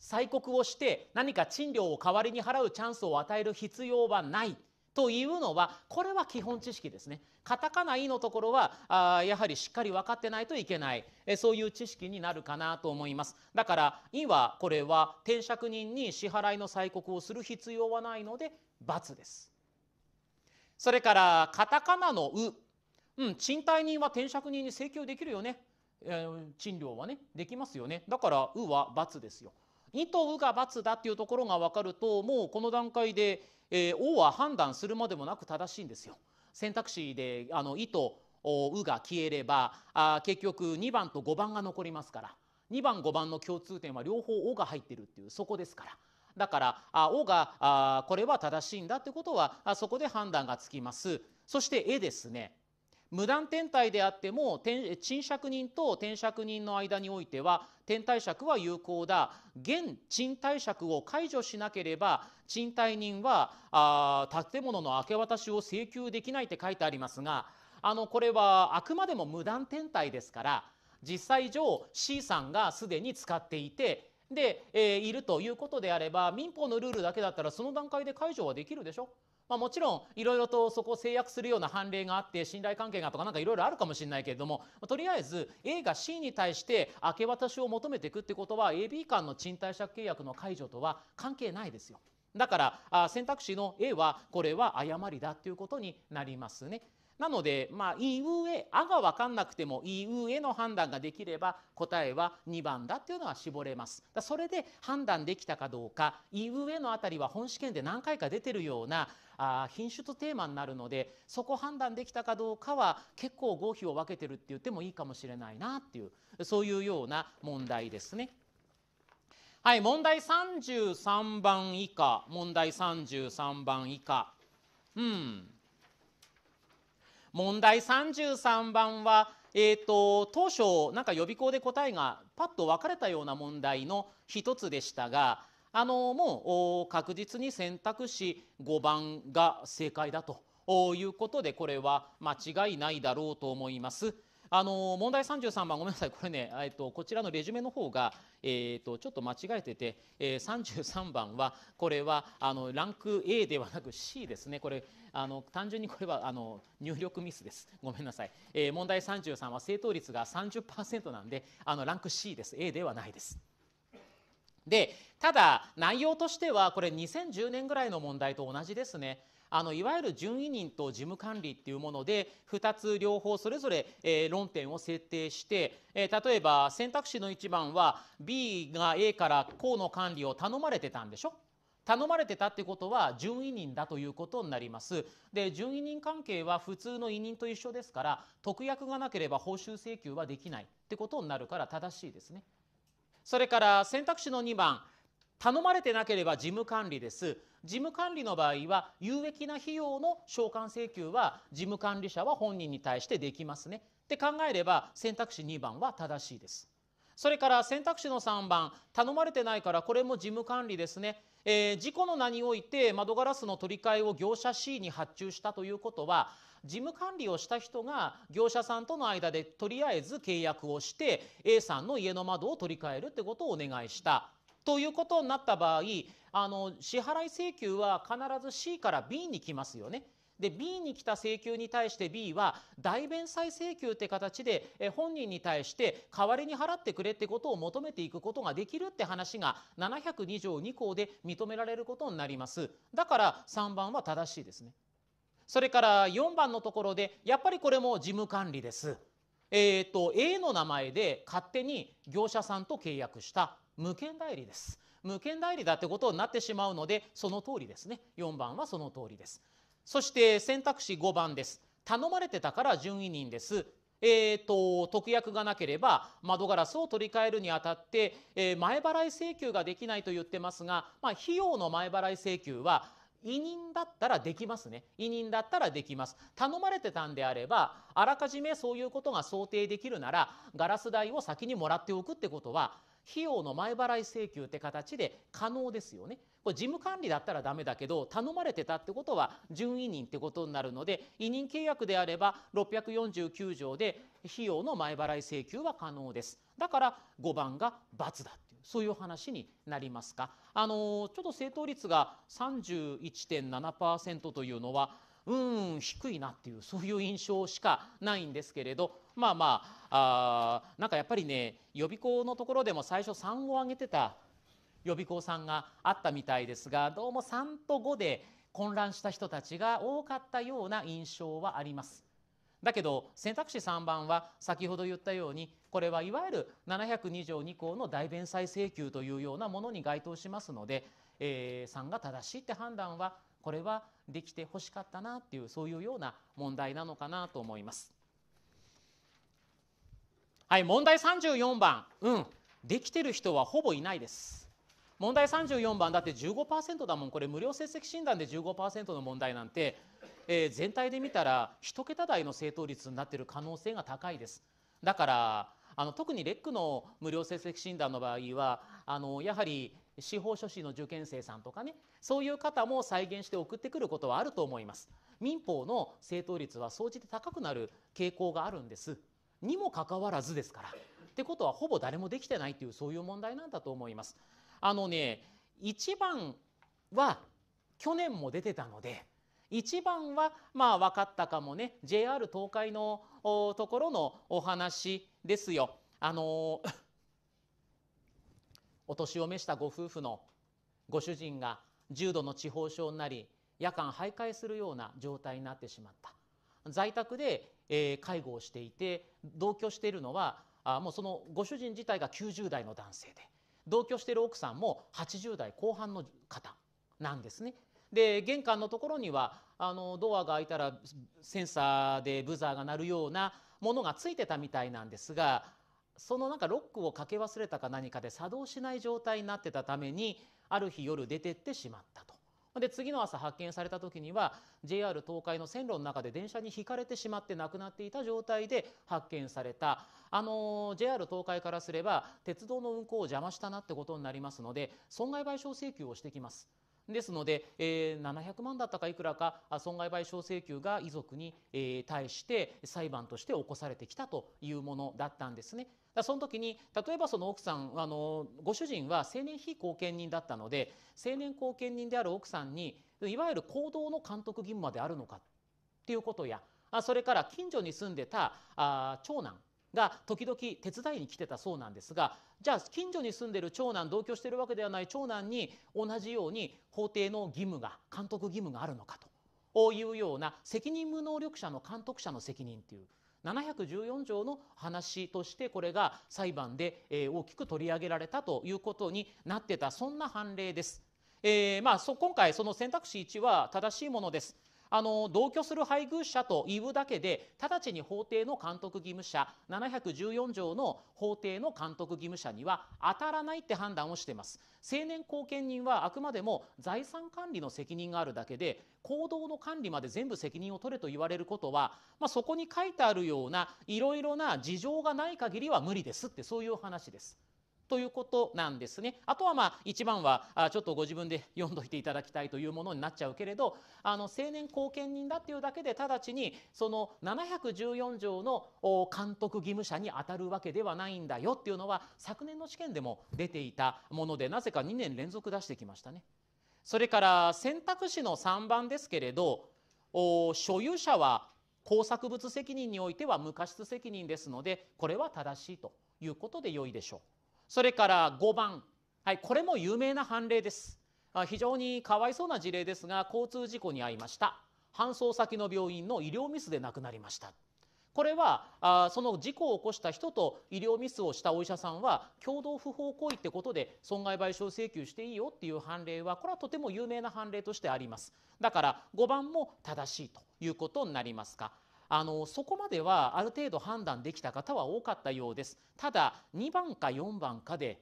催告をして何か賃料を代わりに払うチャンスを与える必要はないというのはこれは基本知識ですねカタカナ「イ」のところはあやはりしっかり分かってないといけないえそういう知識になるかなと思いますだから「イ」はこれは転借人に支払いの催告をする必要はないので×ですそれからカタカナの「ウ」うん、賃貸人は転借人に請求できるよね、えー、賃料はねできますよねだから「ウ」は×ですよ「イ」と「ウ」が×だっていうところが分かるともうこの段階でえー、王は判断するまでもなく正しいんですよ。選択肢であの「い」と「う」が消えればあ結局2番と5番が残りますから2番5番の共通点は両方「お」が入ってるっていうそこですから。だから「お」があこれは正しいんだってことはあそこで判断がつきます。そして「え」ですね無断転退であっても賃借人と転借人の間においては転貸借は有効だ現賃貸借を解除しなければ賃貸人はあ建物の明け渡しを請求できないって書いてありますがあのこれはあくまでも無断転退ですから実際上 C さんがすでに使っていてで、えー、いるということであれば民法のルールだけだったらその段階で解除はできるでしょまあ、もちろんいろいろとそこを制約するような判例があって信頼関係がとかなんかいろいろあるかもしれないけれどもとりあえず A が C に対して明け渡しを求めていくってことは AB 間の賃貸借契約の解除とは関係ないですよ。だから選択肢の A はこれは誤りだっていうことになりますね。なので、まあ、いうえ、あが分かんなくても、いうえの判断ができれば、答えは2番だっていうのは絞れます。それで判断できたかどうか、いうえのあたりは本試験で何回か出てるような、あ品種とテーマになるのでそこ判断できたかどうかは結構合否を分けてるって言ってもいいかもしれないなっていうそういうような問題ですね。はい、問題33番以下問題33番以下うん問題33番はえーと、当初なんか予備校で答えがパッと分かれたような問題の一つでしたがあのもう確実に選択肢5番が正解だということでこれは間違いないだろうと思います。あの問題33番、ごめんなさい、これね、えっと、こちらのレジュメの方が、えっと、ちょっと間違えてて、えー、33番は、これはあのランク A ではなく C ですね、これ、あの単純にこれはあの入力ミスです、ごめんなさい、えー、問題33は正答率が30%なんで、あのランク C です、A ではないです。でただ内容としてはこれ2010年ぐらいの問題と同じですね。あのいわゆる順位人と事務管理っていうもので2つ両方それぞれ、えー、論点を設定して、えー、例えば選択肢の1番は B が A からこうの管理を頼まれてたんでしょ頼まれてたってことは順位人だということになりますで順位人関係は普通の委任と一緒ですから特約がなければ報酬請求はできないってことになるから正しいですね。それから選択肢の2番頼まれてなければ事務管理です事務管理の場合は有益な費用の償還請求は事務管理者は本人に対してできますねって考えれば選択肢2番は正しいですそれから選択肢の3番頼まれてないからこれも事務管理ですねえー、事故の名において窓ガラスの取り替えを業者 C に発注したということは事務管理をした人が業者さんとの間でとりあえず契約をして A さんの家の窓を取り替えるってことをお願いした。ということになった場合あの支払い請求は必ず C から B に来ますよね。で B に来た請求に対して B は代弁済請求って形で本人に対して代わりに払ってくれってことを求めていくことができるって話が702条2項で認められることになりますだから3番は正しいですねそれから4番のところでやっぱりこれも事務管理ですえーと、と A の名前で勝手に業者さんと契約した無権代理です無権代理だってことになってしまうのでその通りですね4番はその通りですそして選択肢5番です頼まれてたから順位人ですえーと特約がなければ窓ガラスを取り替えるにあたって、えー、前払い請求ができないと言ってますが、まあ、費用の前払い請求は委任だったらできますね委任だったらできます頼まれてたんであればあらかじめそういうことが想定できるならガラス代を先にもらっておくってことは費用の前払い請求って形で可能ですよね。これ事務管理だったらダメだけど頼まれてたってことは準委任ってことになるので委任契約であれば649条で費用の前払い請求は可能です。だから5番が×だっていうそういう話になりますか。あのちょっと正答率が31.7%というのはうん低いなっていうそういう印象しかないんですけれどまあまああなんかやっぱりね予備校のところでも最初3を挙げてた予備校さんがあったみたいですがどうも3と5で混乱した人たちが多かったような印象はあります。だけど選択肢3番は先ほど言ったようにこれはいわゆる702条2項の代弁済請求というようなものに該当しますので、えー、3が正しいって判断はこれはできてほしかったなっていうそういうような問題なのかなと思います。はい問題34番うんできてる人はほぼいないです問題34番だって15%だもんこれ無料成績診断で15%の問題なんて、えー、全体で見たら1桁台の正答率になってる可能性が高いですだからあの特にレックの無料成績診断の場合はあのやはり司法書士の受験生さんとかねそういう方も再現して送ってくることはあると思います民法の正答率は総じて高くなる傾向があるんですにもかかわらずですから。ってことはほぼ誰もできてないというそういう問題なんだと思います。あのね1番は去年も出てたので1番はまあ分かったかもね JR 東海のところのお話ですよ。あのー、お年を召したご夫婦のご主人が重度の地方症になり夜間徘徊するような状態になってしまった在宅でえー、介護をしていて同居しているのはあもうそのご主人自体が90代の男性で同居している奥さんも80代後半の方なんですね。で玄関のところにはあのドアが開いたらセンサーでブザーが鳴るようなものがついてたみたいなんですがそのなんかロックをかけ忘れたか何かで作動しない状態になってたためにある日夜出てってしまったと。で次の朝発見された時には JR 東海の線路の中で電車にひかれてしまって亡くなっていた状態で発見された、あの JR 東海からすれば鉄道の運行を邪魔したなってことになりますので損害賠償請求をしてきます。ですので、えー、700万だったかいくらか損害賠償請求が遺族に、えー、対して裁判として起こされてきたというものだったんですね。だその時に例えばその奥さんあのご主人は成年非後見人だったので成年後見人である奥さんにいわゆる行動の監督義務まであるのかっていうことやそれから近所に住んでたあ長男が時々手伝いに来てたそうなんですがじゃあ近所に住んでる長男同居してるわけではない長男に同じように法廷の義務が監督義務があるのかというような責任無能力者の監督者の責任っていう714条の話としてこれが裁判で、え大きく取り上げられたということになってたそんな判例です。えー、まあ、今回その選択肢1は正しいものです。あの同居する配偶者というだけで直ちに法廷の監督義務者714条の法廷の監督義務者には当たらないって判断をしています成年後見人はあくまでも財産管理の責任があるだけで行動の管理まで全部責任を取れと言われることは、まあ、そこに書いてあるようないろいろな事情がない限りは無理ですってそういう話です。ということなんですね。あとはまあ1番はちょっとご自分で読んどいていただきたいというものになっちゃうけれどあの青年後見人だっていうだけで直ちにその714条の監督義務者に当たるわけではないんだよっていうのは昨年の試験でも出ていたものでなぜか2年連続出してきましたね。それから選択肢の3番ですけれど所有者は工作物責任においては無過失責任ですのでこれは正しいということで良いでしょう。それから5番、はい、これも有名な判例です非常にかわいそうな事例ですが交通事故に遭いました搬送先の病院の医療ミスで亡くなりましたこれはあその事故を起こした人と医療ミスをしたお医者さんは共同不法行為ってことで損害賠償請求していいよっていう判例はこれはとても有名な判例としてありますだから5番も正しいということになりますかあのそこまではある程度判断できた方は多かったようですただ2番か4番かで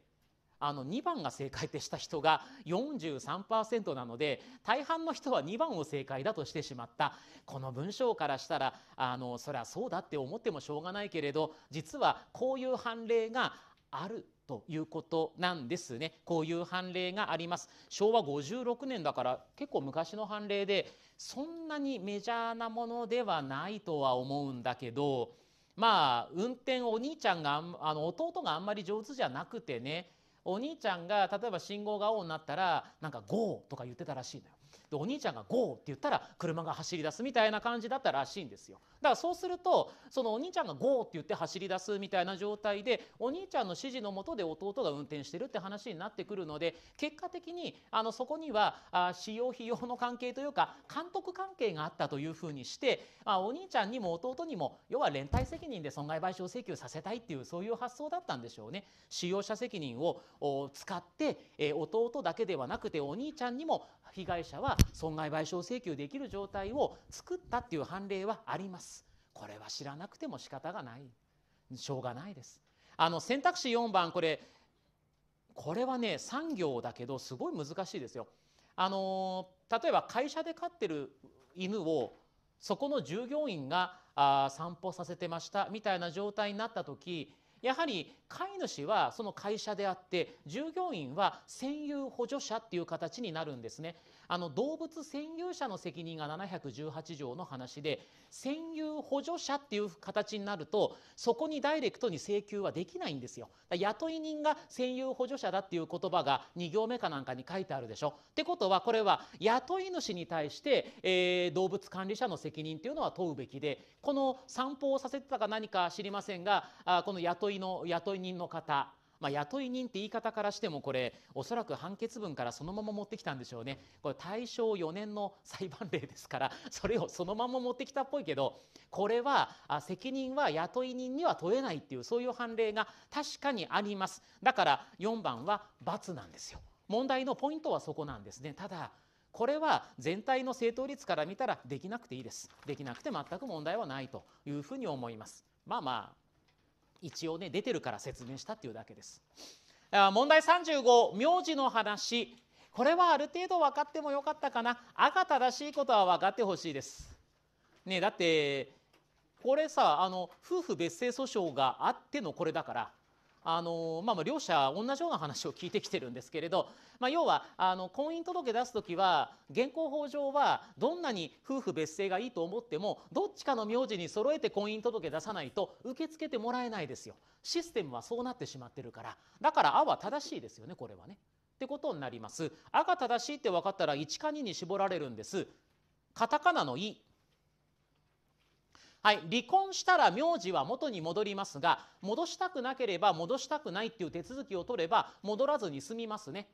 あの2番が正解ってした人が43%なので大半の人は2番を正解だとしてしまったこの文章からしたらあのそりゃそうだって思ってもしょうがないけれど実はこういう判例があるということなんですねこういう判例があります昭和56年だから結構昔の判例でそんなにメジャーなものではないとは思うんだけどまあ運転お兄ちゃんがあの弟があんまり上手じゃなくてねお兄ちゃんが例えば信号が青になったらなんか「ゴー」とか言ってたらしいのよ。でお兄ちゃんが「ゴー!」って言ったら車が走り出すみたいな感じだったらしいんですよだからそうするとそのお兄ちゃんが「ゴー!」って言って走り出すみたいな状態でお兄ちゃんの指示のもとで弟が運転してるって話になってくるので結果的にあのそこにはあ使用費用の関係というか監督関係があったというふうにして、まあ、お兄ちゃんにも弟にも要は連帯責任で損害賠償請求させたいっていうそういう発想だったんでしょうね。使用者責任を使って、え弟だけではなくてお兄ちゃんにも被害者は損害賠償請求できる状態を作ったっていう判例はあります。これは知らなくても仕方がない。しょうがないです。あの選択肢4番これこれはね産業だけどすごい難しいですよ。あの例えば会社で飼ってる犬をそこの従業員があ散歩させてましたみたいな状態になった時やはり飼い主はその会社であって従業員は占有補助者っていう形になるんですねあの動物占有者の責任が718条の話で占有補助者っていう形になるとそこにダイレクトに請求はできないんですよ雇い人が占有補助者だっていう言葉が2行目かなんかに書いてあるでしょってことはこれは雇い主に対して、えー、動物管理者の責任っていうのは問うべきでこの散歩をさせてたか何か知りませんがあこの雇いの雇い人の方まあ、雇い人って言い方からしてもこれおそらく判決文からそのまま持ってきたんでしょうねこれ大正4年の裁判例ですから それをそのまま持ってきたっぽいけどこれは責任は雇い人には問えないっていうそういう判例が確かにありますだから4番は罰なんですよ問題のポイントはそこなんですねただこれは全体の正答率から見たらできなくていいですできなくて全く問題はないというふうに思いますまあまあ一応ね出てるから説明したっていうだけです。問題35名字の話これはある程度分かってもよかったかな「あ」が正しいことは分かってほしいです。ねだってこれさあの夫婦別姓訴訟があってのこれだからあのまあ、両者同じような話を聞いてきてるんですけれど、まあ、要はあの婚姻届出す時は現行法上はどんなに夫婦別姓がいいと思ってもどっちかの名字に揃えて婚姻届出さないと受け付けてもらえないですよシステムはそうなってしまってるからだから「あ」は正しいですよねこれはね。ってことになります。「あ」が正しいって分かったら1か2に絞られるんです。カタカナの「はい、離婚したら名字は元に戻りますが戻したくなければ戻したくないっていう手続きを取れば戻らずに済みますね。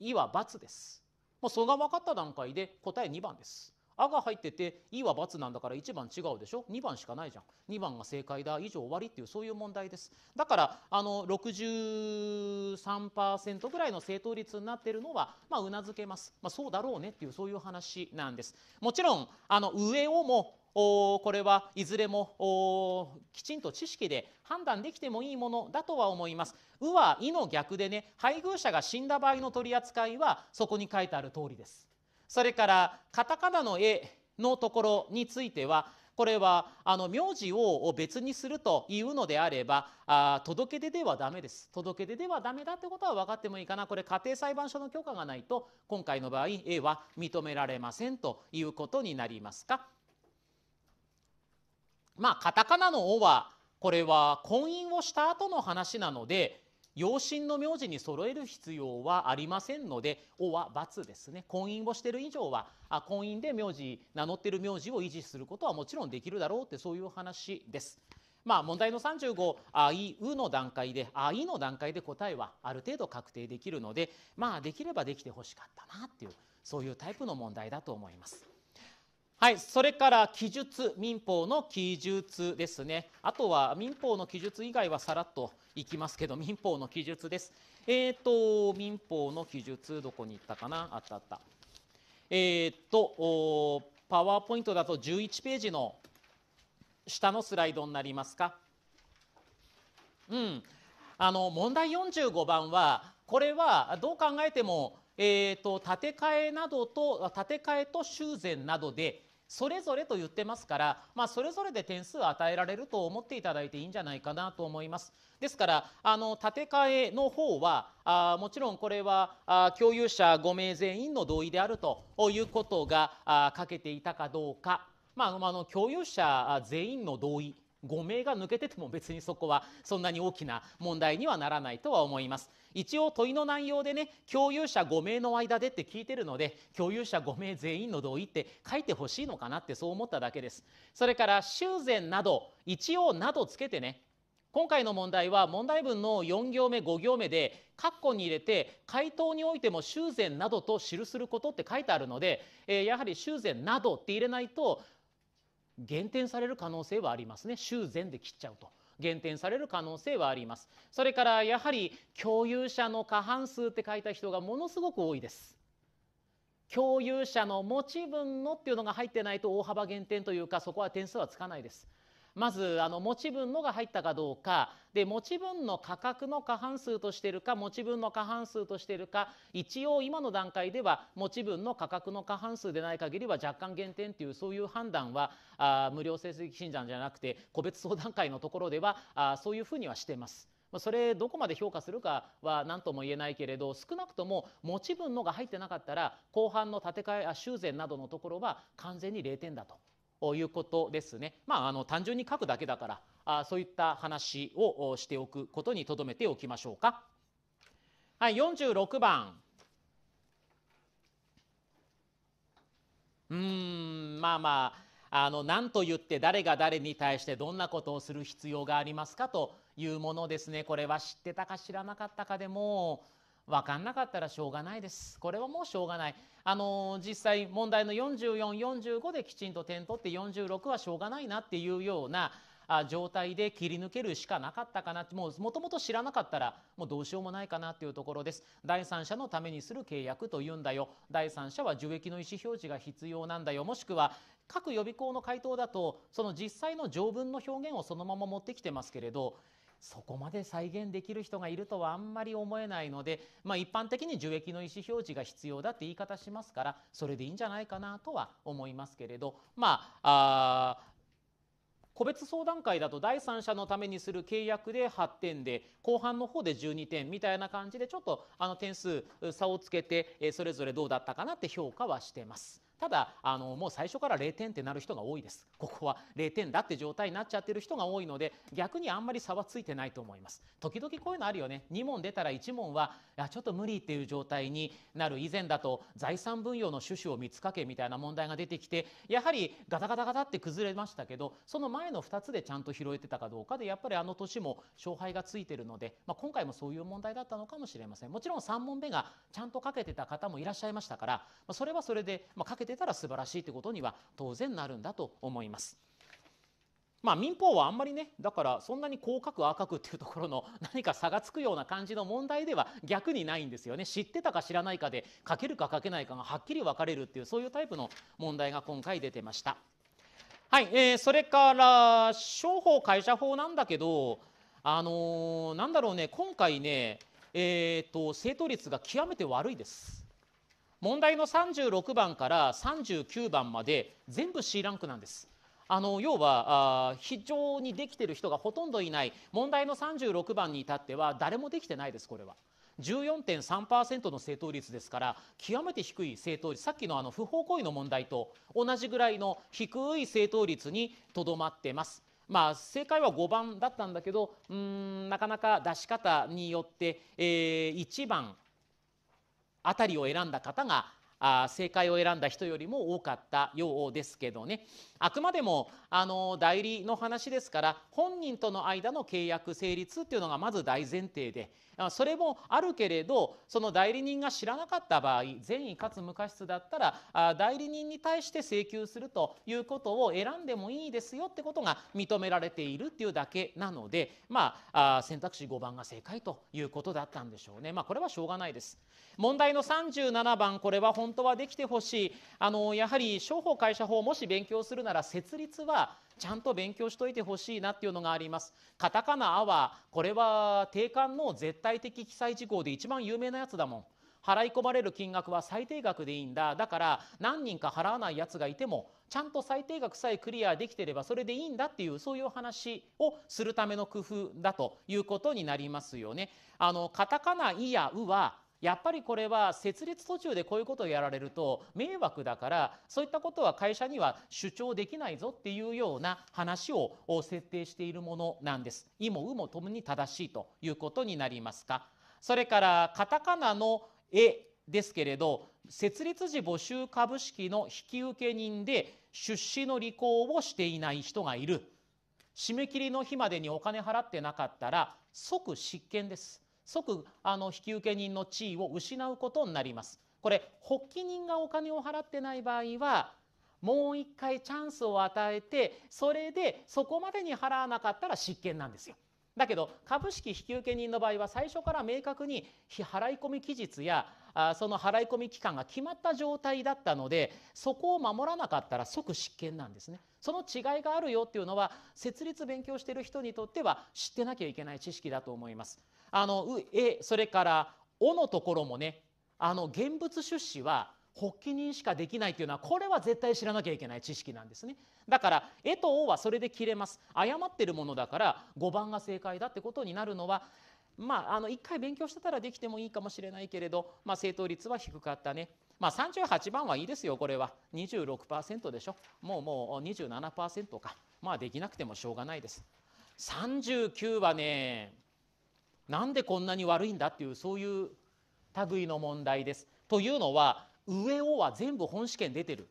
いは×です。もうそれが分かった段階で答え2番です。あが入ってて、いは×なんだから1番違うでしょ ?2 番しかないじゃん。2番が正解だ、以上終わりっていうそういう問題です。だから、あの、63%ぐらいの正答率になってるのは、まあ、うなずけます。まあ、そうだろうねっていうそういう話なんです。もちろん、あの、上をもこれはいずれもきちんと知識で判断できてもいいものだとは思います。うは「い」の逆でね配偶者が死んだ場合の取り扱いはそこに書いてある通りです。それからカタカナの「え」のところについてはこれはあの名字を別にするというのであればあ届け出ではダメです届け出ではダメだってことは分かってもいいかなこれ家庭裁判所の許可がないと今回の場合 A は認められませんということになりますかまあカタカナの「お」はこれは婚姻をした後の話なので養親の名字に揃える必要はありませんので「お」は×ですね婚姻をしてる以上はあ婚姻で名字名乗ってる名字を維持することはもちろんできるだろうってそういう話です。まあ、問題の35「あいう」の段階で「あい」の段階で答えはある程度確定できるのでまあできればできてほしかったなっていうそういうタイプの問題だと思います。はい、それから記述、民法の記述ですね。あとは民法の記述以外はさらっといきますけど、民法の記述です。えっ、ー、と、民法の記述、どこに行ったかなあったあった。えっ、ー、と、パワーポイントだと11ページの下のスライドになりますか。うん。あの、問題45番は、これはどう考えても、えーと建て替えなどと建て替えと修繕などでそれぞれと言ってますから、まあ、それぞれで点数を与えられると思っていただいていいんじゃないかなと思います。ですからあの建て替えの方はあもちろんこれはあ共有者5名全員の同意であるということがあかけていたかどうか、まあ、あの共有者全員の同意5名が抜けてても別にそこはそんなに大きな問題にはならないとは思います。一応問いの内容でね共有者5名の間でって聞いてるので共有者5名全員の同意って書いてほしいのかなってそう思っただけですそれから修繕など一応などつけてね今回の問題は問題文の4行目5行目で括弧に入れて回答においても修繕などと記することって書いてあるので、えー、やはり修繕などって入れないと減点される可能性はありますね修繕で切っちゃうと。減点される可能性はありますそれからやはり共有者の過半数って書いた人がものすごく多いです共有者の持ち分のっていうのが入ってないと大幅減点というかそこは点数はつかないですまずあの持ち分のが入ったかどうかで持ち分の価格の過半数としてるか持ち分の過半数としてるか一応今の段階では持ち分の価格の過半数でない限りは若干減点というそういう判断はあ無料成績診断じゃなくて個別相談会のところではあそういうふうにはしてます。それどこまで評価するかは何とも言えないけれど少なくとも持ち分のが入ってなかったら後半の建て替えあ修繕などのところは完全に0点だとということですね。まあ、あの単純に書くだけだからあそういった話をしておくことにとどめておきましょうか。はい、46番うんまあまああの何と言って誰が誰に対してどんなことをする必要がありますかというものですねこれは知ってたか知らなかったかでも分かんなかったらしょうがないですこれはもうしょうがないあの実際問題の4445できちんと点取って46はしょうがないなっていうような状態で切り抜けるしかなかったかなもうもともと知らなかったらもうどうしようもないかなっていうところです第三者のためにする契約というんだよ第三者は受益の意思表示が必要なんだよもしくは各予備校の回答だとその実際の条文の表現をそのまま持ってきてますけれどそこまで再現できる人がいるとはあんまり思えないので、まあ、一般的に樹液の意思表示が必要だって言い方しますからそれでいいんじゃないかなとは思いますけれどまああ個別相談会だと第三者のためにする契約で8点で後半の方で12点みたいな感じでちょっとあの点数差をつけてそれぞれどうだったかなって評価はしてます。ただあのもう最初から0点ってなる人が多いですここは0点だって状態になっちゃってる人が多いので逆にあんまり差はついてないと思います時々こういうのあるよね2問出たら1問はちょっと無理っていう状態になる以前だと財産分与の趣旨を見つかけみたいな問題が出てきてやはりガタガタガタって崩れましたけどその前の2つでちゃんと拾えてたかどうかでやっぱりあの年も勝敗がついてるので、まあ、今回もそういう問題だったのかもしれませんもちろん3問目がちゃんとかけてた方もいらっしゃいましたから、まあ、それはそれで、まあ、かけててたら素晴らしいということには当然なるんだと思います。まあ、民法はあんまりねだからそんなにこう書く赤くっていうところの何か差がつくような感じの問題では逆にないんですよね知ってたか知らないかで書けるか書けないかがはっきり分かれるっていうそういうタイプの問題が今回出てました。はい、えー、それから商法会社法なんだけどあのー、なんだろうね今回ねえーと正答率が極めて悪いです。問題の36番から39番まで全部 C ランクなんです。あの要は非常にできている人がほとんどいない問題の36番に至っては誰もできてないですこれは。14.3%の正答率ですから極めて低い正答率さっきのあの不法行為の問題と同じぐらいの低い正答率にとどまってます。まあ、正解は5番だったんだけどうんなかなか出し方によって、えー、1番辺りを選んだ方があ正解を選んだ人よりも多かったようですけどねあくまでもあの代理の話ですから本人との間の契約成立っていうのがまず大前提でそれもあるけれどその代理人が知らなかった場合善意かつ無過失だったら代理人に対して請求するということを選んでもいいですよってことが認められているっていうだけなのでまあ選択肢5番が正解ということだったんでしょうね。まあ、これはしょうがないです問題の37番これは本当はできてほしいあのやはり商法会社法もし勉強するなら設立はちゃんと勉強しといてほしいなっていうのがあります。カタカナ「ア」はこれは定款の絶対的記載事項で一番有名なやつだもん。払い込まれる金額は最低額でいいんだだから何人か払わないやつがいてもちゃんと最低額さえクリアできてればそれでいいんだっていうそういう話をするための工夫だということになりますよね。あのカタカナ「イ」や「ウ」はやっぱりこれは設立途中でこういうことをやられると迷惑だからそういったことは会社には主張できないぞっていうような話を設定しているものなんです。いも有もともに正しいということになりますか。それからカタカナの絵ですけれど設立時募集株式の引受人で出資の履行をしていない人がいる締め切りの日までにお金払ってなかったら即執権です即あの引き受け人の地位を失うことになります。これ発起人がお金を払ってない場合はもう一回チャンスを与えてそれでそこまでに払わなかったら失権なんですよ。だけど株式引受人の場合は最初から明確に払い込み期日やその払い込み期間が決まった状態だったのでそこを守らなかったら即失権なんですね。その違いがあるよっていうのは設立勉強してる人にとっては知ってなきゃいけない知識だと思います。あのえそれから「お」のところもねあの現物出資は発起人しかできないというのはこれは絶対知らなきゃいけない知識なんですねだから「え」と「お」はそれで切れます誤ってるものだから5番が正解だってことになるのはまあ、あの1回勉強してたらできてもいいかもしれないけれど、まあ、正答率は低かったね、まあ、38番はいいですよこれは26%でしょもうもう27%かまあできなくてもしょうがないです39はねなんでこんなに悪いんだっていうそういう類の問題です。というのは上尾は全部本試験出てる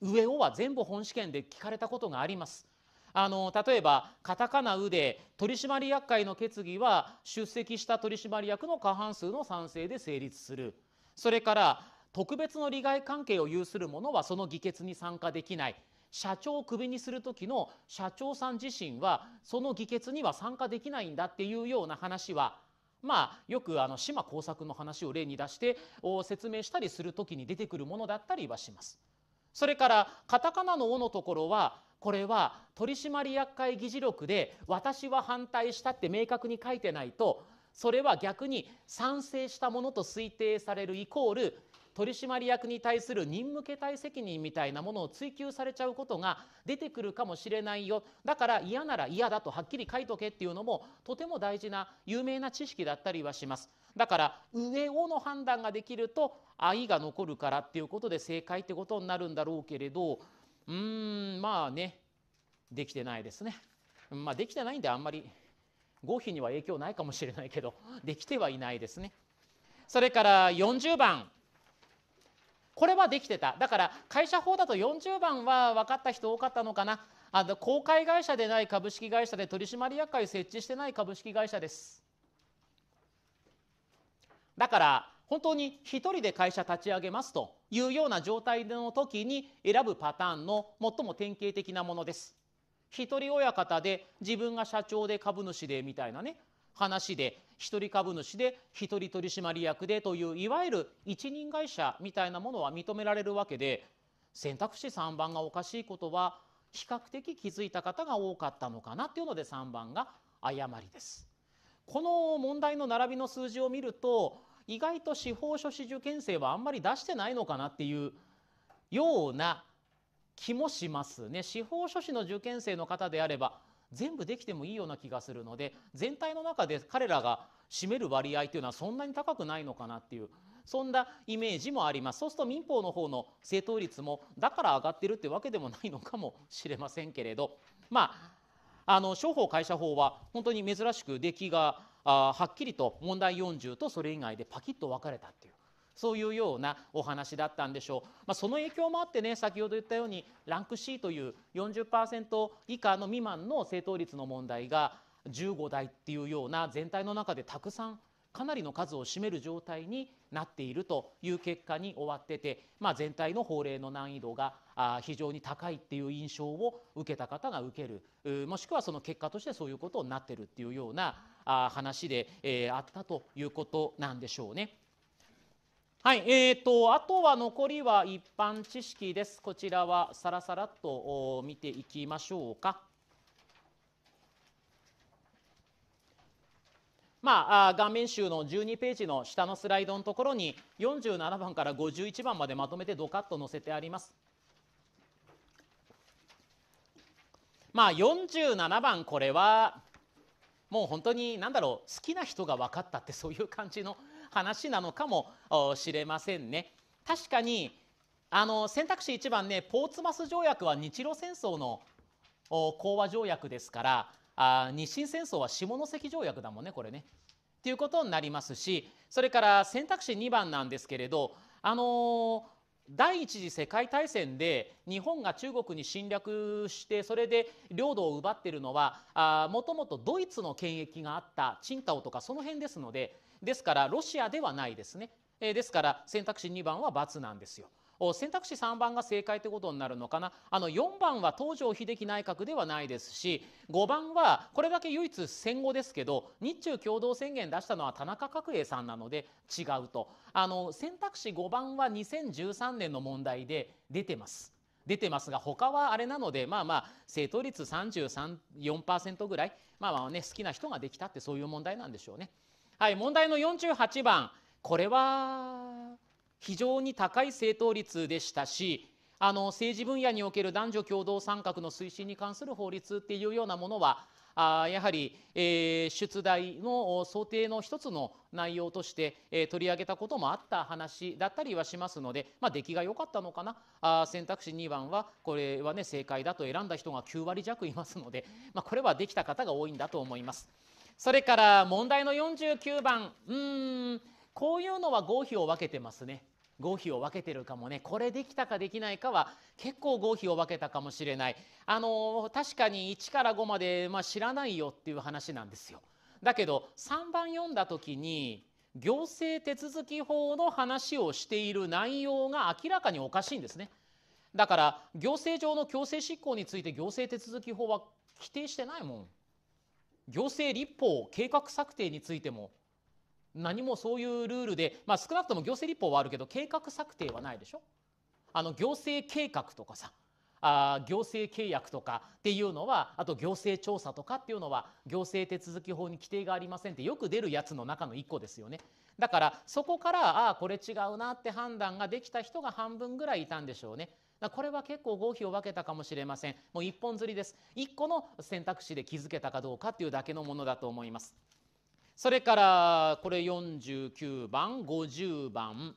上尾は全部本試験で聞かれたことがあります。あの例えばカタカナ「う」で取締役会の決議は出席した取締役の過半数の賛成で成立するそれから特別の利害関係を有する者はその議決に参加できない社長をクビにする時の社長さん自身はその議決には参加できないんだっていうような話はまあよくあの島耕作の話を例に出して説明したりする時に出てくるものだったりはします。それからカタカナの「お」のところはこれは取締役会議事録で「私は反対した」って明確に書いてないとそれは逆に賛成したものと推定されるイコール取締役に対する任務形態責任みたいなものを追求されちゃうことが出てくるかもしれないよだから嫌なら嫌だとはっきり書いとけっていうのもとても大事な有名な知識だったりはします。だから上をの判断ができると愛が残るからっていうことで正解ってことになるんだろうけれどうーんまあねできてないですね。まあ、できてないんであんまり合否には影響ないかもしれないけどできてはいないですね。それから40番これはできてただから会社法だと40番は分かった人多かったのかなあの公開会社でない株式会社で取締役会設置してない株式会社ですだから本当に1人で会社立ち上げますというような状態の時に選ぶパターンの最も典型的なものです。一人親方で自分が社長で株主でみたいなね話で1人株主で1人取締役でといういわゆる一人会社みたいなものは認められるわけで選択肢3番がおかしいことは比較的気づいた方が多かったのかなっていうので3番が誤りです。この問題の並びの数字を見ると意外と司法書士受験生はあんまり出してないのかなっていうような気もしますね。司法書士の受験生の方であれば全部できてもいいような気がするので全体の中で彼らが占める割合というのはそんなに高くないのかなっていうそんなイメージもありますそうすると民法の方の正答率もだから上がってるってわけでもないのかもしれませんけれどまああの商法会社法は本当に珍しく出来があはっきりと問題40とそれ以外でパキッと分かれたっていう。そういうようなお話だったんでしょう、まあ、その影響もあってね先ほど言ったようにランク C という40%以下の未満の正答率の問題が15台っていうような全体の中でたくさんかなりの数を占める状態になっているという結果に終わってて、まあ、全体の法令の難易度が非常に高いっていう印象を受けた方が受けるもしくはその結果としてそういうことになってるっていうような話であったということなんでしょうね。はい、えーと、あとは残りは一般知識です。こちらはさらさらっと見ていきましょうか。まあ、顔面集の12ページの下のスライドのところに47番から51番までまとめてドカッと載せてあります。まあ、47番これはもう本当に何だろう好きな人が分かったってそういう感じの話なのかもしれませんね。確かにあの選択肢1番ねポーツマス条約は日露戦争の講和条約ですからあ日清戦争は下関条約だもんねこれね。ということになりますしそれから選択肢2番なんですけれどあのー、第一次世界大戦で日本が中国に侵略してそれで領土を奪ってるのはもともとドイツの権益があった青島とかその辺ですのでですからロシアではないですね、えですから選択肢2番は×なんですよ。選択肢3番が正解ってことになるのかなあの4番は東条英機内閣ではないですし5番はこれだけ唯一戦後ですけど日中共同宣言出したのは田中角栄さんなので違うとあの選択肢5番は2013年の問題で出てます。出てますが他はあれなのでまあまあ正答率34%ぐらいまあまあね好きな人ができたってそういう問題なんでしょうね。はい、問題の48番これは非常に高い正答率でしたしあの政治分野における男女共同参画の推進に関する法律っていうようなものはあやはり、えー、出題の想定の一つの内容として、えー、取り上げたこともあった話だったりはしますので、まあ、出来が良かったのかなあ選択肢2番はこれはね正解だと選んだ人が9割弱いますので、まあ、これはできた方が多いんだと思います。それから問題の49番うんこういうのは合否を分けてますね合否を分けてるかもねこれできたかできないかは結構合否を分けたかもしれないあの確かに1から5まで、まあ、知らないよっていう話なんですよだけど3番読んだ時に行政手続き法の話をしている内容が明らかにおかしいんですねだから行政上の強制執行について行政手続き法は規定してないもん行政立法計画策定についても何もそういうルールで、まあ、少なくとも行政立法はあるけど計画策定はないでしょあの行政計画とかさあ行政契約とかっていうのはあと行政調査とかっていうのは行政手続き法に規定がありませんってよく出るやつの中の1個ですよねだからそこからああこれ違うなって判断ができた人が半分ぐらいいたんでしょうねこれは結構合否を分けたかもしれませんもう一本釣りです一個の選択肢で気づけたかどうかっていうだけのものだと思いますそれからこれ49番50番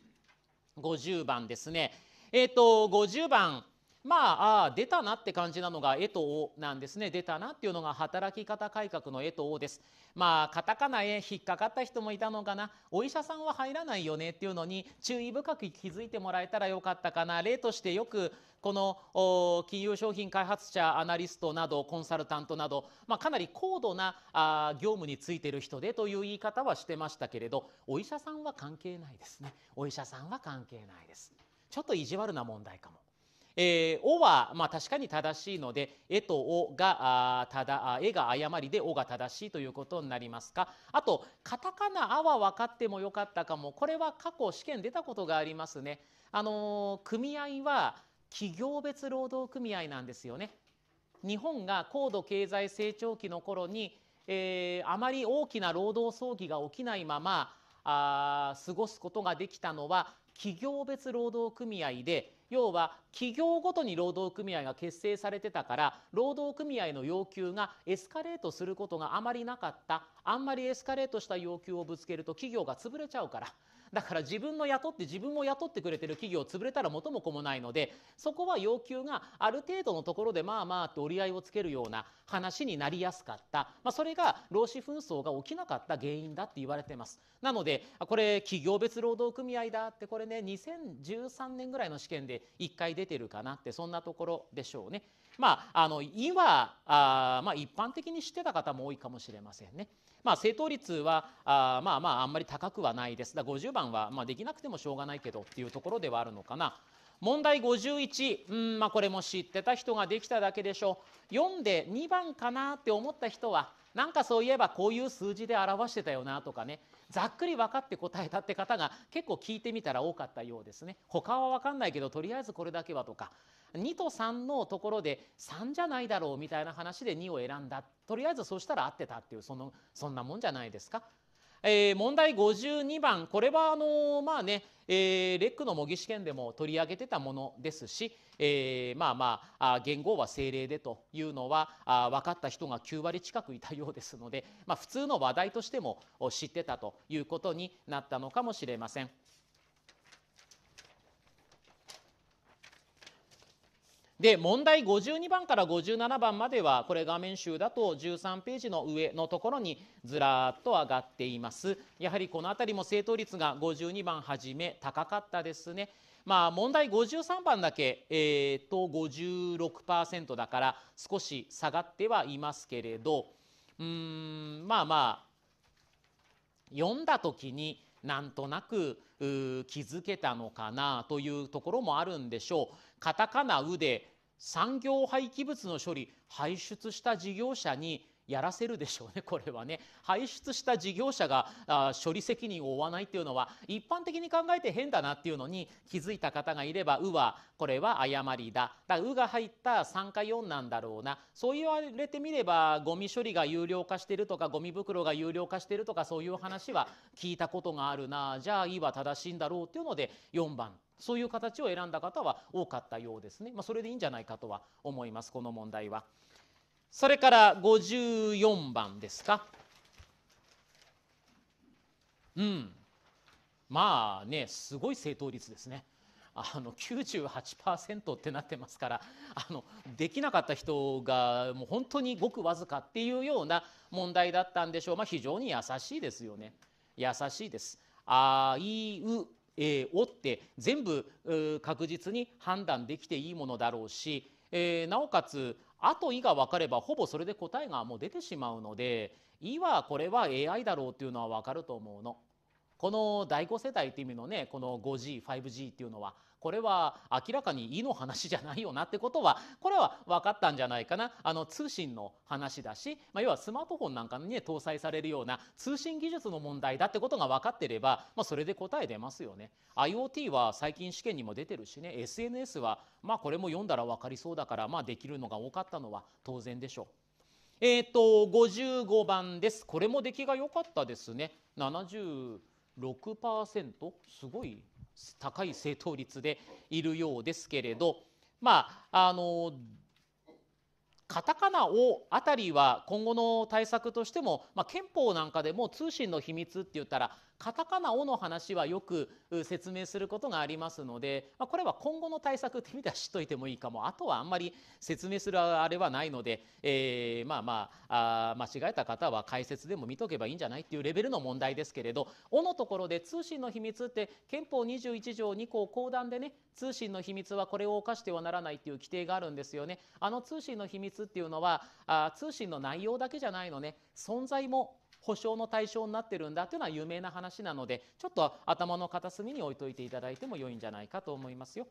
50番ですねえっ、ー、と50番まあ出たなって感じなのが「えとお」なんですね出たなっていうのが働き方改革の「えとお」ですまあカタカナへ引っかかった人もいたのかなお医者さんは入らないよねっていうのに注意深く気づいてもらえたらよかったかな例としてよくこの金融商品開発者アナリストなどコンサルタントなど、まあ、かなり高度なあ業務についてる人でという言い方はしてましたけれどお医者さんは関係ないですねお医者さんは関係ないですちょっと意地悪な問題かもえー、おは、まあ、確かに正しいので、えとおが、あただ、えが誤りで、おが正しいということになりますか。あと、カタカナ、あは分かってもよかったかも。これは過去試験出たことがありますね。あのー、組合は企業別労働組合なんですよね。日本が高度経済成長期の頃に、えー、あまり大きな労働争議が起きないままあ過ごすことができたのは企業別労働組合で要は企業ごとに労働組合が結成されてたから労働組合の要求がエスカレートすることがあまりなかったあんまりエスカレートした要求をぶつけると企業が潰れちゃうからだから自分の雇って自分を雇ってくれてる企業潰れたら元も子もないのでそこは要求がある程度のところでまあまあって折り合いをつけるような話になりやすかった、まあ、それが労使紛争が起きなかった原因だって言われてます。なのでこれ企業別労働組合だってこれね2013年ぐらいの試験で1回出てるかなってそんなところでしょうね。まあ、あのはあ、まあ、一般的に知ってた方も多いかもしれませんね。まあ、正答率はあまあまああんまり高くはないですだ50番は、まあ、できなくてもしょうがないけどっていうところではあるのかな。問題51うん、まあ、これも知ってた人ができただけでしょう読んで2番かなって思った人はなんかそういえばこういう数字で表してたよなとかねざっくり分かって答えたって方が結構聞いてみたら多かったようですね他は分かんないけどとりあえずこれだけはとか2と3のところで3じゃないだろうみたいな話で2を選んだとりあえずそしたら合ってたっていうそのそんなもんじゃないですかえー、問題52番これはあのまあね、えー、レックの模擬試験でも取り上げてたものですし、えー、まあまああ言語は精霊でというのはあ分かった人が9割近くいたようですので、まあ、普通の話題としても知ってたということになったのかもしれません。で問題52番から57番まではこれ画面集だと13ページの上のところにずらーっと上がっていますやはりこの辺りも正答率が52番はじめ高かったですねまあ問題53番だけ、えー、と56%だから少し下がってはいますけれどうんまあまあ読んだ時になんとなく気づけたのかなというところもあるんでしょう。カタカナ「ウ」で産業廃棄物の処理排出した事業者にやらせるでしょうねこれはね排出した事業者があ処理責任を負わないっていうのは一般的に考えて変だなっていうのに気づいた方がいれば「う」はこれは誤りだだから「う」が入った3か4なんだろうなそう言われてみればゴミ処理が有料化してるとかゴミ袋が有料化してるとかそういう話は聞いたことがあるなじゃあ「い」は正しいんだろうっていうので4番そういう形を選んだ方は多かったようですね、まあ、それでいいんじゃないかとは思いますこの問題は。それから54番ですか。うん、まあねすごい正答率ですね。あの98%ってなってますからあのできなかった人がもう本当にごくわずかっていうような問題だったんでしょう、まあ、非常に優しいですよね優しいです。あいうえー、追って全部確実に判断できていいものだろうし、えー、なおかつあと「い」が分かればほぼそれで答えがもう出てしまうので「い」はこれは AI だろうっていうのは分かると思うの。この第5世代っていう意味のねこの 5G5G っていうのはこれは明らかに「い」の話じゃないよなってことはこれは分かったんじゃないかなあの通信の話だし、まあ、要はスマートフォンなんかに、ね、搭載されるような通信技術の問題だってことが分かってれば、まあ、それで答え出ますよね。IoT は最近試験にも出てるしね SNS はまあこれも読んだら分かりそうだから、まあ、できるのが多かったのは当然でしょう。えっ、ー、と55番です。これも出来が良かったですね。76%すごい高い正答率でいるようですけれどまああのカタカナをあたりは今後の対策としても、まあ、憲法なんかでも通信の秘密って言ったらカタカナ「オ」の話はよく説明することがありますので、まあ、これは今後の対策って味では知っといてもいいかもあとはあんまり説明するあれはないので、えー、まあまああ間違えた方は解説でも見とけばいいんじゃないっていうレベルの問題ですけれど「オ」のところで通信の秘密って憲法21条2項公団でね通信の秘密はこれを犯してはならないっていう規定があるんですよね。あの通信の秘密っていうのはあ通信の内容だけじゃないのね存在も保証の対象になってるんだというのは有名な話なのでちょっと頭の片隅に置いといていただいても良いんじゃないかと思いますよ。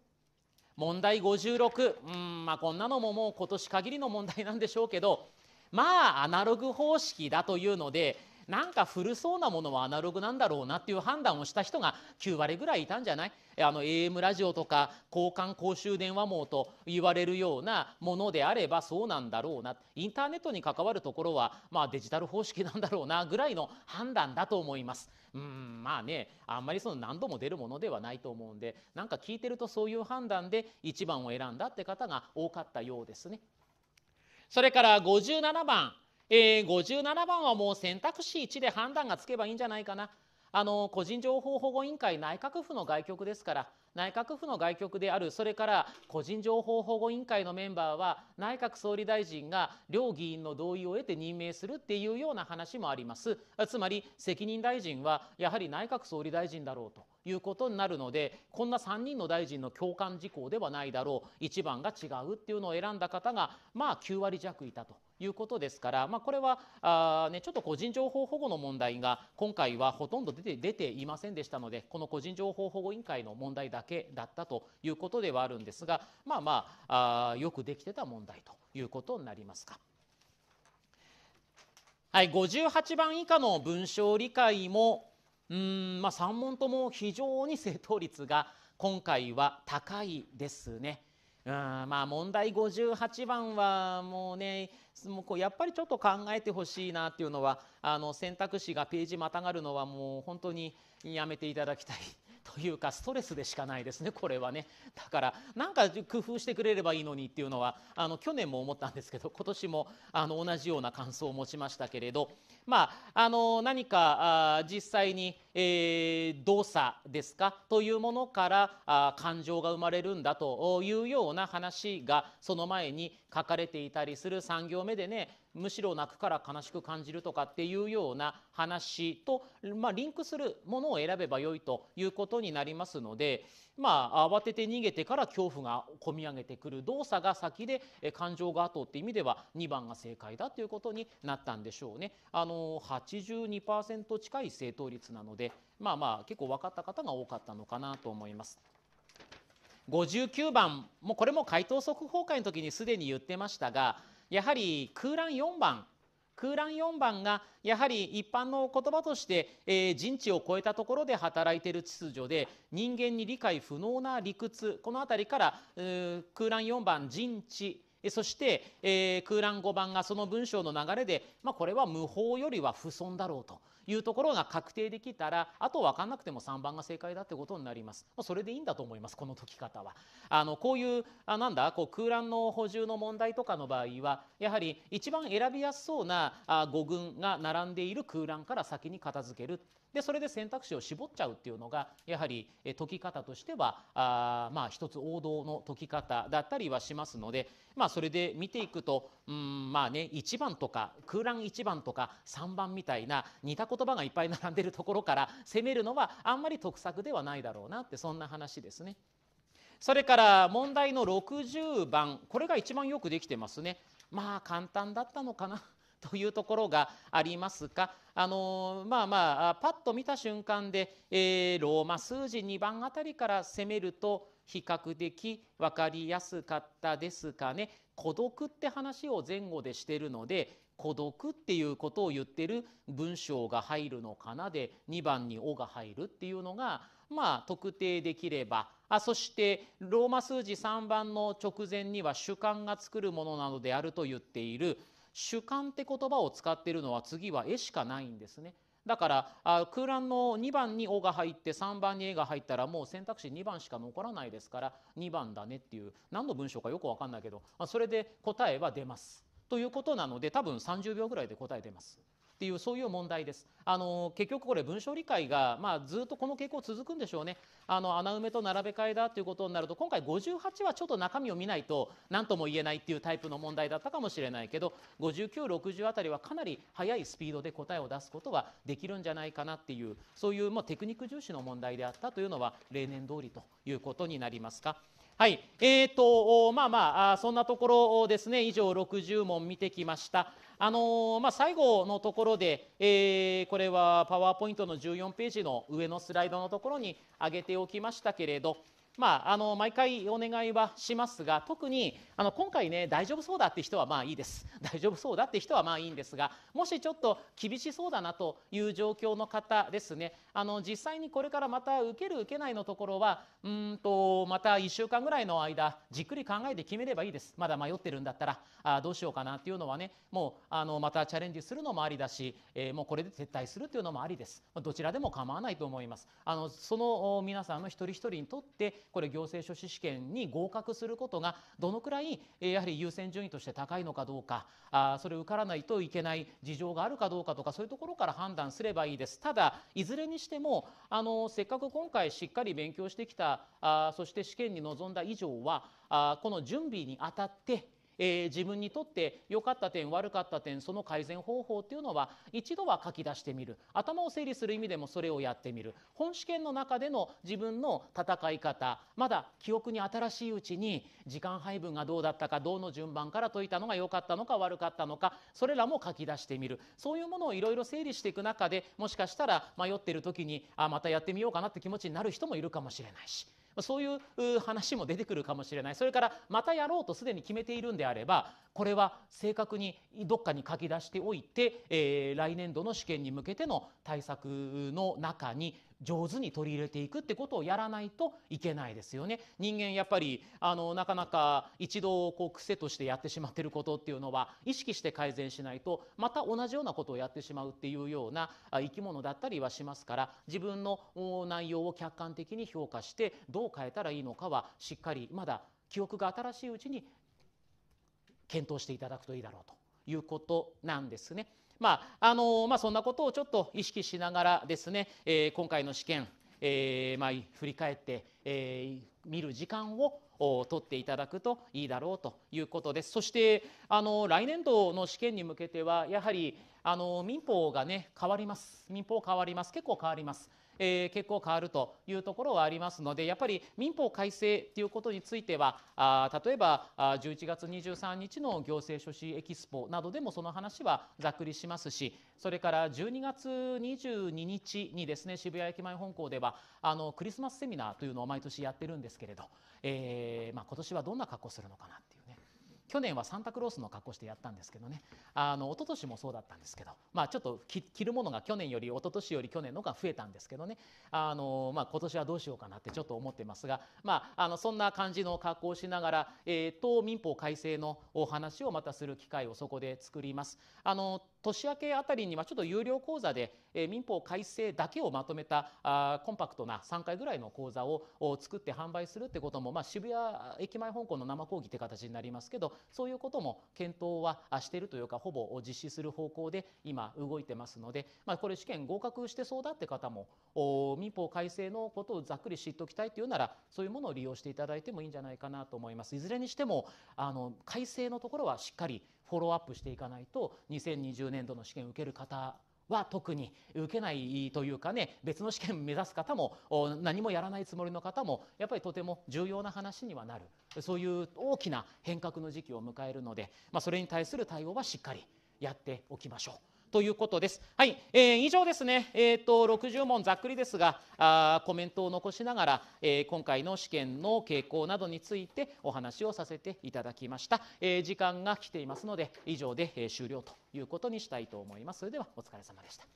問題56うんまあこんなのももう今年限りの問題なんでしょうけどまあアナログ方式だというのでなんか古そうなものはアナログなんだろうなっていう判断をした人が9割ぐらいいたんじゃないあの AM ラジオとか交換公衆電話網と言われるようなものであればそうなんだろうなインターネットに関わるところは、まあ、デジタル方式なんだろうなぐらいの判断だと思います。うんまあねあんまりその何度も出るものではないと思うんでなんか聞いてるとそういう判断で1番を選んだって方が多かったようですね。それから57番えー、57番はもう選択肢1で判断がつけばいいんじゃないかな。あの個人情報保護委員会内閣府の外局ですから内閣府の外局であるそれから個人情報保護委員会のメンバーは内閣総理大臣が両議員の同意を得て任命するっていうような話もありますつまり責任大臣はやはり内閣総理大臣だろうということになるのでこんな3人の大臣の共感事項ではないだろう1番が違うっていうのを選んだ方がまあ9割弱いたと。いうことですから、まあ、これはあ、ね、ちょっと個人情報保護の問題が今回はほとんど出て出ていませんでしたのでこの個人情報保護委員会の問題だけだったということではあるんですがまあまああよくできてた問題ということになりますか。はい、58番以下の文章理解もうん、まあ、3問とも非常に正答率が今回は高いですね。まあ問題58番はもうねもうこうやっぱりちょっと考えてほしいなっていうのはあの選択肢がページまたがるのはもう本当にやめていただきたい。というかストレスでしかないですねこれはねだからなんか工夫してくれればいいのにっていうのはあの去年も思ったんですけど今年もあの同じような感想を持ちましたけれどまあ、あの何か実際に、えー、動作ですかというものからあ感情が生まれるんだというような話がその前に書かれていたりする3行目でねむしろ泣くから悲しく感じるとかっていうような話と、まあ、リンクするものを選べばよいということになりますので、まあ、慌てて逃げてから恐怖がこみ上げてくる動作が先で感情が後って意味では2番が正解だということになったんでしょうね。あのの82%近い正答率なのでまあまあ結構分かった方が多かったのかなと思います。59番もこれも回答速報会の時にすでに言ってましたがやはり空欄4番空欄4番がやはり一般の言葉として、えー、人知を超えたところで働いている秩序で人間に理解不能な理屈この辺りから空欄4番人知そして、えー、空欄5番がその文章の流れで、まあ、これは無法よりは不損だろうというところが確定できたらあと分かんなくても3番が正解だってことになります、まあ、それでいいんだと思いますこの解き方はあのこういうあなんだこう空欄の補充の問題とかの場合はやはり一番選びやすそうなあ語群が並んでいる空欄から先に片付けるでそれで選択肢を絞っちゃうっていうのがやはり解き方としてはあまあ一つ王道の解き方だったりはしますので、まあ、それで見ていくとうんまあね1番とか空欄1番とか3番みたいな似た言葉がいっぱい並んでるところから攻めるのはあんまり得策ではないだろうなってそんな話ですね。それから問題の60番これが一番よくできてますね。まあ簡単だったのかな。というところがありますか、あのまあまあ、パッと見た瞬間で、えー、ローマ数字2番あたりから攻めると比較的分かりやすかったですかね孤独って話を前後でしてるので孤独っていうことを言ってる文章が入るのかなで2番に「お」が入るっていうのがまあ特定できればあそしてローマ数字3番の直前には主観が作るものなのであると言っている主観って言葉を使ってるのは次は絵しかないんですね。だから空欄の2番に「お」が入って3番に「え」が入ったらもう選択肢2番しか残らないですから2番だねっていう何の文章かよく分かんないけどそれで答えは出ます。ということなので多分30秒ぐらいで答えてます。っていうそういう問題です。あの結局これ文章理解がまあ、ずっとこの傾向続くんでしょうね。あの穴埋めと並べ替えだということになると今回58はちょっと中身を見ないと何とも言えないっていうタイプの問題だったかもしれないけど5960あたりはかなり速いスピードで答えを出すことはできるんじゃないかなっていうそういうまあ、テクニック重視の問題であったというのは例年通りということになりますか。はい、えーとまあまあそんなところですね以上60問見てきました。あのまあ、最後のところで、えー、これはパワーポイントの14ページの上のスライドのところに上げておきましたけれど、まあ、あの毎回お願いはしますが特にあの今回ね大丈夫そうだって人はまあいいです 大丈夫そうだって人はまあいいんですがもしちょっと厳しそうだなという状況の方ですねあの実際にこれからまた受ける受けないのところはうんとまた1週間ぐらいの間じっくり考えて決めればいいですまだ迷ってるんだったらあどうしようかなっていうのはねもうあのまたチャレンジするのもありだし、えー、もうこれで撤退するっていうのもありですどちらでも構わないと思いますあのその皆さんの一人一人にとってこれ行政書士試験に合格することがどのくらいやはり優先順位として高いのかどうかあそれ受からないといけない事情があるかどうかとかそういうところから判断すればいいです。ただいずれにしてもあのせっかく今回しっかり勉強してきたあそして試験に臨んだ以上はあこの準備にあたってえー、自分にとって良かった点悪かった点その改善方法っていうのは一度は書き出してみる頭を整理する意味でもそれをやってみる本試験の中での自分の戦い方まだ記憶に新しいうちに時間配分がどうだったかどうの順番から解いたのが良かったのか悪かったのかそれらも書き出してみるそういうものをいろいろ整理していく中でもしかしたら迷ってる時にあまたやってみようかなって気持ちになる人もいるかもしれないし。そういう話も出てくるかもしれないそれからまたやろうとすでに決めているんであればこれは正確にどっかに書き出しておいて、えー、来年度の試験に向けての対策の中に上手に取り入れていくってことをやらないといけないですよね。人間やっぱりあのなかなか一度こう癖としてやってしまっていることっていうのは意識して改善しないとまた同じようなことをやってしまうっていうような生き物だったりはしますから自分の内容を客観的に評価してどう変えたらいいのかはしっかりまだ記憶が新しいうちに検討していただくといいだろうということなんですね。まああのまあ、そんなことをちょっと意識しながらですね、えー、今回の試験、えーまあ、振り返って、えー、見る時間を取っていただくといいだろうということです。そしてあの来年度の試験に向けてはやはりあの民法がね変わります。民法変わります。結構変わります。え結構変わるというところはありますのでやっぱり民法改正ということについてはあ例えばあ11月23日の行政書士エキスポなどでもその話はざっくりしますしそれから12月22日にですね渋谷駅前本校ではあのクリスマスセミナーというのを毎年やってるんですけれど、えーまあ、今年はどんな格好するのかなっていう。去年はサンタクロースの格好してやったんですけどねあの一昨年もそうだったんですけど、まあ、ちょっと着るものが去年より一昨年より去年のが増えたんですけどねあの、まあ、今年はどうしようかなってちょっと思ってますが、まあ、あのそんな感じの格好をしながら、えーと民法改正のお話をまたする機会をそこで作ります。あの年明けあたりにはちょっと有料講座で、え民法改正だけをまとめたあコンパクトな3回ぐらいの講座を作って販売するってことも、まあ、渋谷駅前香港の生講義って形になりますけどそういうことも検討はしてるというかほぼ実施する方向で今動いてますので、まあ、これ試験合格してそうだって方も民法改正のことをざっくり知っておきたいというならそういうものを利用していただいてもいいんじゃないかなと思います。いずれにしてもあの改正のところはしっかりフォローアップしていかないと2020年度の試験受ける方は特に受けないというかね別の試験目指す方も何もやらないつもりの方もやっぱりとても重要な話にはなるそういう大きな変革の時期を迎えるので、まあ、それに対する対応はしっかりやっておきましょう。ということです。はい、えー、以上ですね、えーと、60問ざっくりですがあコメントを残しながら、えー、今回の試験の傾向などについてお話をさせていただきました、えー、時間が来ていますので以上で、え終了ということにしたいと思います。それではお疲れ様でした。